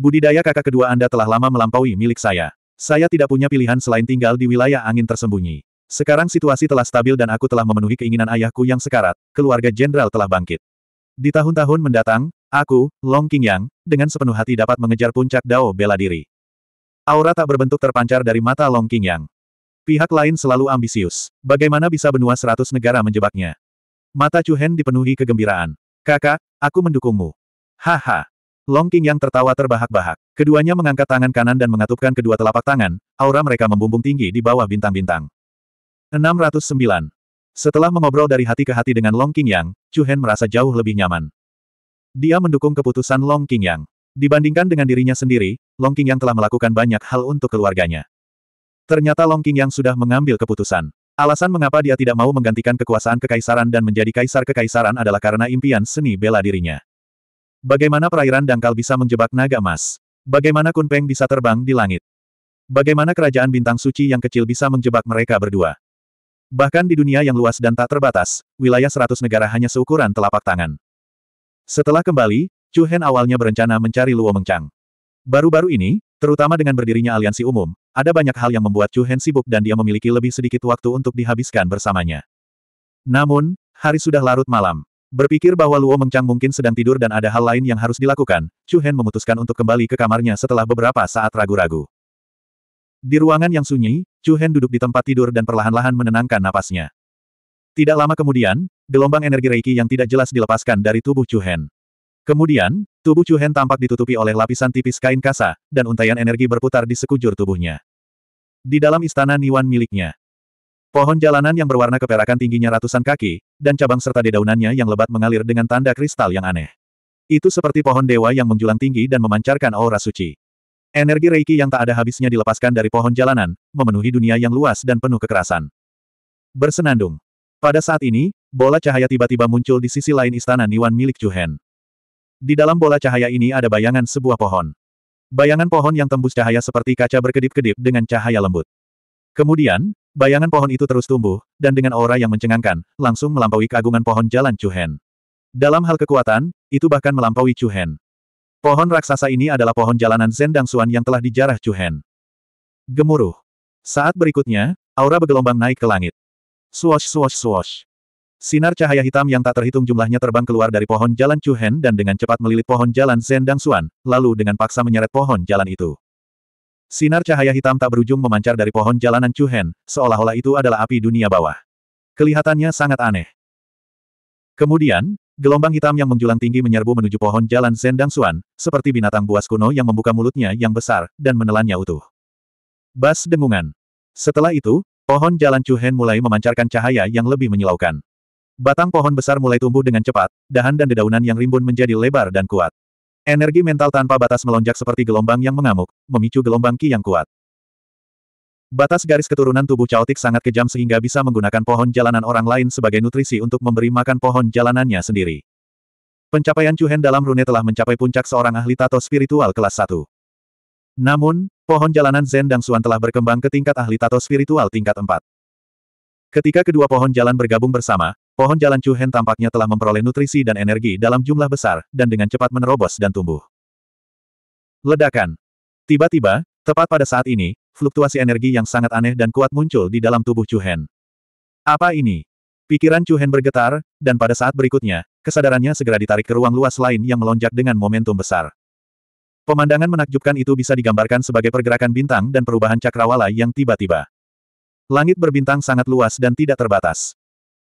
Budidaya kakak kedua Anda telah lama melampaui milik saya. Saya tidak punya pilihan selain tinggal di wilayah angin tersembunyi. Sekarang situasi telah stabil dan aku telah memenuhi keinginan ayahku yang sekarat, keluarga jenderal telah bangkit. Di tahun-tahun mendatang, aku, Long King Yang, dengan sepenuh hati dapat mengejar puncak Dao bela diri. Aura tak berbentuk terpancar dari mata Long King Yang. Pihak lain selalu ambisius. Bagaimana bisa benua seratus negara menjebaknya? Mata Chu Chuhen dipenuhi kegembiraan. Kakak, aku mendukungmu. Haha. Long King yang tertawa terbahak-bahak. Keduanya mengangkat tangan kanan dan mengatupkan kedua telapak tangan, aura mereka membumbung tinggi di bawah bintang-bintang. 609. Setelah mengobrol dari hati ke hati dengan Long King Yang, Chuhen merasa jauh lebih nyaman. Dia mendukung keputusan Long King Yang. Dibandingkan dengan dirinya sendiri, Long King Yang telah melakukan banyak hal untuk keluarganya. Ternyata Long King yang sudah mengambil keputusan. Alasan mengapa dia tidak mau menggantikan kekuasaan kekaisaran dan menjadi kaisar kekaisaran adalah karena impian seni bela dirinya. Bagaimana perairan dangkal bisa menjebak naga emas? Bagaimana Kunpeng bisa terbang di langit? Bagaimana kerajaan bintang suci yang kecil bisa menjebak mereka berdua? Bahkan di dunia yang luas dan tak terbatas, wilayah seratus negara hanya seukuran telapak tangan. Setelah kembali, Chu Hen awalnya berencana mencari Luo Mengchang. Baru-baru ini, Terutama dengan berdirinya aliansi umum, ada banyak hal yang membuat Chu Hen sibuk dan dia memiliki lebih sedikit waktu untuk dihabiskan bersamanya. Namun, hari sudah larut malam. Berpikir bahwa Luo Mengcang mungkin sedang tidur dan ada hal lain yang harus dilakukan, Chu Hen memutuskan untuk kembali ke kamarnya setelah beberapa saat ragu-ragu. Di ruangan yang sunyi, Chu Hen duduk di tempat tidur dan perlahan-lahan menenangkan napasnya. Tidak lama kemudian, gelombang energi Reiki yang tidak jelas dilepaskan dari tubuh Chu Hen. Kemudian, Tubuh Chu Hen tampak ditutupi oleh lapisan tipis kain kasa, dan untaian energi berputar di sekujur tubuhnya. Di dalam istana Niwan miliknya, pohon jalanan yang berwarna keperakan tingginya ratusan kaki, dan cabang serta dedaunannya yang lebat mengalir dengan tanda kristal yang aneh. Itu seperti pohon dewa yang menjulang tinggi dan memancarkan aura suci. Energi Reiki yang tak ada habisnya dilepaskan dari pohon jalanan, memenuhi dunia yang luas dan penuh kekerasan. Bersenandung. Pada saat ini, bola cahaya tiba-tiba muncul di sisi lain istana Niwan milik Hen. Di dalam bola cahaya ini ada bayangan sebuah pohon. Bayangan pohon yang tembus cahaya seperti kaca berkedip-kedip dengan cahaya lembut. Kemudian, bayangan pohon itu terus tumbuh, dan dengan aura yang mencengangkan, langsung melampaui keagungan pohon jalan Chuhen. Dalam hal kekuatan, itu bahkan melampaui Chuhen. Pohon raksasa ini adalah pohon jalanan Zendang Suan yang telah dijarah Chuhen. Gemuruh. Saat berikutnya, aura bergelombang naik ke langit. Swash swash swash. Sinar cahaya hitam yang tak terhitung jumlahnya terbang keluar dari pohon jalan Chuhen dan dengan cepat melilit pohon jalan Zendang Suan, lalu dengan paksa menyeret pohon jalan itu. Sinar cahaya hitam tak berujung memancar dari pohon jalanan Chuhen, seolah-olah itu adalah api dunia bawah. Kelihatannya sangat aneh. Kemudian, gelombang hitam yang menjulang tinggi menyerbu menuju pohon jalan Zendang Suan, seperti binatang buas kuno yang membuka mulutnya yang besar, dan menelannya utuh. Bas dengungan. Setelah itu, pohon jalan Chuhen mulai memancarkan cahaya yang lebih menyilaukan. Batang pohon besar mulai tumbuh dengan cepat, dahan dan dedaunan yang rimbun menjadi lebar dan kuat. Energi mental tanpa batas melonjak seperti gelombang yang mengamuk, memicu gelombang ki yang kuat. Batas garis keturunan tubuh caotik sangat kejam sehingga bisa menggunakan pohon jalanan orang lain sebagai nutrisi untuk memberi makan pohon jalanannya sendiri. Pencapaian Cuhen dalam rune telah mencapai puncak seorang ahli tato spiritual kelas 1. Namun, pohon jalanan Zen dan Suan telah berkembang ke tingkat ahli tato spiritual tingkat 4. Ketika kedua pohon jalan bergabung bersama, Pohon jalan Chuhen tampaknya telah memperoleh nutrisi dan energi dalam jumlah besar, dan dengan cepat menerobos dan tumbuh. Ledakan. Tiba-tiba, tepat pada saat ini, fluktuasi energi yang sangat aneh dan kuat muncul di dalam tubuh Chuhen. Apa ini? Pikiran Chuhen bergetar, dan pada saat berikutnya, kesadarannya segera ditarik ke ruang luas lain yang melonjak dengan momentum besar. Pemandangan menakjubkan itu bisa digambarkan sebagai pergerakan bintang dan perubahan cakrawala yang tiba-tiba. Langit berbintang sangat luas dan tidak terbatas.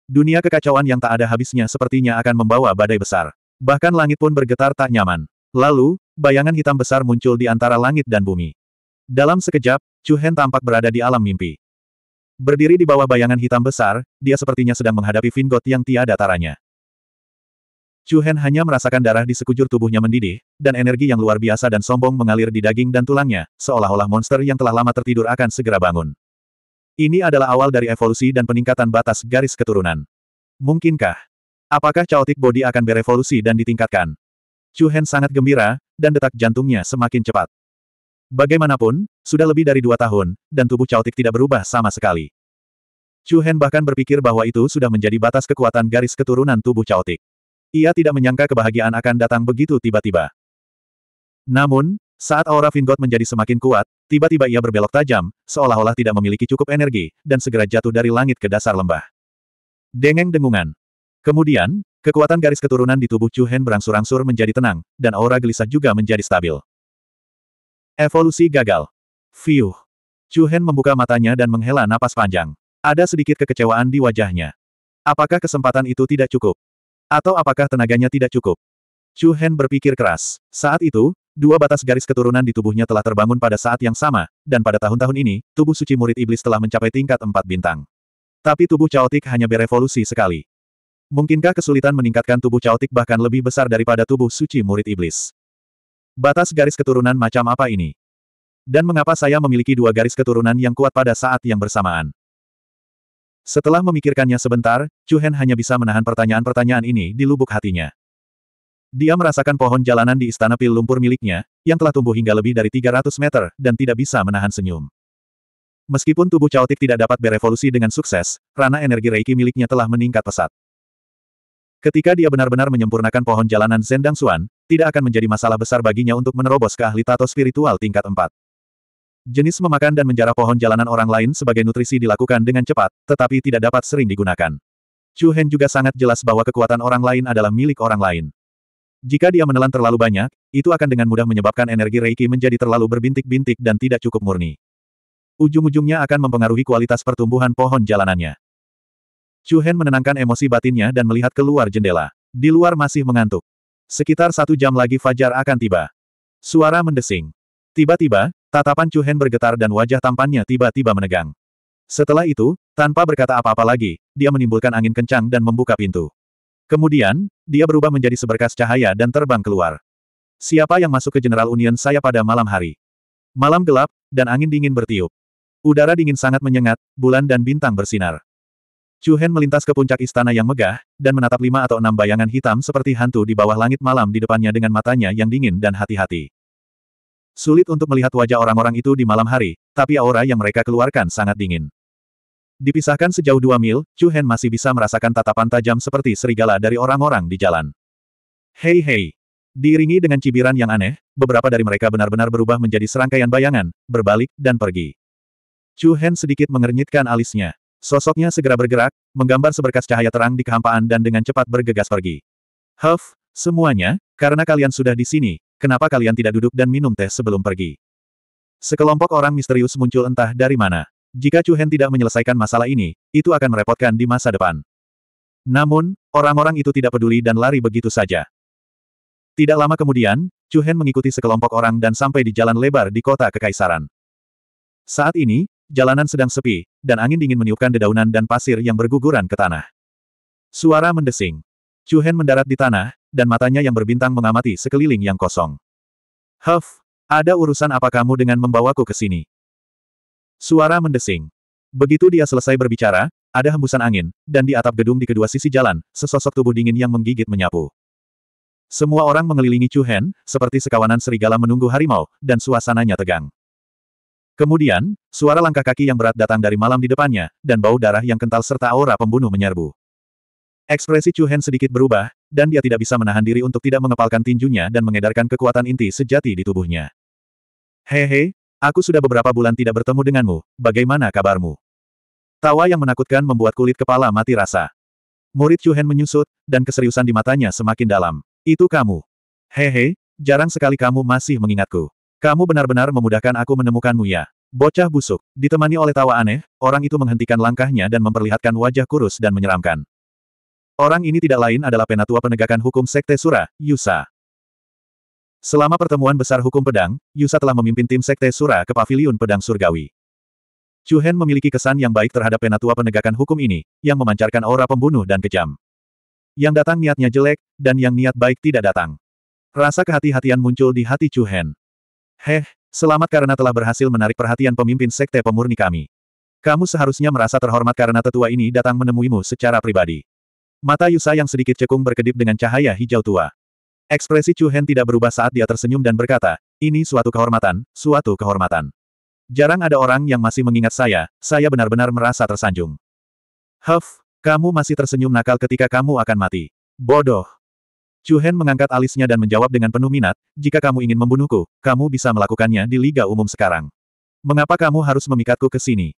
Dunia kekacauan yang tak ada habisnya sepertinya akan membawa badai besar. Bahkan langit pun bergetar tak nyaman. Lalu, bayangan hitam besar muncul di antara langit dan bumi. Dalam sekejap, Chu Hen tampak berada di alam mimpi. Berdiri di bawah bayangan hitam besar, dia sepertinya sedang menghadapi Vingot yang tiada taranya. Chu Hen hanya merasakan darah di sekujur tubuhnya mendidih, dan energi yang luar biasa dan sombong mengalir di daging dan tulangnya, seolah-olah monster yang telah lama tertidur akan segera bangun. Ini adalah awal dari evolusi dan peningkatan batas garis keturunan. Mungkinkah? Apakah caotik body akan berevolusi dan ditingkatkan? Chu Hen sangat gembira, dan detak jantungnya semakin cepat. Bagaimanapun, sudah lebih dari dua tahun, dan tubuh caotik tidak berubah sama sekali. Chu Hen bahkan berpikir bahwa itu sudah menjadi batas kekuatan garis keturunan tubuh caotik. Ia tidak menyangka kebahagiaan akan datang begitu tiba-tiba. Namun, saat aura Vingot menjadi semakin kuat, Tiba-tiba ia berbelok tajam, seolah-olah tidak memiliki cukup energi, dan segera jatuh dari langit ke dasar lembah. Dengeng dengungan. Kemudian, kekuatan garis keturunan di tubuh Chu Hen berangsur-angsur menjadi tenang, dan aura gelisah juga menjadi stabil. Evolusi gagal. Fiuh. Chu Hen membuka matanya dan menghela napas panjang. Ada sedikit kekecewaan di wajahnya. Apakah kesempatan itu tidak cukup? Atau apakah tenaganya tidak cukup? Chu Hen berpikir keras. Saat itu, Dua batas garis keturunan di tubuhnya telah terbangun pada saat yang sama, dan pada tahun-tahun ini, tubuh suci murid iblis telah mencapai tingkat empat bintang. Tapi tubuh caotik hanya berevolusi sekali. Mungkinkah kesulitan meningkatkan tubuh caotik bahkan lebih besar daripada tubuh suci murid iblis? Batas garis keturunan macam apa ini? Dan mengapa saya memiliki dua garis keturunan yang kuat pada saat yang bersamaan? Setelah memikirkannya sebentar, Chu Hen hanya bisa menahan pertanyaan-pertanyaan ini di lubuk hatinya. Dia merasakan pohon jalanan di istana pil lumpur miliknya, yang telah tumbuh hingga lebih dari 300 meter, dan tidak bisa menahan senyum. Meskipun tubuh caotik tidak dapat berevolusi dengan sukses, rana energi Reiki miliknya telah meningkat pesat. Ketika dia benar-benar menyempurnakan pohon jalanan Zendang Suan, tidak akan menjadi masalah besar baginya untuk menerobos ke ahli tato spiritual tingkat 4. Jenis memakan dan menjarah pohon jalanan orang lain sebagai nutrisi dilakukan dengan cepat, tetapi tidak dapat sering digunakan. Chu Hen juga sangat jelas bahwa kekuatan orang lain adalah milik orang lain. Jika dia menelan terlalu banyak, itu akan dengan mudah menyebabkan energi Reiki menjadi terlalu berbintik-bintik dan tidak cukup murni. Ujung-ujungnya akan mempengaruhi kualitas pertumbuhan pohon jalanannya. Chu Hen menenangkan emosi batinnya dan melihat keluar jendela. Di luar masih mengantuk. Sekitar satu jam lagi Fajar akan tiba. Suara mendesing. Tiba-tiba, tatapan Chu Hen bergetar dan wajah tampannya tiba-tiba menegang. Setelah itu, tanpa berkata apa-apa lagi, dia menimbulkan angin kencang dan membuka pintu. Kemudian, dia berubah menjadi seberkas cahaya dan terbang keluar. Siapa yang masuk ke General Union saya pada malam hari? Malam gelap, dan angin dingin bertiup. Udara dingin sangat menyengat, bulan dan bintang bersinar. Chu Hen melintas ke puncak istana yang megah, dan menatap lima atau enam bayangan hitam seperti hantu di bawah langit malam di depannya dengan matanya yang dingin dan hati-hati. Sulit untuk melihat wajah orang-orang itu di malam hari, tapi aura yang mereka keluarkan sangat dingin. Dipisahkan sejauh dua mil, Chu Hen masih bisa merasakan tatapan tajam seperti serigala dari orang-orang di jalan. Hei hei! Diiringi dengan cibiran yang aneh, beberapa dari mereka benar-benar berubah menjadi serangkaian bayangan, berbalik, dan pergi. Chu Hen sedikit mengernyitkan alisnya. Sosoknya segera bergerak, menggambar seberkas cahaya terang di kehampaan dan dengan cepat bergegas pergi. Huff, semuanya, karena kalian sudah di sini, kenapa kalian tidak duduk dan minum teh sebelum pergi? Sekelompok orang misterius muncul entah dari mana. Jika Chu Hen tidak menyelesaikan masalah ini, itu akan merepotkan di masa depan. Namun, orang-orang itu tidak peduli dan lari begitu saja. Tidak lama kemudian, Chu Hen mengikuti sekelompok orang dan sampai di jalan lebar di kota Kekaisaran. Saat ini, jalanan sedang sepi, dan angin dingin meniupkan dedaunan dan pasir yang berguguran ke tanah. Suara mendesing. Chu Hen mendarat di tanah, dan matanya yang berbintang mengamati sekeliling yang kosong. Huff, ada urusan apa kamu dengan membawaku ke sini? Suara mendesing. Begitu dia selesai berbicara, ada hembusan angin, dan di atap gedung di kedua sisi jalan, sesosok tubuh dingin yang menggigit menyapu. Semua orang mengelilingi Chu Hen, seperti sekawanan serigala menunggu harimau, dan suasananya tegang. Kemudian, suara langkah kaki yang berat datang dari malam di depannya, dan bau darah yang kental serta aura pembunuh menyerbu. Ekspresi Chu Hen sedikit berubah, dan dia tidak bisa menahan diri untuk tidak mengepalkan tinjunya dan mengedarkan kekuatan inti sejati di tubuhnya. Hehe, Aku sudah beberapa bulan tidak bertemu denganmu, bagaimana kabarmu? Tawa yang menakutkan membuat kulit kepala mati rasa. Murid Chuhen menyusut, dan keseriusan di matanya semakin dalam. Itu kamu. Hehe, jarang sekali kamu masih mengingatku. Kamu benar-benar memudahkan aku menemukanmu ya. Bocah busuk, ditemani oleh tawa aneh, orang itu menghentikan langkahnya dan memperlihatkan wajah kurus dan menyeramkan. Orang ini tidak lain adalah penatua penegakan hukum Sekte Sura, Yusa. Selama pertemuan besar hukum pedang, Yusa telah memimpin tim Sekte Sura ke Paviliun Pedang Surgawi. Chu Hen memiliki kesan yang baik terhadap penatua penegakan hukum ini, yang memancarkan aura pembunuh dan kejam. Yang datang niatnya jelek, dan yang niat baik tidak datang. Rasa kehati-hatian muncul di hati Chu Hen. Heh, selamat karena telah berhasil menarik perhatian pemimpin Sekte Pemurni kami. Kamu seharusnya merasa terhormat karena tetua ini datang menemuimu secara pribadi. Mata Yusa yang sedikit cekung berkedip dengan cahaya hijau tua. Ekspresi Chu Hen tidak berubah saat dia tersenyum dan berkata, ini suatu kehormatan, suatu kehormatan. Jarang ada orang yang masih mengingat saya, saya benar-benar merasa tersanjung. Huff, kamu masih tersenyum nakal ketika kamu akan mati. Bodoh. Chu Hen mengangkat alisnya dan menjawab dengan penuh minat, jika kamu ingin membunuhku, kamu bisa melakukannya di Liga Umum sekarang. Mengapa kamu harus memikatku ke sini?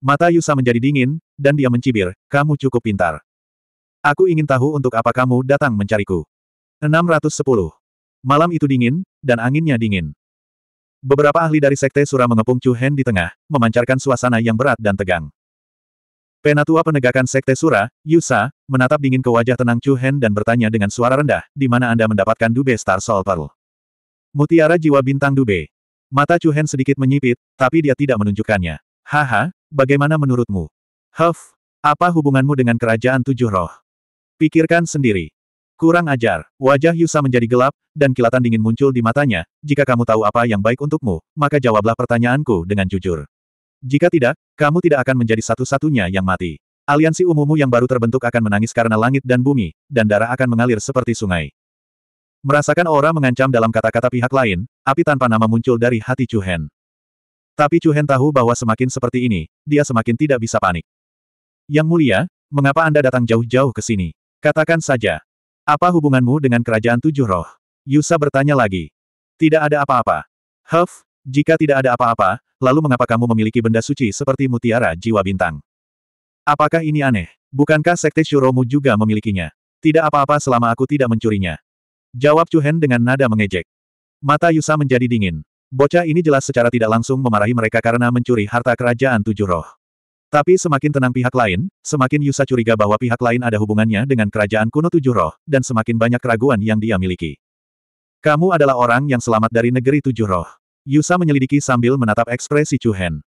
Mata Yusa menjadi dingin, dan dia mencibir, kamu cukup pintar. Aku ingin tahu untuk apa kamu datang mencariku. 610. Malam itu dingin, dan anginnya dingin. Beberapa ahli dari Sekte Sura mengepung Chu Hen di tengah, memancarkan suasana yang berat dan tegang. Penatua penegakan Sekte Sura, Yusa, menatap dingin ke wajah tenang Chu Hen dan bertanya dengan suara rendah, di mana Anda mendapatkan Dube Star Soul Pearl? Mutiara jiwa bintang Dube. Mata Chu Hen sedikit menyipit, tapi dia tidak menunjukkannya. Haha, bagaimana menurutmu? Huff, apa hubunganmu dengan kerajaan tujuh roh? Pikirkan sendiri. Kurang ajar, wajah Yusa menjadi gelap, dan kilatan dingin muncul di matanya, jika kamu tahu apa yang baik untukmu, maka jawablah pertanyaanku dengan jujur. Jika tidak, kamu tidak akan menjadi satu-satunya yang mati. Aliansi umummu yang baru terbentuk akan menangis karena langit dan bumi, dan darah akan mengalir seperti sungai. Merasakan aura mengancam dalam kata-kata pihak lain, api tanpa nama muncul dari hati Chu Hen. Tapi Chu Hen tahu bahwa semakin seperti ini, dia semakin tidak bisa panik. Yang mulia, mengapa Anda datang jauh-jauh ke sini? Katakan saja, apa hubunganmu dengan kerajaan tujuh roh? Yusa bertanya lagi. Tidak ada apa-apa. Huff, jika tidak ada apa-apa, lalu mengapa kamu memiliki benda suci seperti mutiara jiwa bintang? Apakah ini aneh? Bukankah sekte Shuromu juga memilikinya? Tidak apa-apa selama aku tidak mencurinya. Jawab Chuhen dengan nada mengejek. Mata Yusa menjadi dingin. Bocah ini jelas secara tidak langsung memarahi mereka karena mencuri harta kerajaan tujuh roh. Tapi semakin tenang pihak lain, semakin Yusa curiga bahwa pihak lain ada hubungannya dengan kerajaan kuno tujuh roh, dan semakin banyak keraguan yang dia miliki. Kamu adalah orang yang selamat dari negeri tujuh roh. Yusa menyelidiki sambil menatap ekspresi Chu Hen.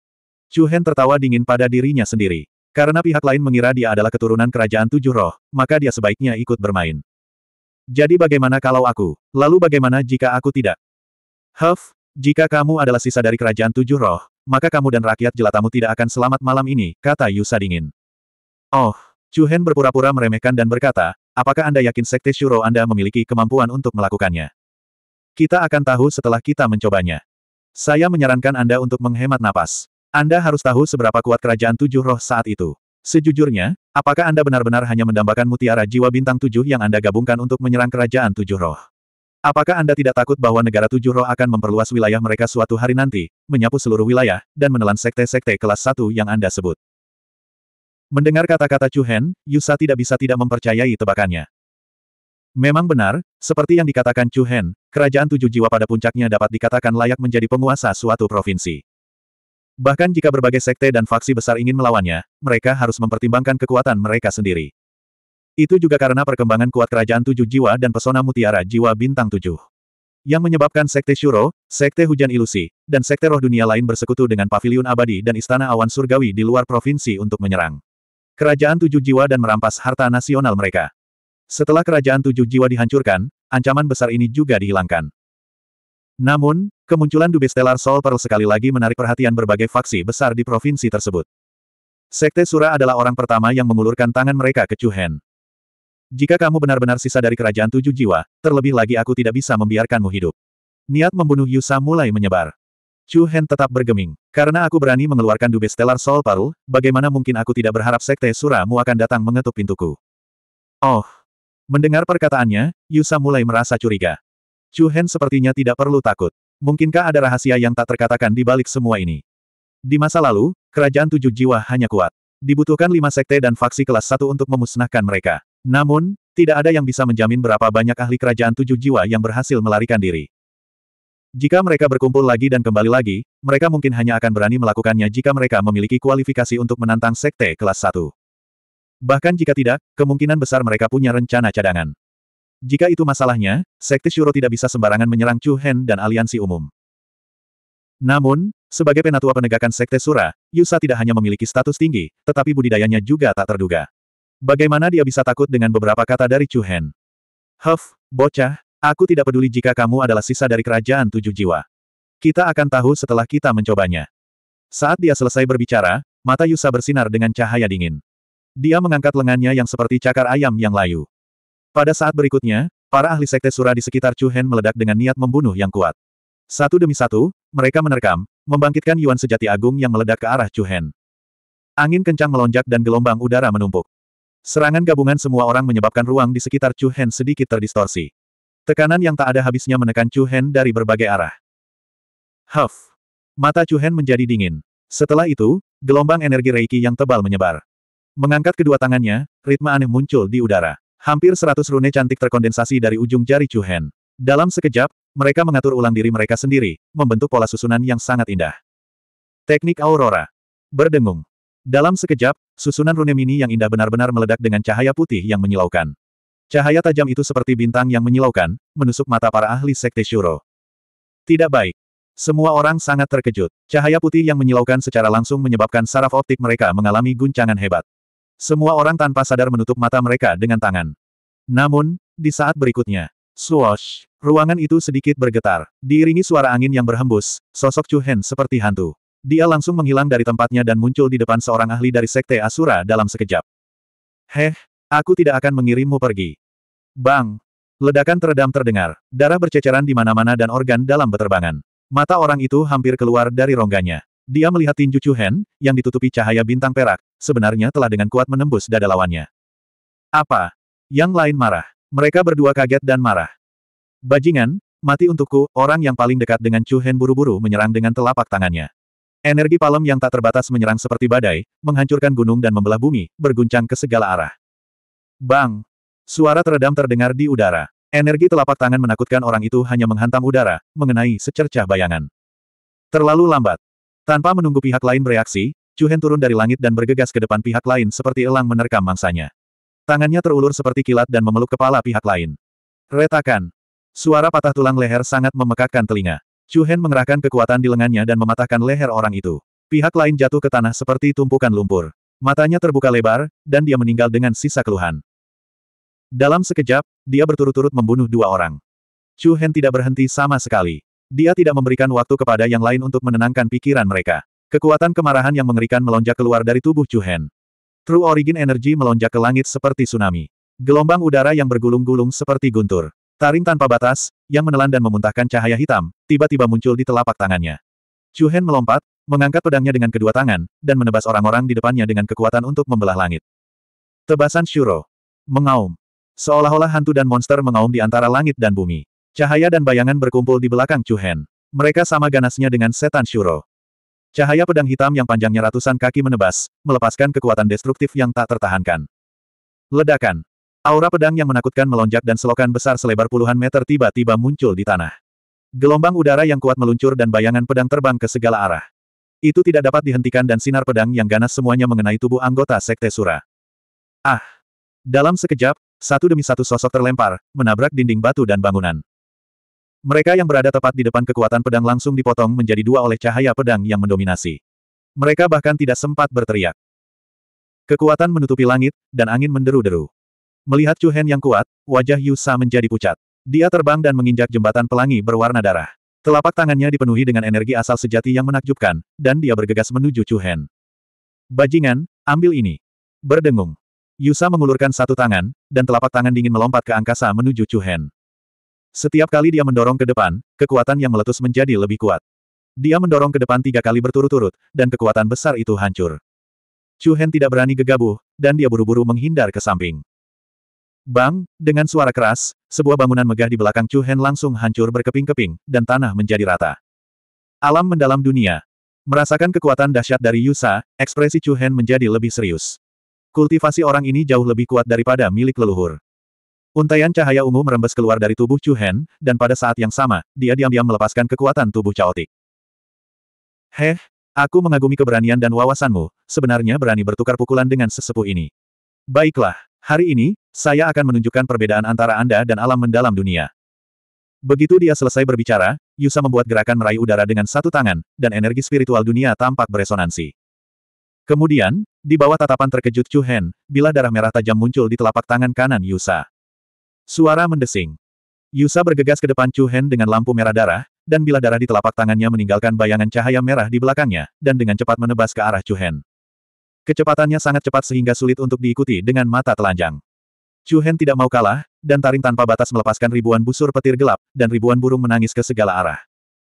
Chu Hen tertawa dingin pada dirinya sendiri. Karena pihak lain mengira dia adalah keturunan kerajaan tujuh roh, maka dia sebaiknya ikut bermain. Jadi bagaimana kalau aku? Lalu bagaimana jika aku tidak? Huff, jika kamu adalah sisa dari kerajaan tujuh roh, maka kamu dan rakyat jelatamu tidak akan selamat malam ini, kata Yusa dingin. Oh, Chu Hen berpura-pura meremehkan dan berkata, apakah Anda yakin Sekte Shuro Anda memiliki kemampuan untuk melakukannya? Kita akan tahu setelah kita mencobanya. Saya menyarankan Anda untuk menghemat napas. Anda harus tahu seberapa kuat kerajaan tujuh roh saat itu. Sejujurnya, apakah Anda benar-benar hanya mendambakan mutiara jiwa bintang tujuh yang Anda gabungkan untuk menyerang kerajaan tujuh roh? Apakah Anda tidak takut bahwa negara tujuh roh akan memperluas wilayah mereka suatu hari nanti, menyapu seluruh wilayah, dan menelan sekte-sekte kelas satu yang Anda sebut? Mendengar kata-kata Chu Hen, Yusa tidak bisa tidak mempercayai tebakannya. Memang benar, seperti yang dikatakan Chu Hen, kerajaan tujuh jiwa pada puncaknya dapat dikatakan layak menjadi penguasa suatu provinsi. Bahkan jika berbagai sekte dan faksi besar ingin melawannya, mereka harus mempertimbangkan kekuatan mereka sendiri. Itu juga karena perkembangan kuat kerajaan tujuh jiwa dan pesona mutiara jiwa bintang tujuh. Yang menyebabkan Sekte Shuro, Sekte Hujan Ilusi, dan Sekte Roh Dunia lain bersekutu dengan Paviliun Abadi dan Istana Awan Surgawi di luar provinsi untuk menyerang. Kerajaan tujuh jiwa dan merampas harta nasional mereka. Setelah kerajaan tujuh jiwa dihancurkan, ancaman besar ini juga dihilangkan. Namun, kemunculan Dube Stellar Soul Pearl sekali lagi menarik perhatian berbagai faksi besar di provinsi tersebut. Sekte Sura adalah orang pertama yang mengulurkan tangan mereka ke Chuhen. Jika kamu benar-benar sisa dari kerajaan tujuh jiwa, terlebih lagi aku tidak bisa membiarkanmu hidup. Niat membunuh Yusa mulai menyebar. Chu Hen tetap bergeming. Karena aku berani mengeluarkan Dube Stellar Soul Paru, bagaimana mungkin aku tidak berharap Sekte Suramu akan datang mengetuk pintuku. Oh! Mendengar perkataannya, Yusa mulai merasa curiga. Chu Hen sepertinya tidak perlu takut. Mungkinkah ada rahasia yang tak terkatakan di balik semua ini? Di masa lalu, kerajaan tujuh jiwa hanya kuat. Dibutuhkan lima sekte dan faksi kelas satu untuk memusnahkan mereka. Namun, tidak ada yang bisa menjamin berapa banyak ahli kerajaan tujuh jiwa yang berhasil melarikan diri. Jika mereka berkumpul lagi dan kembali lagi, mereka mungkin hanya akan berani melakukannya jika mereka memiliki kualifikasi untuk menantang sekte kelas 1. Bahkan jika tidak, kemungkinan besar mereka punya rencana cadangan. Jika itu masalahnya, sekte Shuro tidak bisa sembarangan menyerang Chu Hen dan aliansi umum. Namun, sebagai penatua penegakan sekte Sura, Yusa tidak hanya memiliki status tinggi, tetapi budidayanya juga tak terduga. Bagaimana dia bisa takut dengan beberapa kata dari Chu Hen? Huff, bocah, aku tidak peduli jika kamu adalah sisa dari kerajaan tujuh jiwa. Kita akan tahu setelah kita mencobanya. Saat dia selesai berbicara, mata Yusa bersinar dengan cahaya dingin. Dia mengangkat lengannya yang seperti cakar ayam yang layu. Pada saat berikutnya, para ahli sekte Sura di sekitar Chu Hen meledak dengan niat membunuh yang kuat. Satu demi satu, mereka menerkam, membangkitkan Yuan sejati agung yang meledak ke arah Chu Hen. Angin kencang melonjak dan gelombang udara menumpuk. Serangan gabungan semua orang menyebabkan ruang di sekitar Chu Hen sedikit terdistorsi. Tekanan yang tak ada habisnya menekan Chu Hen dari berbagai arah. Huff! Mata Chu Hen menjadi dingin. Setelah itu, gelombang energi Reiki yang tebal menyebar. Mengangkat kedua tangannya, ritme aneh muncul di udara. Hampir seratus rune cantik terkondensasi dari ujung jari Chu Hen. Dalam sekejap, mereka mengatur ulang diri mereka sendiri, membentuk pola susunan yang sangat indah. Teknik Aurora. Berdengung. Dalam sekejap, susunan rune mini yang indah benar-benar meledak dengan cahaya putih yang menyilaukan. Cahaya tajam itu seperti bintang yang menyilaukan, menusuk mata para ahli Sekte Shuro. Tidak baik. Semua orang sangat terkejut. Cahaya putih yang menyilaukan secara langsung menyebabkan saraf optik mereka mengalami guncangan hebat. Semua orang tanpa sadar menutup mata mereka dengan tangan. Namun, di saat berikutnya, Swoosh! Ruangan itu sedikit bergetar, diiringi suara angin yang berhembus, sosok Chu Hen seperti hantu. Dia langsung menghilang dari tempatnya dan muncul di depan seorang ahli dari Sekte Asura dalam sekejap. Heh, aku tidak akan mengirimmu pergi. Bang! Ledakan teredam terdengar, darah berceceran di mana-mana dan organ dalam beterbangan. Mata orang itu hampir keluar dari rongganya. Dia melihat tinju Chuhen, yang ditutupi cahaya bintang perak, sebenarnya telah dengan kuat menembus dada lawannya. Apa? Yang lain marah. Mereka berdua kaget dan marah. Bajingan, mati untukku, orang yang paling dekat dengan Chu Hen buru-buru menyerang dengan telapak tangannya. Energi palem yang tak terbatas menyerang seperti badai, menghancurkan gunung dan membelah bumi, berguncang ke segala arah. Bang! Suara teredam terdengar di udara. Energi telapak tangan menakutkan orang itu hanya menghantam udara, mengenai secercah bayangan. Terlalu lambat. Tanpa menunggu pihak lain bereaksi, Chuhen turun dari langit dan bergegas ke depan pihak lain seperti elang menerkam mangsanya. Tangannya terulur seperti kilat dan memeluk kepala pihak lain. Retakan. Suara patah tulang leher sangat memekakkan telinga. Chu Hen mengerahkan kekuatan di lengannya dan mematahkan leher orang itu. Pihak lain jatuh ke tanah seperti tumpukan lumpur. Matanya terbuka lebar, dan dia meninggal dengan sisa keluhan. Dalam sekejap, dia berturut-turut membunuh dua orang. Chu Hen tidak berhenti sama sekali. Dia tidak memberikan waktu kepada yang lain untuk menenangkan pikiran mereka. Kekuatan kemarahan yang mengerikan melonjak keluar dari tubuh Chu Hen. True Origin Energy melonjak ke langit seperti tsunami. Gelombang udara yang bergulung-gulung seperti guntur. Taring tanpa batas, yang menelan dan memuntahkan cahaya hitam, tiba-tiba muncul di telapak tangannya. Chu Hen melompat, mengangkat pedangnya dengan kedua tangan, dan menebas orang-orang di depannya dengan kekuatan untuk membelah langit. Tebasan Shuro. Mengaum. Seolah-olah hantu dan monster mengaum di antara langit dan bumi. Cahaya dan bayangan berkumpul di belakang Chu Hen. Mereka sama ganasnya dengan setan Shuro. Cahaya pedang hitam yang panjangnya ratusan kaki menebas, melepaskan kekuatan destruktif yang tak tertahankan. Ledakan. Aura pedang yang menakutkan melonjak dan selokan besar selebar puluhan meter tiba-tiba muncul di tanah. Gelombang udara yang kuat meluncur dan bayangan pedang terbang ke segala arah. Itu tidak dapat dihentikan dan sinar pedang yang ganas semuanya mengenai tubuh anggota Sekte Sura. Ah! Dalam sekejap, satu demi satu sosok terlempar, menabrak dinding batu dan bangunan. Mereka yang berada tepat di depan kekuatan pedang langsung dipotong menjadi dua oleh cahaya pedang yang mendominasi. Mereka bahkan tidak sempat berteriak. Kekuatan menutupi langit, dan angin menderu-deru. Melihat Chu Hen yang kuat, wajah Yusa menjadi pucat. Dia terbang dan menginjak jembatan pelangi berwarna darah. Telapak tangannya dipenuhi dengan energi asal sejati yang menakjubkan, dan dia bergegas menuju Chu Hen. Bajingan, ambil ini. Berdengung. Yusa mengulurkan satu tangan, dan telapak tangan dingin melompat ke angkasa menuju Chu Hen. Setiap kali dia mendorong ke depan, kekuatan yang meletus menjadi lebih kuat. Dia mendorong ke depan tiga kali berturut-turut, dan kekuatan besar itu hancur. Chu Hen tidak berani gegabah, dan dia buru-buru menghindar ke samping. Bang, dengan suara keras, sebuah bangunan megah di belakang Chu Hen langsung hancur berkeping-keping, dan tanah menjadi rata. Alam mendalam dunia. Merasakan kekuatan dahsyat dari Yusa, ekspresi Chu Hen menjadi lebih serius. Kultivasi orang ini jauh lebih kuat daripada milik leluhur. Untaian cahaya ungu merembes keluar dari tubuh Chu Hen, dan pada saat yang sama, dia diam-diam melepaskan kekuatan tubuh caotik. Heh, aku mengagumi keberanian dan wawasanmu, sebenarnya berani bertukar pukulan dengan sesepuh ini. Baiklah. Hari ini, saya akan menunjukkan perbedaan antara Anda dan alam mendalam dunia. Begitu dia selesai berbicara, Yusa membuat gerakan meraih udara dengan satu tangan, dan energi spiritual dunia tampak beresonansi. Kemudian, di bawah tatapan terkejut Chu Hen, bila darah merah tajam muncul di telapak tangan kanan Yusa. Suara mendesing. Yusa bergegas ke depan Chu Hen dengan lampu merah darah, dan bila darah di telapak tangannya meninggalkan bayangan cahaya merah di belakangnya, dan dengan cepat menebas ke arah Chu Hen. Kecepatannya sangat cepat sehingga sulit untuk diikuti dengan mata telanjang. Chu Hen tidak mau kalah, dan taring tanpa batas melepaskan ribuan busur petir gelap, dan ribuan burung menangis ke segala arah.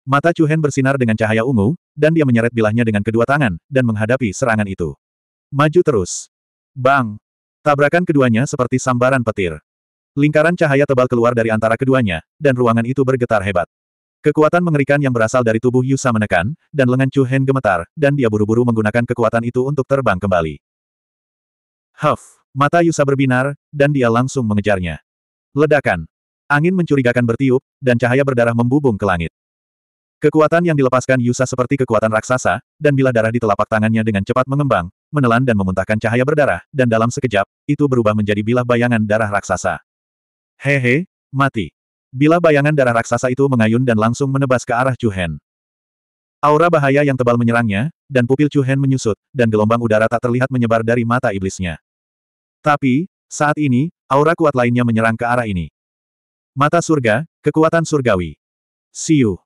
Mata Chu Hen bersinar dengan cahaya ungu, dan dia menyeret bilahnya dengan kedua tangan, dan menghadapi serangan itu. Maju terus. Bang! Tabrakan keduanya seperti sambaran petir. Lingkaran cahaya tebal keluar dari antara keduanya, dan ruangan itu bergetar hebat. Kekuatan mengerikan yang berasal dari tubuh Yusa menekan, dan lengan Chu Hen gemetar, dan dia buru-buru menggunakan kekuatan itu untuk terbang kembali. Huff! Mata Yusa berbinar, dan dia langsung mengejarnya. Ledakan. Angin mencurigakan bertiup, dan cahaya berdarah membubung ke langit. Kekuatan yang dilepaskan Yusa seperti kekuatan raksasa, dan bila darah di telapak tangannya dengan cepat mengembang, menelan dan memuntahkan cahaya berdarah, dan dalam sekejap, itu berubah menjadi bilah bayangan darah raksasa. Hehe, mati. Bila bayangan darah raksasa itu mengayun dan langsung menebas ke arah Chu Hen. Aura bahaya yang tebal menyerangnya, dan pupil Chu Hen menyusut, dan gelombang udara tak terlihat menyebar dari mata iblisnya. Tapi, saat ini, aura kuat lainnya menyerang ke arah ini. Mata surga, kekuatan surgawi. Siu.